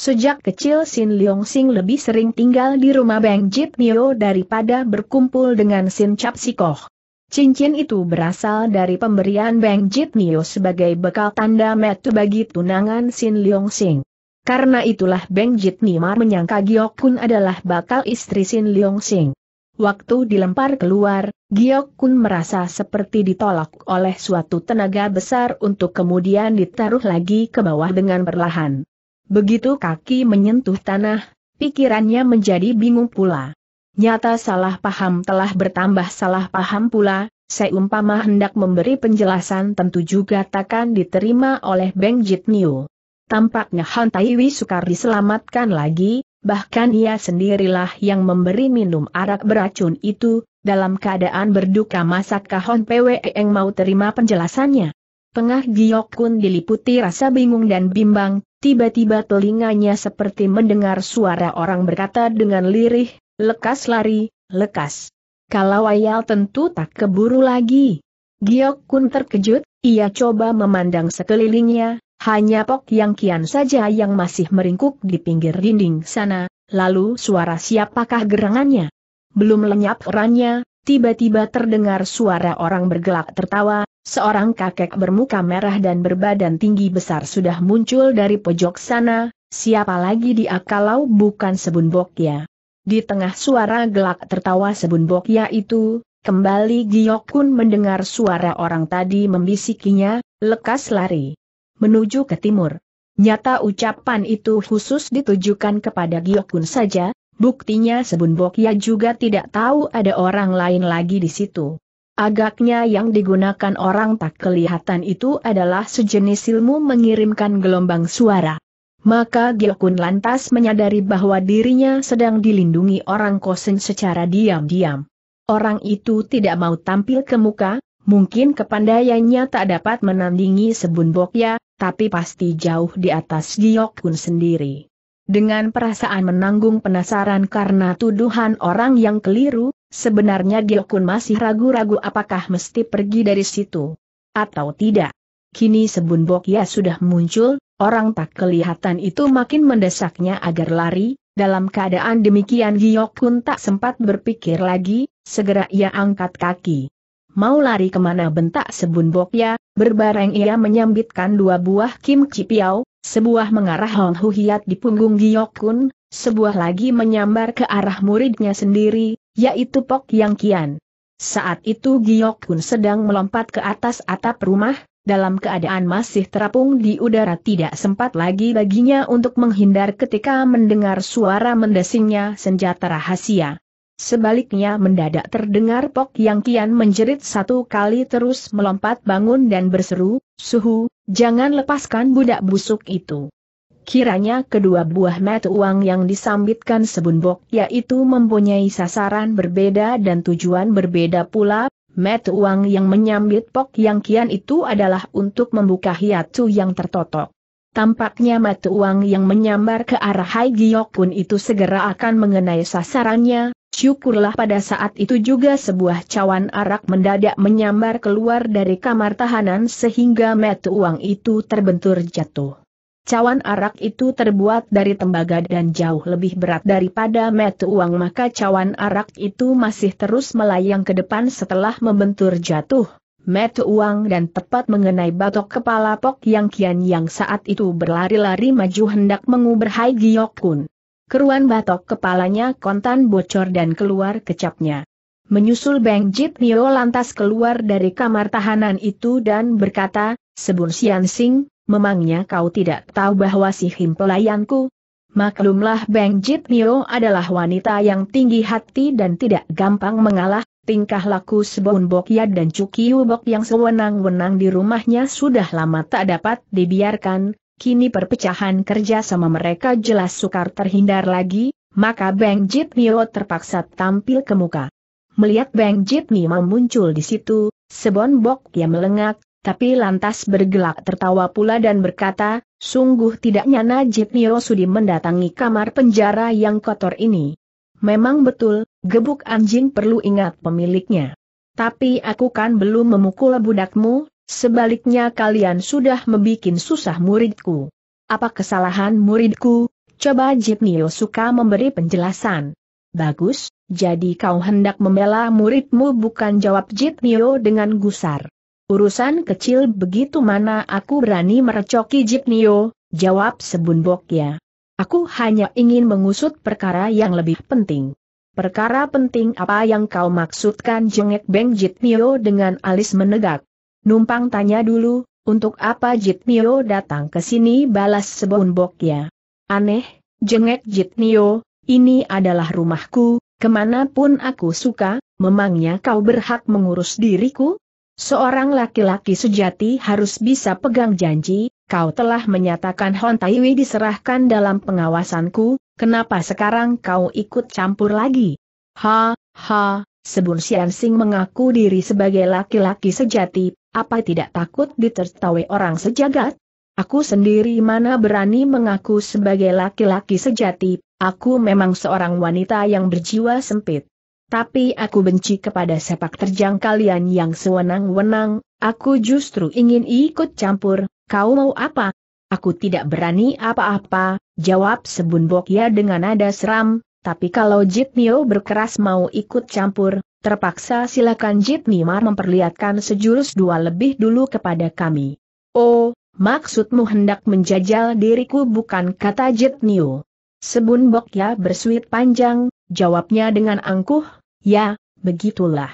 Sejak kecil Sin Leong Sing lebih sering tinggal di rumah Beng Jit Nio daripada berkumpul dengan Sin Chapsikoh. Sikoh. Cincin itu berasal dari pemberian Beng Nio sebagai bekal tanda metu bagi tunangan Sin Leong Sing. Karena itulah Beng Jitnimar menyangka Giok Kun adalah bakal istri Sin Leong Sing. Waktu dilempar keluar, Giok Kun merasa seperti ditolak oleh suatu tenaga besar untuk kemudian ditaruh lagi ke bawah dengan perlahan. Begitu kaki menyentuh tanah, pikirannya menjadi bingung pula. Nyata salah paham telah bertambah salah paham pula, seumpama hendak memberi penjelasan tentu juga takkan diterima oleh Beng Jit Niu. Tampaknya Han Taiwi sukar diselamatkan lagi, bahkan ia sendirilah yang memberi minum arak beracun itu, dalam keadaan berduka masakkah Hon eng mau terima penjelasannya. Tengah Giok Kun diliputi rasa bingung dan bimbang, tiba-tiba telinganya seperti mendengar suara orang berkata dengan lirih, Lekas lari, lekas. Kalau ayal tentu tak keburu lagi. Giok Kun terkejut, ia coba memandang sekelilingnya, hanya Pok Yang Kian saja yang masih meringkuk di pinggir dinding sana, lalu suara siapakah gerangannya? Belum lenyap orangnya, tiba-tiba terdengar suara orang bergelak tertawa, seorang kakek bermuka merah dan berbadan tinggi besar sudah muncul dari pojok sana, siapa lagi dia kalau bukan sebun Bok ya? Di tengah suara gelak tertawa sebunbokya itu, kembali Giok Kun mendengar suara orang tadi membisikinya, lekas lari. Menuju ke timur. Nyata ucapan itu khusus ditujukan kepada Giok Kun saja, buktinya bokya juga tidak tahu ada orang lain lagi di situ. Agaknya yang digunakan orang tak kelihatan itu adalah sejenis ilmu mengirimkan gelombang suara. Maka Giokun lantas menyadari bahwa dirinya sedang dilindungi orang kosen secara diam-diam. Orang itu tidak mau tampil ke muka, mungkin kepandaiannya tak dapat menandingi Sebun Bokya, tapi pasti jauh di atas Giokun sendiri. Dengan perasaan menanggung penasaran karena tuduhan orang yang keliru, sebenarnya Giokun masih ragu-ragu apakah mesti pergi dari situ atau tidak. Kini Sebun Bokya sudah muncul, Orang tak kelihatan itu makin mendesaknya agar lari, dalam keadaan demikian Giyok Kun tak sempat berpikir lagi, segera ia angkat kaki. Mau lari kemana bentak sebun bok ya. berbareng ia menyambitkan dua buah Kim Cipiau, sebuah mengarah Hong Huhiat di punggung Giyok Kun, sebuah lagi menyambar ke arah muridnya sendiri, yaitu Pok Yang Kian. Saat itu Giyok Kun sedang melompat ke atas atap rumah, dalam keadaan masih terapung di udara tidak sempat lagi baginya untuk menghindar ketika mendengar suara mendesingnya senjata rahasia. Sebaliknya mendadak terdengar Pok yang kian menjerit satu kali terus melompat bangun dan berseru, Suhu, jangan lepaskan budak busuk itu. Kiranya kedua buah mata uang yang disambitkan sebunbok yaitu mempunyai sasaran berbeda dan tujuan berbeda pula, Met uang yang menyambit Pok Yang Kian itu adalah untuk membuka hiatu yang tertotok. Tampaknya met uang yang menyambar ke arah Hai Giok pun itu segera akan mengenai sasarannya, syukurlah pada saat itu juga sebuah cawan arak mendadak menyambar keluar dari kamar tahanan sehingga met uang itu terbentur jatuh. Cawan arak itu terbuat dari tembaga dan jauh lebih berat daripada metu uang maka cawan arak itu masih terus melayang ke depan setelah membentur jatuh. Metu uang dan tepat mengenai batok kepala Pok Yang Kian yang saat itu berlari-lari maju hendak mengubur Hai Giok Kun. Keruan batok kepalanya kontan bocor dan keluar kecapnya. Menyusul Beng Jit Nio lantas keluar dari kamar tahanan itu dan berkata, Sebun Sian Sing, memangnya kau tidak tahu bahwa si Him pelayanku? Maklumlah Beng Jit Nio adalah wanita yang tinggi hati dan tidak gampang mengalah, tingkah laku Sebon ya dan Cukiu Bok yang sewenang-wenang di rumahnya sudah lama tak dapat dibiarkan, kini perpecahan kerja sama mereka jelas sukar terhindar lagi, maka Beng Jit Nio terpaksa tampil ke muka. Melihat Beng Jit Nio muncul di situ, Sebon Bok yang melengak, tapi lantas bergelak tertawa pula dan berkata, sungguh tidaknya Najib Nio Sudi mendatangi kamar penjara yang kotor ini. Memang betul, gebuk anjing perlu ingat pemiliknya. Tapi aku kan belum memukul budakmu, sebaliknya kalian sudah membuat susah muridku. Apa kesalahan muridku? Coba Niro suka memberi penjelasan. Bagus, jadi kau hendak membela muridmu bukan jawab Niro dengan gusar. Urusan kecil begitu mana aku berani merecoki Jipnio, jawab Sebunbok ya. Aku hanya ingin mengusut perkara yang lebih penting. Perkara penting apa yang kau maksudkan jengek Beng Mio dengan alis menegak? Numpang tanya dulu, untuk apa Mio datang ke sini balas Sebunbok ya. Aneh, jengek Mio, ini adalah rumahku, kemanapun aku suka, memangnya kau berhak mengurus diriku? Seorang laki-laki sejati harus bisa pegang janji, kau telah menyatakan Hon Taiwi diserahkan dalam pengawasanku, kenapa sekarang kau ikut campur lagi? Ha, ha, sebelum Sian Sing mengaku diri sebagai laki-laki sejati, apa tidak takut ditertawai orang sejagat? Aku sendiri mana berani mengaku sebagai laki-laki sejati, aku memang seorang wanita yang berjiwa sempit. Tapi aku benci kepada sepak terjang kalian yang sewenang-wenang, aku justru ingin ikut campur, kau mau apa? Aku tidak berani apa-apa, jawab Sebun Bokya dengan nada seram, tapi kalau Jitnio berkeras mau ikut campur, terpaksa silakan Jitnimar memperlihatkan sejurus dua lebih dulu kepada kami. Oh, maksudmu hendak menjajal diriku bukan kata Jitnio. Sebun Bokya bersuit panjang, jawabnya dengan angkuh, Ya, begitulah.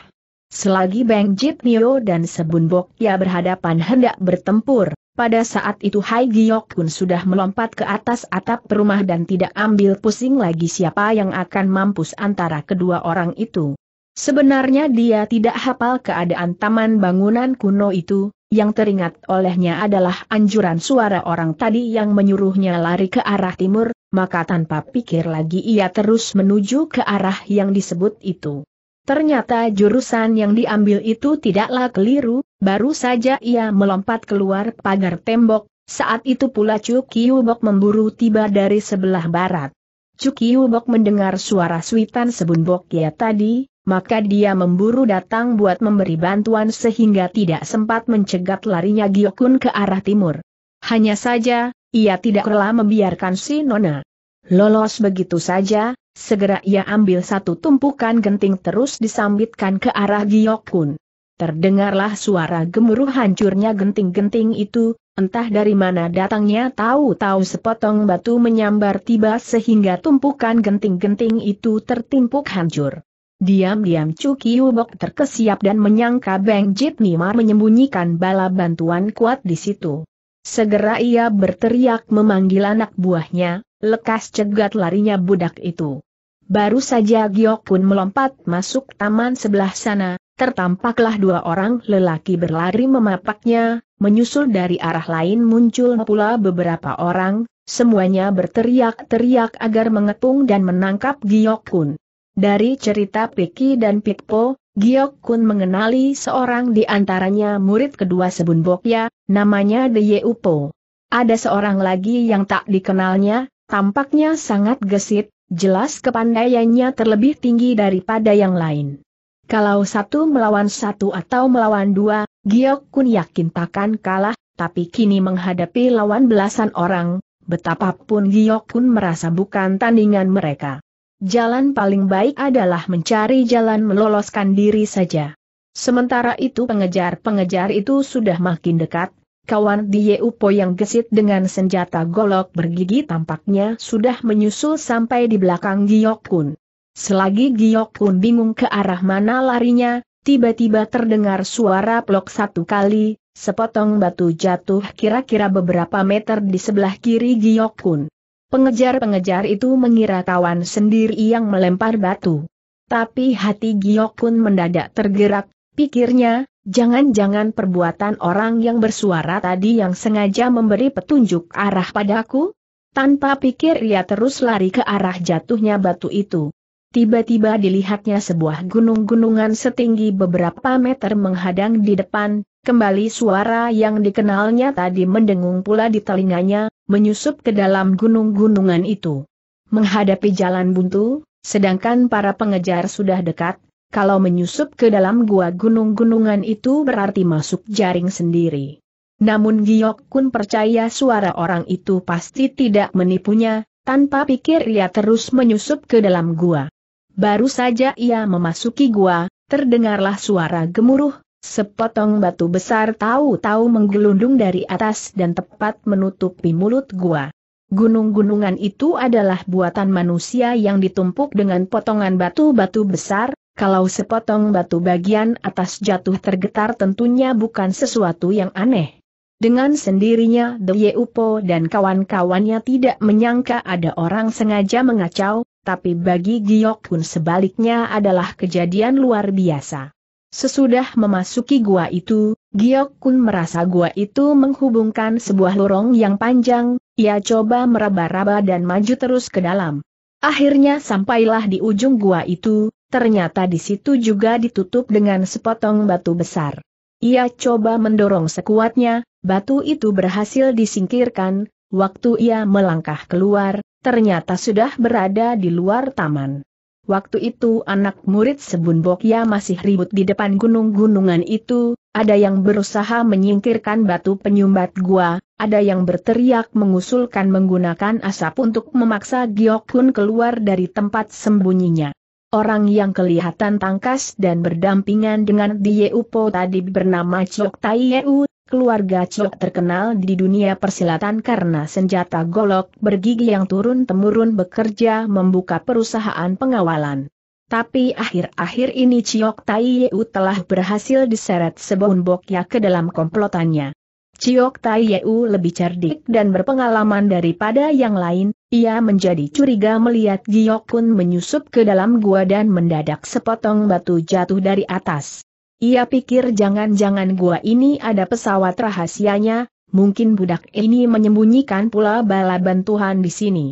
Selagi Beng Jit Nio dan Sebun Bok Ya berhadapan hendak bertempur, pada saat itu Hai Giok Kun sudah melompat ke atas atap rumah dan tidak ambil pusing lagi siapa yang akan mampus antara kedua orang itu. Sebenarnya dia tidak hafal keadaan taman bangunan kuno itu, yang teringat olehnya adalah anjuran suara orang tadi yang menyuruhnya lari ke arah timur, maka tanpa pikir lagi ia terus menuju ke arah yang disebut itu. Ternyata jurusan yang diambil itu tidaklah keliru, baru saja ia melompat keluar pagar tembok, saat itu pula Cukiubok memburu tiba dari sebelah barat. Cukiubok mendengar suara suitan sebunbok ya tadi, maka dia memburu datang buat memberi bantuan sehingga tidak sempat mencegat larinya Giokun ke arah timur. Hanya saja, ia tidak rela membiarkan si Nona lolos begitu saja, segera ia ambil satu tumpukan genting terus disambitkan ke arah Giokun. Terdengarlah suara gemuruh hancurnya genting-genting itu, entah dari mana datangnya tahu-tahu sepotong batu menyambar tiba sehingga tumpukan genting-genting itu tertimpuk hancur. Diam-diam Chu Hubok terkesiap dan menyangka Bang Jit Nimar menyembunyikan bala bantuan kuat di situ. Segera ia berteriak memanggil anak buahnya, lekas cegat larinya budak itu. Baru saja Giok pun melompat masuk taman sebelah sana, tertampaklah dua orang lelaki berlari memapaknya, menyusul dari arah lain muncul pula beberapa orang, semuanya berteriak-teriak agar mengepung dan menangkap Giok Kun. Dari cerita Piki dan Pikpo, Giok Kun mengenali seorang di antaranya murid kedua Sebun Bokya, namanya De Yeupo. Ada seorang lagi yang tak dikenalnya, tampaknya sangat gesit, jelas kepandaiannya terlebih tinggi daripada yang lain. Kalau satu melawan satu atau melawan dua, Giok Kun yakin takkan kalah, tapi kini menghadapi lawan belasan orang, betapapun Giok Kun merasa bukan tandingan mereka. Jalan paling baik adalah mencari jalan meloloskan diri saja. Sementara itu pengejar-pengejar itu sudah makin dekat, kawan di Yeupo yang gesit dengan senjata golok bergigi tampaknya sudah menyusul sampai di belakang Kun. Selagi Kun bingung ke arah mana larinya, tiba-tiba terdengar suara plok satu kali, sepotong batu jatuh kira-kira beberapa meter di sebelah kiri Kun. Pengejar-pengejar itu mengira kawan sendiri yang melempar batu. Tapi hati Giok pun mendadak tergerak, pikirnya, jangan-jangan perbuatan orang yang bersuara tadi yang sengaja memberi petunjuk arah padaku? Tanpa pikir ia terus lari ke arah jatuhnya batu itu. Tiba-tiba dilihatnya sebuah gunung-gunungan setinggi beberapa meter menghadang di depan, Kembali suara yang dikenalnya tadi mendengung pula di telinganya, menyusup ke dalam gunung-gunungan itu. Menghadapi jalan buntu, sedangkan para pengejar sudah dekat, kalau menyusup ke dalam gua gunung-gunungan itu berarti masuk jaring sendiri. Namun Giok Kun percaya suara orang itu pasti tidak menipunya, tanpa pikir ia terus menyusup ke dalam gua. Baru saja ia memasuki gua, terdengarlah suara gemuruh, Sepotong batu besar tahu-tahu menggelundung dari atas dan tepat menutupi mulut gua. Gunung-gunungan itu adalah buatan manusia yang ditumpuk dengan potongan batu-batu besar, kalau sepotong batu bagian atas jatuh tergetar tentunya bukan sesuatu yang aneh. Dengan sendirinya The Yeupo dan kawan-kawannya tidak menyangka ada orang sengaja mengacau, tapi bagi Giok pun sebaliknya adalah kejadian luar biasa. Sesudah memasuki gua itu, Giok Kun merasa gua itu menghubungkan sebuah lorong yang panjang, ia coba meraba-raba dan maju terus ke dalam. Akhirnya sampailah di ujung gua itu, ternyata di situ juga ditutup dengan sepotong batu besar. Ia coba mendorong sekuatnya, batu itu berhasil disingkirkan, waktu ia melangkah keluar, ternyata sudah berada di luar taman. Waktu itu anak murid Sebun Bokya masih ribut di depan gunung-gunungan itu, ada yang berusaha menyingkirkan batu penyumbat gua, ada yang berteriak mengusulkan menggunakan asap untuk memaksa Giokun keluar dari tempat sembunyinya. Orang yang kelihatan tangkas dan berdampingan dengan Dieupo tadi bernama Chok Taiyeu, Keluarga Chok terkenal di dunia persilatan karena senjata golok bergigi yang turun-temurun bekerja membuka perusahaan pengawalan. Tapi akhir-akhir ini Chiok Tai Yeu telah berhasil diseret sebuah Bokya ke dalam komplotannya. Chiok Tai Yeu lebih cerdik dan berpengalaman daripada yang lain, ia menjadi curiga melihat Giok Kun menyusup ke dalam gua dan mendadak sepotong batu jatuh dari atas. Ia pikir jangan-jangan gua ini ada pesawat rahasianya, mungkin budak ini menyembunyikan pula bala bantuan di sini.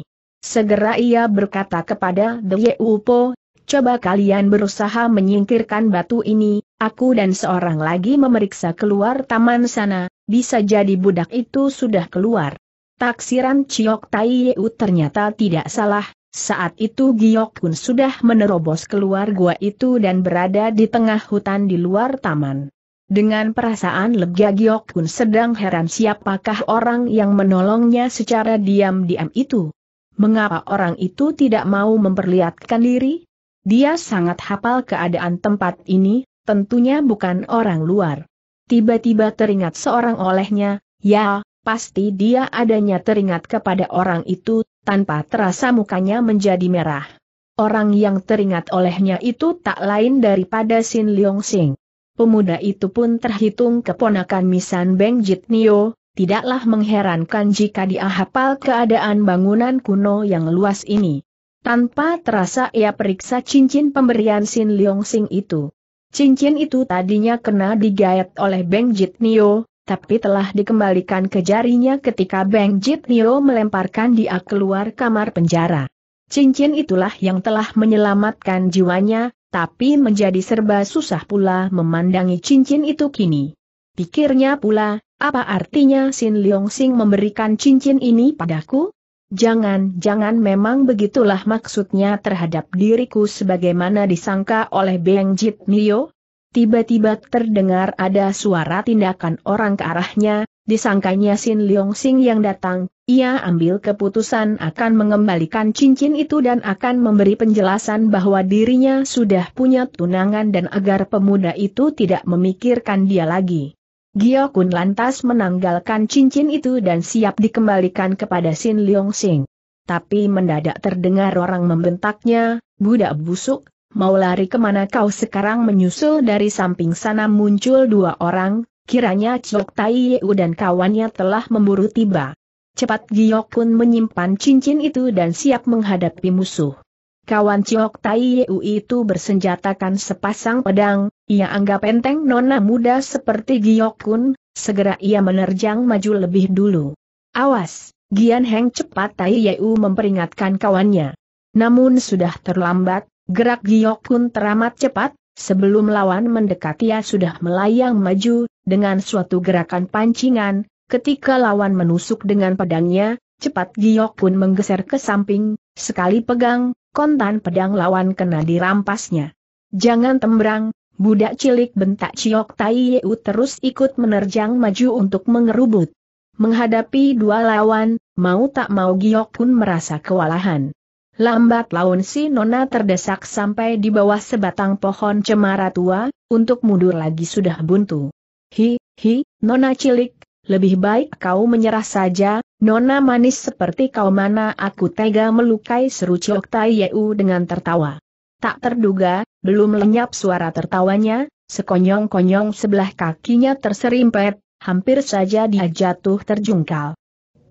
Segera ia berkata kepada The Upo, coba kalian berusaha menyingkirkan batu ini, aku dan seorang lagi memeriksa keluar taman sana, bisa jadi budak itu sudah keluar. Taksiran Chiok Tai Yeu ternyata tidak salah, saat itu Giok Kun sudah menerobos keluar gua itu dan berada di tengah hutan di luar taman. Dengan perasaan lega Giok Kun sedang heran siapakah orang yang menolongnya secara diam-diam itu. Mengapa orang itu tidak mau memperlihatkan diri? Dia sangat hafal keadaan tempat ini, tentunya bukan orang luar. Tiba-tiba teringat seorang olehnya, ya, pasti dia adanya teringat kepada orang itu, tanpa terasa mukanya menjadi merah. Orang yang teringat olehnya itu tak lain daripada Sin Leong Sing. Pemuda itu pun terhitung keponakan Misan Beng Jit Nio, tidaklah mengherankan jika dia hafal keadaan bangunan kuno yang luas ini. Tanpa terasa ia periksa cincin pemberian Sin Leong Sing itu. Cincin itu tadinya kena digayat oleh Beng Jit Nio, tapi telah dikembalikan ke jarinya ketika Beng Jit Nio melemparkan dia keluar kamar penjara. Cincin itulah yang telah menyelamatkan jiwanya, tapi menjadi serba susah pula memandangi cincin itu kini. Pikirnya pula, apa artinya Sin Leong Sing memberikan cincin ini padaku? Jangan-jangan memang begitulah maksudnya terhadap diriku sebagaimana disangka oleh Beng Jit Nio? Tiba-tiba terdengar ada suara tindakan orang ke arahnya, disangkanya Sin Leong Sing yang datang, ia ambil keputusan akan mengembalikan cincin itu dan akan memberi penjelasan bahwa dirinya sudah punya tunangan dan agar pemuda itu tidak memikirkan dia lagi. Gio Kun lantas menanggalkan cincin itu dan siap dikembalikan kepada Sin Leong Sing. Tapi mendadak terdengar orang membentaknya, budak busuk, mau lari kemana kau sekarang menyusul dari samping sana muncul dua orang, kiranya Chok Tai Yeu dan kawannya telah memburu tiba. Cepat Giok Kun menyimpan cincin itu dan siap menghadapi musuh. Kawan Chok Tai Yeu itu bersenjatakan sepasang pedang, ia anggap enteng nona muda seperti Giok Kun, segera ia menerjang maju lebih dulu. Awas, Gian Heng cepat Tai Yeu memperingatkan kawannya. Namun sudah terlambat, Gerak giok pun teramat cepat, sebelum lawan mendekati ia sudah melayang maju, dengan suatu gerakan pancingan, ketika lawan menusuk dengan pedangnya, cepat giok pun menggeser ke samping, sekali pegang, kontan pedang lawan kena dirampasnya. Jangan tembrang, budak cilik bentak Ciok Tai Yeu terus ikut menerjang maju untuk mengerubut. Menghadapi dua lawan, mau tak mau Giok pun merasa kewalahan. Lambat laun si Nona terdesak sampai di bawah sebatang pohon cemara tua, untuk mundur lagi sudah buntu. Hi, hi, Nona cilik, lebih baik kau menyerah saja, Nona manis seperti kau mana aku tega melukai seru Ciok Tai Yeu dengan tertawa. Tak terduga, belum lenyap suara tertawanya, sekonyong-konyong sebelah kakinya terserimpet, hampir saja dia jatuh terjungkal.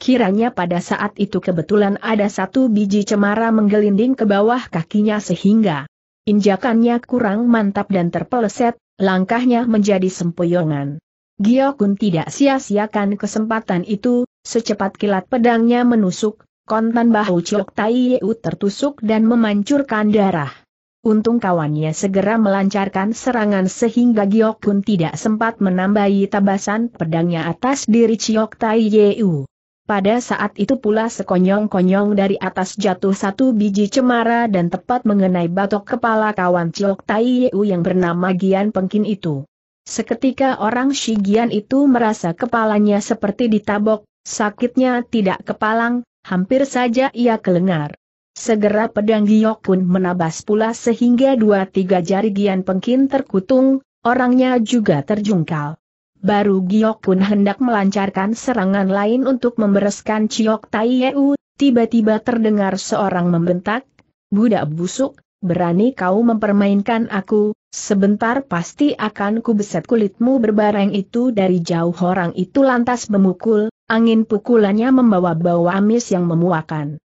Kiranya pada saat itu kebetulan ada satu biji cemara menggelinding ke bawah kakinya sehingga injakannya kurang mantap dan terpeleset, langkahnya menjadi sempoyongan. Giokun tidak sia-siakan kesempatan itu, secepat kilat pedangnya menusuk, kontan bahu Chok Tai Yeu tertusuk dan memancurkan darah. Untung kawannya segera melancarkan serangan sehingga Giokun tidak sempat menambahi tabasan pedangnya atas diri Chok Tai Yeu. Pada saat itu pula sekonyong-konyong dari atas jatuh satu biji cemara dan tepat mengenai batok kepala kawan Ciok Tai Yeu yang bernama Gian Pengkin itu. Seketika orang Shigian itu merasa kepalanya seperti ditabok, sakitnya tidak kepalang, hampir saja ia kelengar. Segera pedang giok pun menabas pula sehingga dua tiga jari Gian Pengkin terkutung, orangnya juga terjungkal baru Giok pun hendak melancarkan serangan lain untuk membereskan Ciok Tai tiba-tiba terdengar seorang membentak, Budak busuk, berani kau mempermainkan aku, sebentar pasti akan kubeset kulitmu berbareng itu dari jauh orang itu lantas memukul, angin pukulannya membawa bau amis yang memuakan.